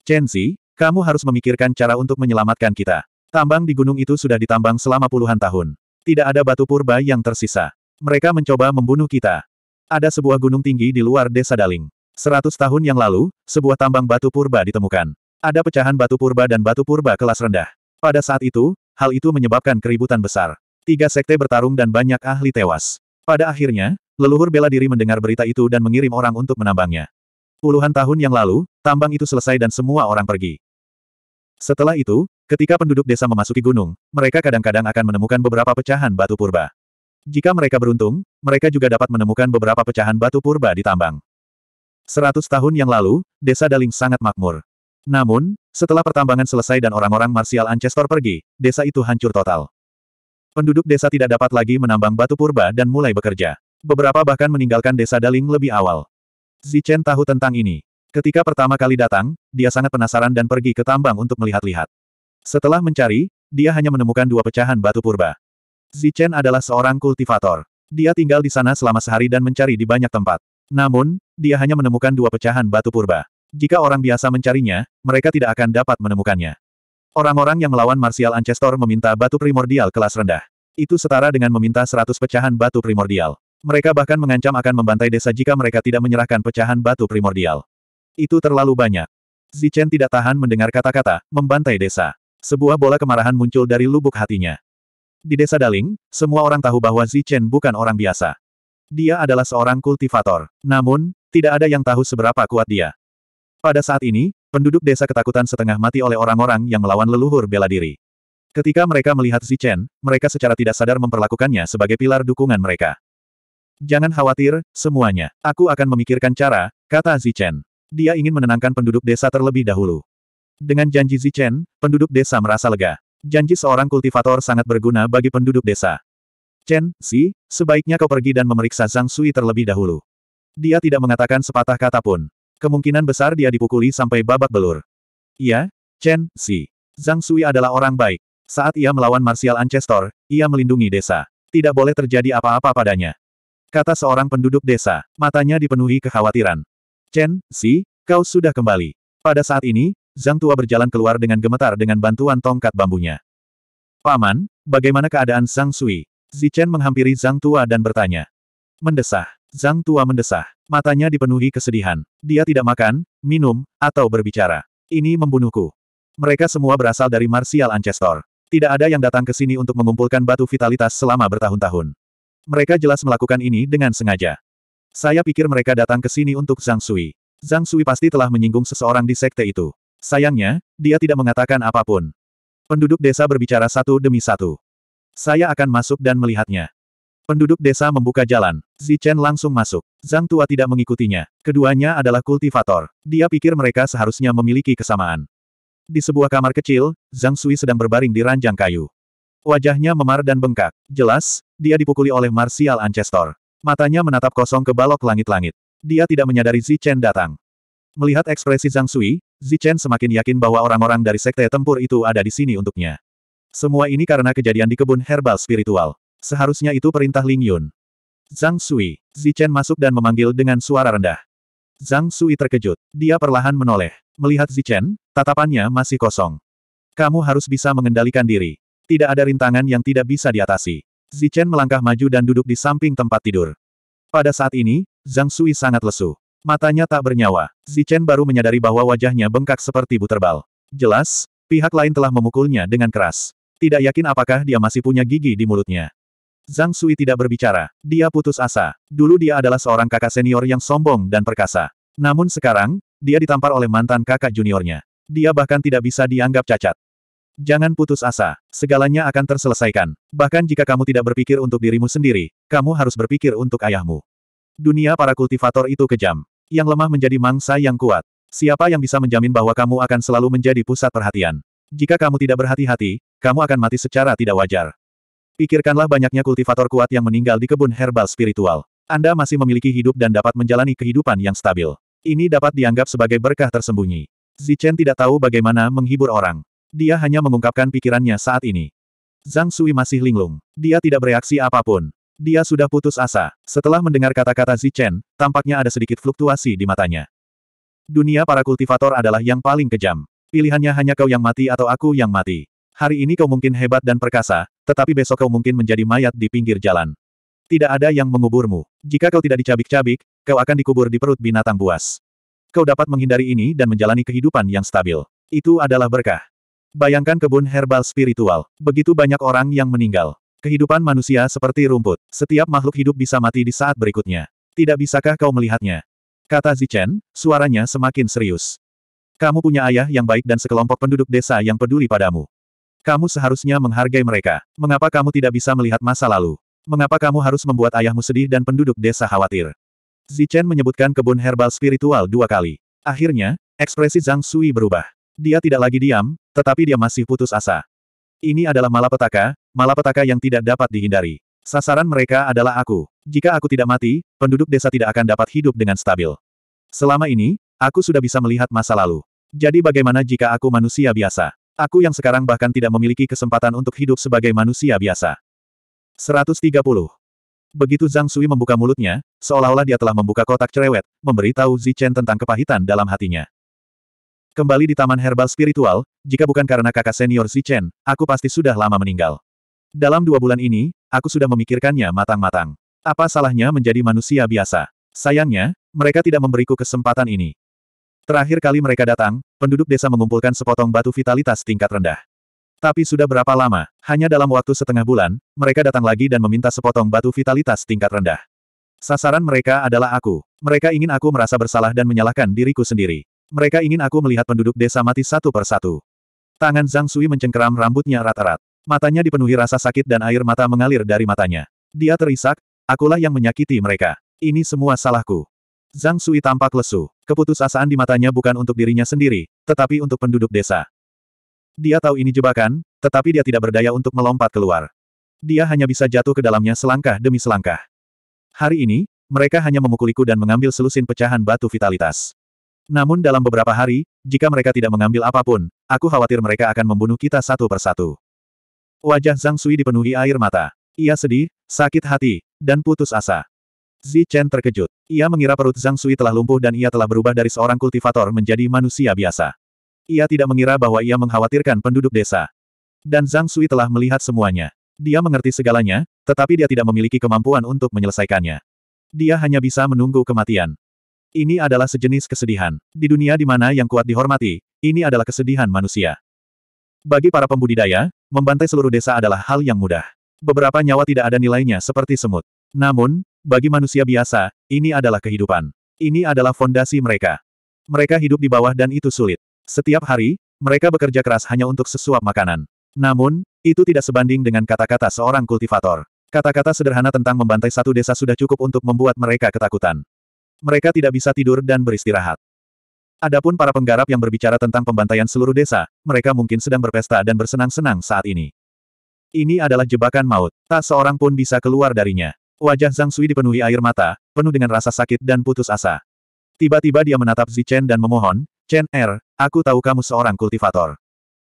Chen Xi, kamu harus memikirkan cara untuk menyelamatkan kita. Tambang di gunung itu sudah ditambang selama puluhan tahun. Tidak ada batu purba yang tersisa. Mereka mencoba membunuh kita. Ada sebuah gunung tinggi di luar desa Daling. Seratus tahun yang lalu, sebuah tambang batu purba ditemukan. Ada pecahan batu purba dan batu purba kelas rendah. Pada saat itu, hal itu menyebabkan keributan besar. Tiga sekte bertarung dan banyak ahli tewas. Pada akhirnya, leluhur bela diri mendengar berita itu dan mengirim orang untuk menambangnya. Puluhan tahun yang lalu, tambang itu selesai dan semua orang pergi. Setelah itu, ketika penduduk desa memasuki gunung, mereka kadang-kadang akan menemukan beberapa pecahan batu purba. Jika mereka beruntung, mereka juga dapat menemukan beberapa pecahan batu purba di tambang. Seratus tahun yang lalu, desa Daling sangat makmur. Namun, setelah pertambangan selesai dan orang-orang Marsial Ancestor pergi, desa itu hancur total. Penduduk desa tidak dapat lagi menambang batu purba dan mulai bekerja. Beberapa bahkan meninggalkan desa Daling lebih awal. Zichen tahu tentang ini. Ketika pertama kali datang, dia sangat penasaran dan pergi ke tambang untuk melihat-lihat. Setelah mencari, dia hanya menemukan dua pecahan batu purba. Zichen adalah seorang kultivator. Dia tinggal di sana selama sehari dan mencari di banyak tempat. Namun, dia hanya menemukan dua pecahan batu purba. Jika orang biasa mencarinya, mereka tidak akan dapat menemukannya. Orang-orang yang melawan Martial Ancestor meminta batu primordial kelas rendah. Itu setara dengan meminta seratus pecahan batu primordial. Mereka bahkan mengancam akan membantai desa jika mereka tidak menyerahkan pecahan batu primordial. Itu terlalu banyak. Zichen tidak tahan mendengar kata-kata, membantai desa. Sebuah bola kemarahan muncul dari lubuk hatinya. Di desa Daling, semua orang tahu bahwa Zichen bukan orang biasa. Dia adalah seorang kultivator. Namun, tidak ada yang tahu seberapa kuat dia. Pada saat ini, penduduk desa ketakutan setengah mati oleh orang-orang yang melawan leluhur bela diri. Ketika mereka melihat Zichen, mereka secara tidak sadar memperlakukannya sebagai pilar dukungan mereka. Jangan khawatir, semuanya. Aku akan memikirkan cara, kata Zichen. Dia ingin menenangkan penduduk desa terlebih dahulu. Dengan janji Zichen, penduduk desa merasa lega. Janji seorang kultivator sangat berguna bagi penduduk desa. Chen, Si, sebaiknya kau pergi dan memeriksa Zhang Sui terlebih dahulu. Dia tidak mengatakan sepatah kata pun. Kemungkinan besar dia dipukuli sampai babak belur. Iya, Chen, Si. Zhang Sui adalah orang baik. Saat ia melawan Martial Ancestor, ia melindungi desa. Tidak boleh terjadi apa-apa padanya. Kata seorang penduduk desa, matanya dipenuhi kekhawatiran. Chen, Si, kau sudah kembali. Pada saat ini, Zhang Tua berjalan keluar dengan gemetar dengan bantuan tongkat bambunya. Paman, bagaimana keadaan Zhang Sui? Zichen menghampiri Zhang Tua dan bertanya. Mendesah. Zhang Tua mendesah. Matanya dipenuhi kesedihan. Dia tidak makan, minum, atau berbicara. Ini membunuhku. Mereka semua berasal dari Martial Ancestor. Tidak ada yang datang ke sini untuk mengumpulkan batu vitalitas selama bertahun-tahun. Mereka jelas melakukan ini dengan sengaja. Saya pikir mereka datang ke sini untuk Zhang Sui. Zhang Sui pasti telah menyinggung seseorang di sekte itu. Sayangnya, dia tidak mengatakan apapun. Penduduk desa berbicara satu demi satu. Saya akan masuk dan melihatnya. Penduduk desa membuka jalan. Zichen langsung masuk. Zhang Tua tidak mengikutinya. Keduanya adalah kultivator. Dia pikir mereka seharusnya memiliki kesamaan. Di sebuah kamar kecil, Zhang Sui sedang berbaring di ranjang kayu. Wajahnya memar dan bengkak. Jelas, dia dipukuli oleh Martial Ancestor. Matanya menatap kosong ke balok langit-langit. Dia tidak menyadari Zichen datang. Melihat ekspresi Zhang Sui, Zichen semakin yakin bahwa orang-orang dari sekte tempur itu ada di sini untuknya. Semua ini karena kejadian di kebun herbal spiritual. Seharusnya itu perintah Ling Yun. Zhang Sui, Zichen masuk dan memanggil dengan suara rendah. Zhang Sui terkejut. Dia perlahan menoleh. Melihat Zichen, tatapannya masih kosong. Kamu harus bisa mengendalikan diri. Tidak ada rintangan yang tidak bisa diatasi. Zichen melangkah maju dan duduk di samping tempat tidur. Pada saat ini, Zhang Sui sangat lesu. Matanya tak bernyawa. Zichen baru menyadari bahwa wajahnya bengkak seperti buterbal. Jelas, pihak lain telah memukulnya dengan keras. Tidak yakin apakah dia masih punya gigi di mulutnya. Zhang Sui tidak berbicara, dia putus asa. Dulu dia adalah seorang kakak senior yang sombong dan perkasa. Namun sekarang, dia ditampar oleh mantan kakak juniornya. Dia bahkan tidak bisa dianggap cacat. Jangan putus asa, segalanya akan terselesaikan. Bahkan jika kamu tidak berpikir untuk dirimu sendiri, kamu harus berpikir untuk ayahmu. Dunia para kultivator itu kejam. Yang lemah menjadi mangsa yang kuat. Siapa yang bisa menjamin bahwa kamu akan selalu menjadi pusat perhatian? Jika kamu tidak berhati-hati, kamu akan mati secara tidak wajar. Pikirkanlah banyaknya kultivator kuat yang meninggal di kebun herbal spiritual. Anda masih memiliki hidup dan dapat menjalani kehidupan yang stabil. Ini dapat dianggap sebagai berkah tersembunyi. Zichen tidak tahu bagaimana menghibur orang. Dia hanya mengungkapkan pikirannya saat ini. Zhang Sui masih linglung. Dia tidak bereaksi apapun. Dia sudah putus asa. Setelah mendengar kata-kata Zichen, tampaknya ada sedikit fluktuasi di matanya. Dunia para kultivator adalah yang paling kejam. Pilihannya hanya kau yang mati atau aku yang mati. Hari ini kau mungkin hebat dan perkasa, tetapi besok kau mungkin menjadi mayat di pinggir jalan. Tidak ada yang menguburmu. Jika kau tidak dicabik-cabik, kau akan dikubur di perut binatang buas. Kau dapat menghindari ini dan menjalani kehidupan yang stabil. Itu adalah berkah. Bayangkan kebun herbal spiritual. Begitu banyak orang yang meninggal. Kehidupan manusia seperti rumput. Setiap makhluk hidup bisa mati di saat berikutnya. Tidak bisakah kau melihatnya? Kata Zichen, suaranya semakin serius. Kamu punya ayah yang baik dan sekelompok penduduk desa yang peduli padamu. Kamu seharusnya menghargai mereka. Mengapa kamu tidak bisa melihat masa lalu? Mengapa kamu harus membuat ayahmu sedih dan penduduk desa khawatir? Zichen menyebutkan kebun herbal spiritual dua kali. Akhirnya, ekspresi Zhang Sui berubah. Dia tidak lagi diam, tetapi dia masih putus asa. Ini adalah malapetaka, malapetaka yang tidak dapat dihindari. Sasaran mereka adalah aku. Jika aku tidak mati, penduduk desa tidak akan dapat hidup dengan stabil. Selama ini, aku sudah bisa melihat masa lalu. Jadi bagaimana jika aku manusia biasa? Aku yang sekarang bahkan tidak memiliki kesempatan untuk hidup sebagai manusia biasa. 130. Begitu Zhang Sui membuka mulutnya, seolah-olah dia telah membuka kotak cerewet, memberitahu Zichen tentang kepahitan dalam hatinya. Kembali di Taman Herbal Spiritual, jika bukan karena kakak senior Zichen, aku pasti sudah lama meninggal. Dalam dua bulan ini, aku sudah memikirkannya matang-matang. Apa salahnya menjadi manusia biasa? Sayangnya, mereka tidak memberiku kesempatan ini. Terakhir kali mereka datang, penduduk desa mengumpulkan sepotong batu vitalitas tingkat rendah. Tapi sudah berapa lama, hanya dalam waktu setengah bulan, mereka datang lagi dan meminta sepotong batu vitalitas tingkat rendah. Sasaran mereka adalah aku. Mereka ingin aku merasa bersalah dan menyalahkan diriku sendiri. Mereka ingin aku melihat penduduk desa mati satu per satu. Tangan Zhang Sui mencengkeram rambutnya rata rat Matanya dipenuhi rasa sakit dan air mata mengalir dari matanya. Dia terisak, akulah yang menyakiti mereka. Ini semua salahku. Zhang Sui tampak lesu. Keputusasaan di matanya bukan untuk dirinya sendiri, tetapi untuk penduduk desa. Dia tahu ini jebakan, tetapi dia tidak berdaya untuk melompat keluar. Dia hanya bisa jatuh ke dalamnya selangkah demi selangkah. Hari ini, mereka hanya memukuliku dan mengambil selusin pecahan batu vitalitas. Namun dalam beberapa hari, jika mereka tidak mengambil apapun, aku khawatir mereka akan membunuh kita satu persatu. Wajah Zhang Sui dipenuhi air mata. Ia sedih, sakit hati, dan putus asa. Zi Chen terkejut. Ia mengira perut Zhang Sui telah lumpuh dan ia telah berubah dari seorang kultivator menjadi manusia biasa. Ia tidak mengira bahwa ia mengkhawatirkan penduduk desa. Dan Zhang Sui telah melihat semuanya. Dia mengerti segalanya, tetapi dia tidak memiliki kemampuan untuk menyelesaikannya. Dia hanya bisa menunggu kematian. Ini adalah sejenis kesedihan. Di dunia di mana yang kuat dihormati, ini adalah kesedihan manusia. Bagi para pembudidaya, membantai seluruh desa adalah hal yang mudah. Beberapa nyawa tidak ada nilainya seperti semut. Namun, bagi manusia biasa, ini adalah kehidupan. Ini adalah fondasi mereka. Mereka hidup di bawah dan itu sulit. Setiap hari, mereka bekerja keras hanya untuk sesuap makanan. Namun, itu tidak sebanding dengan kata-kata seorang kultivator. Kata-kata sederhana tentang membantai satu desa sudah cukup untuk membuat mereka ketakutan. Mereka tidak bisa tidur dan beristirahat. Adapun para penggarap yang berbicara tentang pembantaian seluruh desa, mereka mungkin sedang berpesta dan bersenang-senang saat ini. Ini adalah jebakan maut. Tak seorang pun bisa keluar darinya. Wajah Zhang Sui dipenuhi air mata, penuh dengan rasa sakit dan putus asa. Tiba-tiba dia menatap Zi Chen dan memohon, Chen Er, aku tahu kamu seorang kultivator.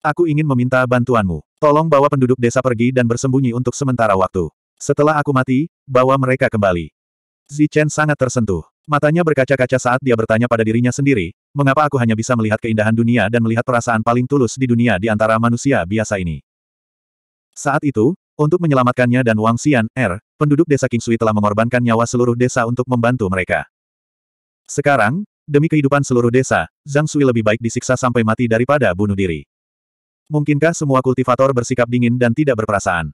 Aku ingin meminta bantuanmu. Tolong bawa penduduk desa pergi dan bersembunyi untuk sementara waktu. Setelah aku mati, bawa mereka kembali. Zi Chen sangat tersentuh. Matanya berkaca-kaca saat dia bertanya pada dirinya sendiri, mengapa aku hanya bisa melihat keindahan dunia dan melihat perasaan paling tulus di dunia di antara manusia biasa ini. Saat itu, untuk menyelamatkannya dan Wang Xian, Er, penduduk desa Kingsui telah mengorbankan nyawa seluruh desa untuk membantu mereka. Sekarang, demi kehidupan seluruh desa, Zhang Sui lebih baik disiksa sampai mati daripada bunuh diri. Mungkinkah semua kultivator bersikap dingin dan tidak berperasaan?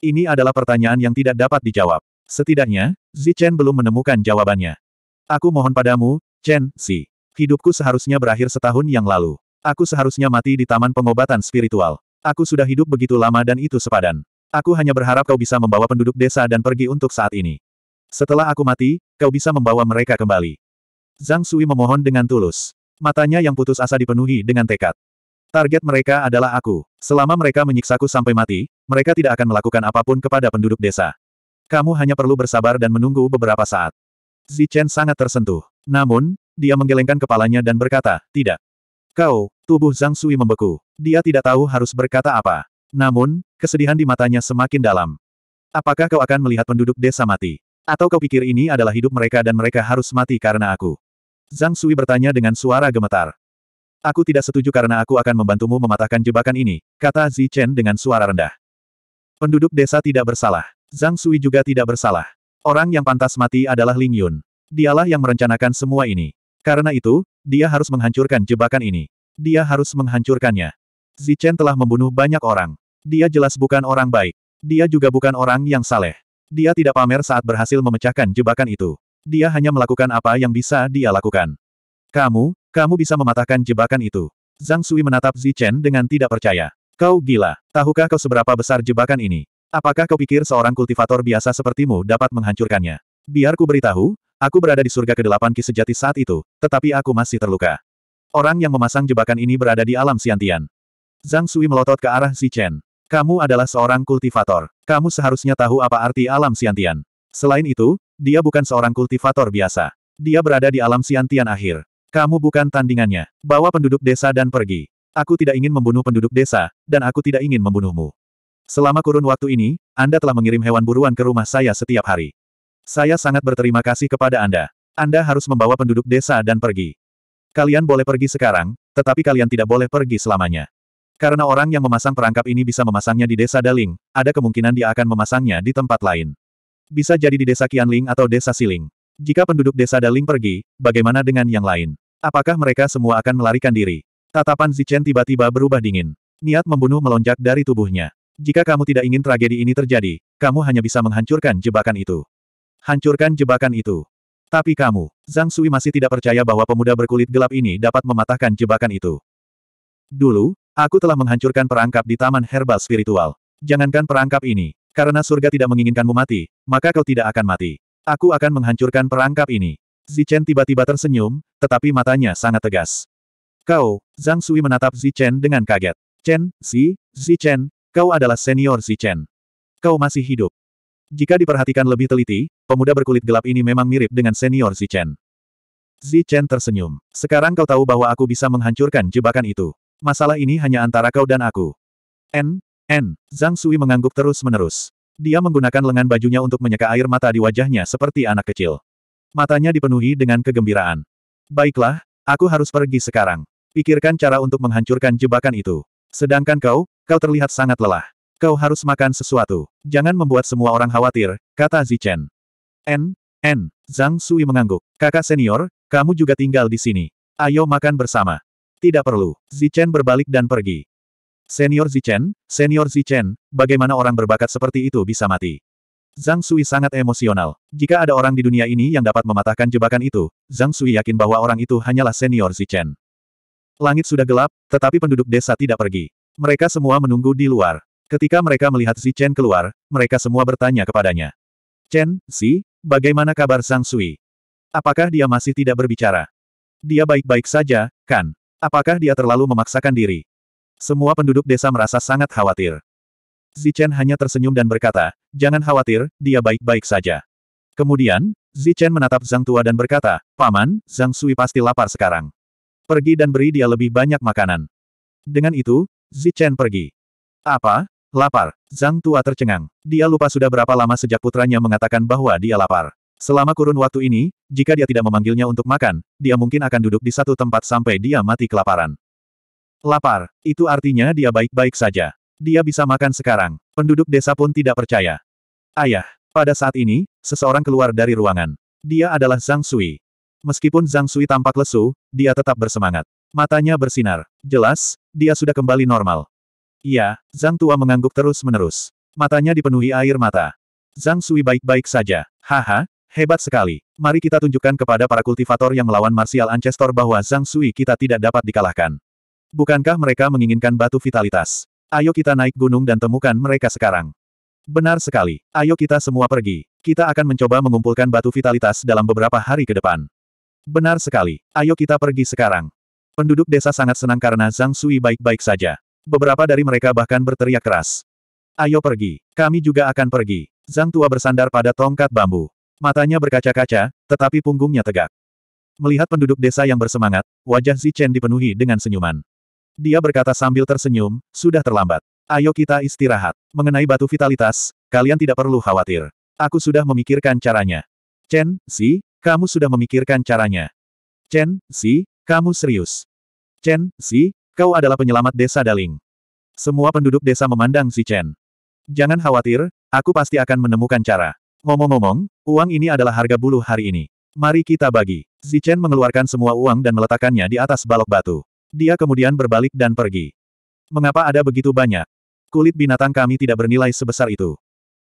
Ini adalah pertanyaan yang tidak dapat dijawab. Setidaknya, Zi Chen belum menemukan jawabannya. Aku mohon padamu, Chen, Si. Hidupku seharusnya berakhir setahun yang lalu. Aku seharusnya mati di taman pengobatan spiritual. Aku sudah hidup begitu lama dan itu sepadan. Aku hanya berharap kau bisa membawa penduduk desa dan pergi untuk saat ini. Setelah aku mati, kau bisa membawa mereka kembali. Zhang Sui memohon dengan tulus. Matanya yang putus asa dipenuhi dengan tekad. Target mereka adalah aku. Selama mereka menyiksaku sampai mati, mereka tidak akan melakukan apapun kepada penduduk desa. Kamu hanya perlu bersabar dan menunggu beberapa saat. Chen sangat tersentuh. Namun, dia menggelengkan kepalanya dan berkata, tidak. Kau, tubuh Zhang Sui membeku. Dia tidak tahu harus berkata apa. Namun, kesedihan di matanya semakin dalam. Apakah kau akan melihat penduduk desa mati? Atau kau pikir ini adalah hidup mereka dan mereka harus mati karena aku? Zhang Sui bertanya dengan suara gemetar. Aku tidak setuju karena aku akan membantumu mematahkan jebakan ini, kata Zi Chen dengan suara rendah. Penduduk desa tidak bersalah. Zhang Sui juga tidak bersalah. Orang yang pantas mati adalah Ling Yun. Dialah yang merencanakan semua ini. Karena itu, dia harus menghancurkan jebakan ini. Dia harus menghancurkannya. Zi Chen telah membunuh banyak orang. Dia jelas bukan orang baik. Dia juga bukan orang yang saleh. Dia tidak pamer saat berhasil memecahkan jebakan itu. Dia hanya melakukan apa yang bisa dia lakukan. Kamu, kamu bisa mematahkan jebakan itu. Zhang Sui menatap Zichen dengan tidak percaya. Kau gila. Tahukah kau seberapa besar jebakan ini? Apakah kau pikir seorang kultivator biasa sepertimu dapat menghancurkannya? Biar kuberi beritahu, aku berada di surga ke-8 ki sejati saat itu, tetapi aku masih terluka. Orang yang memasang jebakan ini berada di alam siantian. Zhang Sui melotot ke arah Zichen. Kamu adalah seorang kultivator. Kamu seharusnya tahu apa arti alam siantian. Selain itu, dia bukan seorang kultivator biasa. Dia berada di alam siantian akhir. Kamu bukan tandingannya. Bawa penduduk desa dan pergi. Aku tidak ingin membunuh penduduk desa, dan aku tidak ingin membunuhmu. Selama kurun waktu ini, Anda telah mengirim hewan buruan ke rumah saya setiap hari. Saya sangat berterima kasih kepada Anda. Anda harus membawa penduduk desa dan pergi. Kalian boleh pergi sekarang, tetapi kalian tidak boleh pergi selamanya. Karena orang yang memasang perangkap ini bisa memasangnya di desa Daling, ada kemungkinan dia akan memasangnya di tempat lain. Bisa jadi di desa Qianling atau desa Siling. Jika penduduk desa Daling pergi, bagaimana dengan yang lain? Apakah mereka semua akan melarikan diri? Tatapan Zichen tiba-tiba berubah dingin. Niat membunuh melonjak dari tubuhnya. Jika kamu tidak ingin tragedi ini terjadi, kamu hanya bisa menghancurkan jebakan itu. Hancurkan jebakan itu. Tapi kamu, Zhang Sui masih tidak percaya bahwa pemuda berkulit gelap ini dapat mematahkan jebakan itu. Dulu, Aku telah menghancurkan perangkap di taman herbal spiritual. Jangankan perangkap ini, karena surga tidak menginginkanmu mati, maka kau tidak akan mati. Aku akan menghancurkan perangkap ini. Zichen tiba-tiba tersenyum, tetapi matanya sangat tegas. Kau, Zhang Sui menatap Zichen dengan kaget. Chen, si? Zichen, kau adalah senior Zichen. Kau masih hidup. Jika diperhatikan lebih teliti, pemuda berkulit gelap ini memang mirip dengan senior Zichen. Zichen tersenyum. Sekarang kau tahu bahwa aku bisa menghancurkan jebakan itu. Masalah ini hanya antara kau dan aku. N, N, Zhang Sui mengangguk terus-menerus. Dia menggunakan lengan bajunya untuk menyeka air mata di wajahnya seperti anak kecil. Matanya dipenuhi dengan kegembiraan. Baiklah, aku harus pergi sekarang. Pikirkan cara untuk menghancurkan jebakan itu. Sedangkan kau, kau terlihat sangat lelah. Kau harus makan sesuatu. Jangan membuat semua orang khawatir, kata Zichen. N, N, Zhang Sui mengangguk. Kakak senior, kamu juga tinggal di sini. Ayo makan bersama. Tidak perlu. Zichen berbalik dan pergi. Senior Zichen, senior Zichen, bagaimana orang berbakat seperti itu bisa mati? Zhang Sui sangat emosional. Jika ada orang di dunia ini yang dapat mematahkan jebakan itu, Zhang Sui yakin bahwa orang itu hanyalah senior Zichen. Langit sudah gelap, tetapi penduduk desa tidak pergi. Mereka semua menunggu di luar. Ketika mereka melihat Zichen keluar, mereka semua bertanya kepadanya. Chen, Zi, bagaimana kabar Zhang Sui? Apakah dia masih tidak berbicara? Dia baik-baik saja, kan? Apakah dia terlalu memaksakan diri? Semua penduduk desa merasa sangat khawatir. Zichen hanya tersenyum dan berkata, jangan khawatir, dia baik-baik saja. Kemudian, Zichen menatap Zhang Tua dan berkata, Paman, Zhang Sui pasti lapar sekarang. Pergi dan beri dia lebih banyak makanan. Dengan itu, Zichen pergi. Apa? Lapar. Zhang Tua tercengang. Dia lupa sudah berapa lama sejak putranya mengatakan bahwa dia lapar. Selama kurun waktu ini, jika dia tidak memanggilnya untuk makan, dia mungkin akan duduk di satu tempat sampai dia mati kelaparan. Lapar, itu artinya dia baik-baik saja. Dia bisa makan sekarang. Penduduk desa pun tidak percaya. Ayah, pada saat ini, seseorang keluar dari ruangan. Dia adalah Zhang Sui. Meskipun Zhang Sui tampak lesu, dia tetap bersemangat. Matanya bersinar. Jelas, dia sudah kembali normal. Iya, Zhang Tua mengangguk terus-menerus. Matanya dipenuhi air mata. Zhang Sui baik-baik saja. Haha, Hebat sekali. Mari kita tunjukkan kepada para kultivator yang melawan Martial Ancestor bahwa Zhang Sui kita tidak dapat dikalahkan. Bukankah mereka menginginkan batu vitalitas? Ayo kita naik gunung dan temukan mereka sekarang. Benar sekali. Ayo kita semua pergi. Kita akan mencoba mengumpulkan batu vitalitas dalam beberapa hari ke depan. Benar sekali. Ayo kita pergi sekarang. Penduduk desa sangat senang karena Zhang Sui baik-baik saja. Beberapa dari mereka bahkan berteriak keras. Ayo pergi. Kami juga akan pergi. Zhang Tua bersandar pada tongkat bambu. Matanya berkaca-kaca, tetapi punggungnya tegak. Melihat penduduk desa yang bersemangat, wajah Chen dipenuhi dengan senyuman. Dia berkata sambil tersenyum, sudah terlambat. Ayo kita istirahat. Mengenai batu vitalitas, kalian tidak perlu khawatir. Aku sudah memikirkan caranya. Chen, Si, kamu sudah memikirkan caranya. Chen, Si, kamu serius. Chen, Si, kau adalah penyelamat desa Daling. Semua penduduk desa memandang Si Chen. Jangan khawatir, aku pasti akan menemukan cara. Ngomong-ngomong, uang ini adalah harga bulu hari ini. Mari kita bagi. Zichen mengeluarkan semua uang dan meletakkannya di atas balok batu. Dia kemudian berbalik dan pergi. Mengapa ada begitu banyak? Kulit binatang kami tidak bernilai sebesar itu.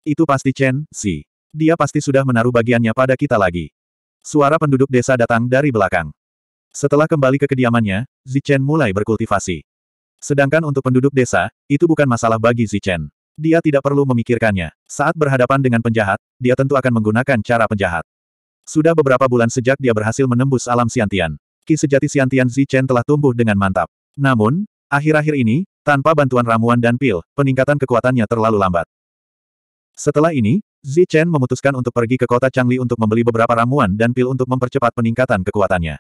Itu pasti Chen, si. Dia pasti sudah menaruh bagiannya pada kita lagi. Suara penduduk desa datang dari belakang. Setelah kembali ke kediamannya, Zichen mulai berkultivasi. Sedangkan untuk penduduk desa, itu bukan masalah bagi Zichen. Dia tidak perlu memikirkannya. Saat berhadapan dengan penjahat, dia tentu akan menggunakan cara penjahat. Sudah beberapa bulan sejak dia berhasil menembus alam Siantian. Ki sejati Siantian Zichen telah tumbuh dengan mantap. Namun, akhir-akhir ini, tanpa bantuan ramuan dan pil, peningkatan kekuatannya terlalu lambat. Setelah ini, Zichen memutuskan untuk pergi ke kota Changli untuk membeli beberapa ramuan dan pil untuk mempercepat peningkatan kekuatannya.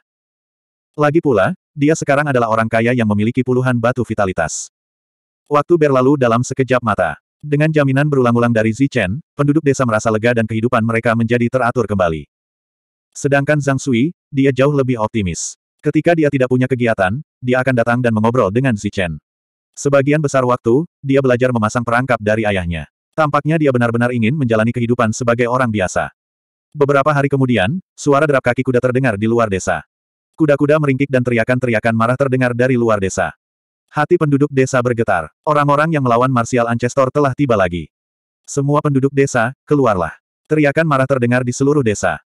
Lagi pula, dia sekarang adalah orang kaya yang memiliki puluhan batu vitalitas. Waktu berlalu dalam sekejap mata. Dengan jaminan berulang-ulang dari Zichen, penduduk desa merasa lega dan kehidupan mereka menjadi teratur kembali. Sedangkan Zhang Sui, dia jauh lebih optimis. Ketika dia tidak punya kegiatan, dia akan datang dan mengobrol dengan Zichen. Sebagian besar waktu, dia belajar memasang perangkap dari ayahnya. Tampaknya dia benar-benar ingin menjalani kehidupan sebagai orang biasa. Beberapa hari kemudian, suara derap kaki kuda terdengar di luar desa. Kuda-kuda meringkik dan teriakan-teriakan marah terdengar dari luar desa. Hati penduduk desa bergetar. Orang-orang yang melawan Marsial Ancestor telah tiba lagi. Semua penduduk desa, keluarlah. Teriakan marah terdengar di seluruh desa.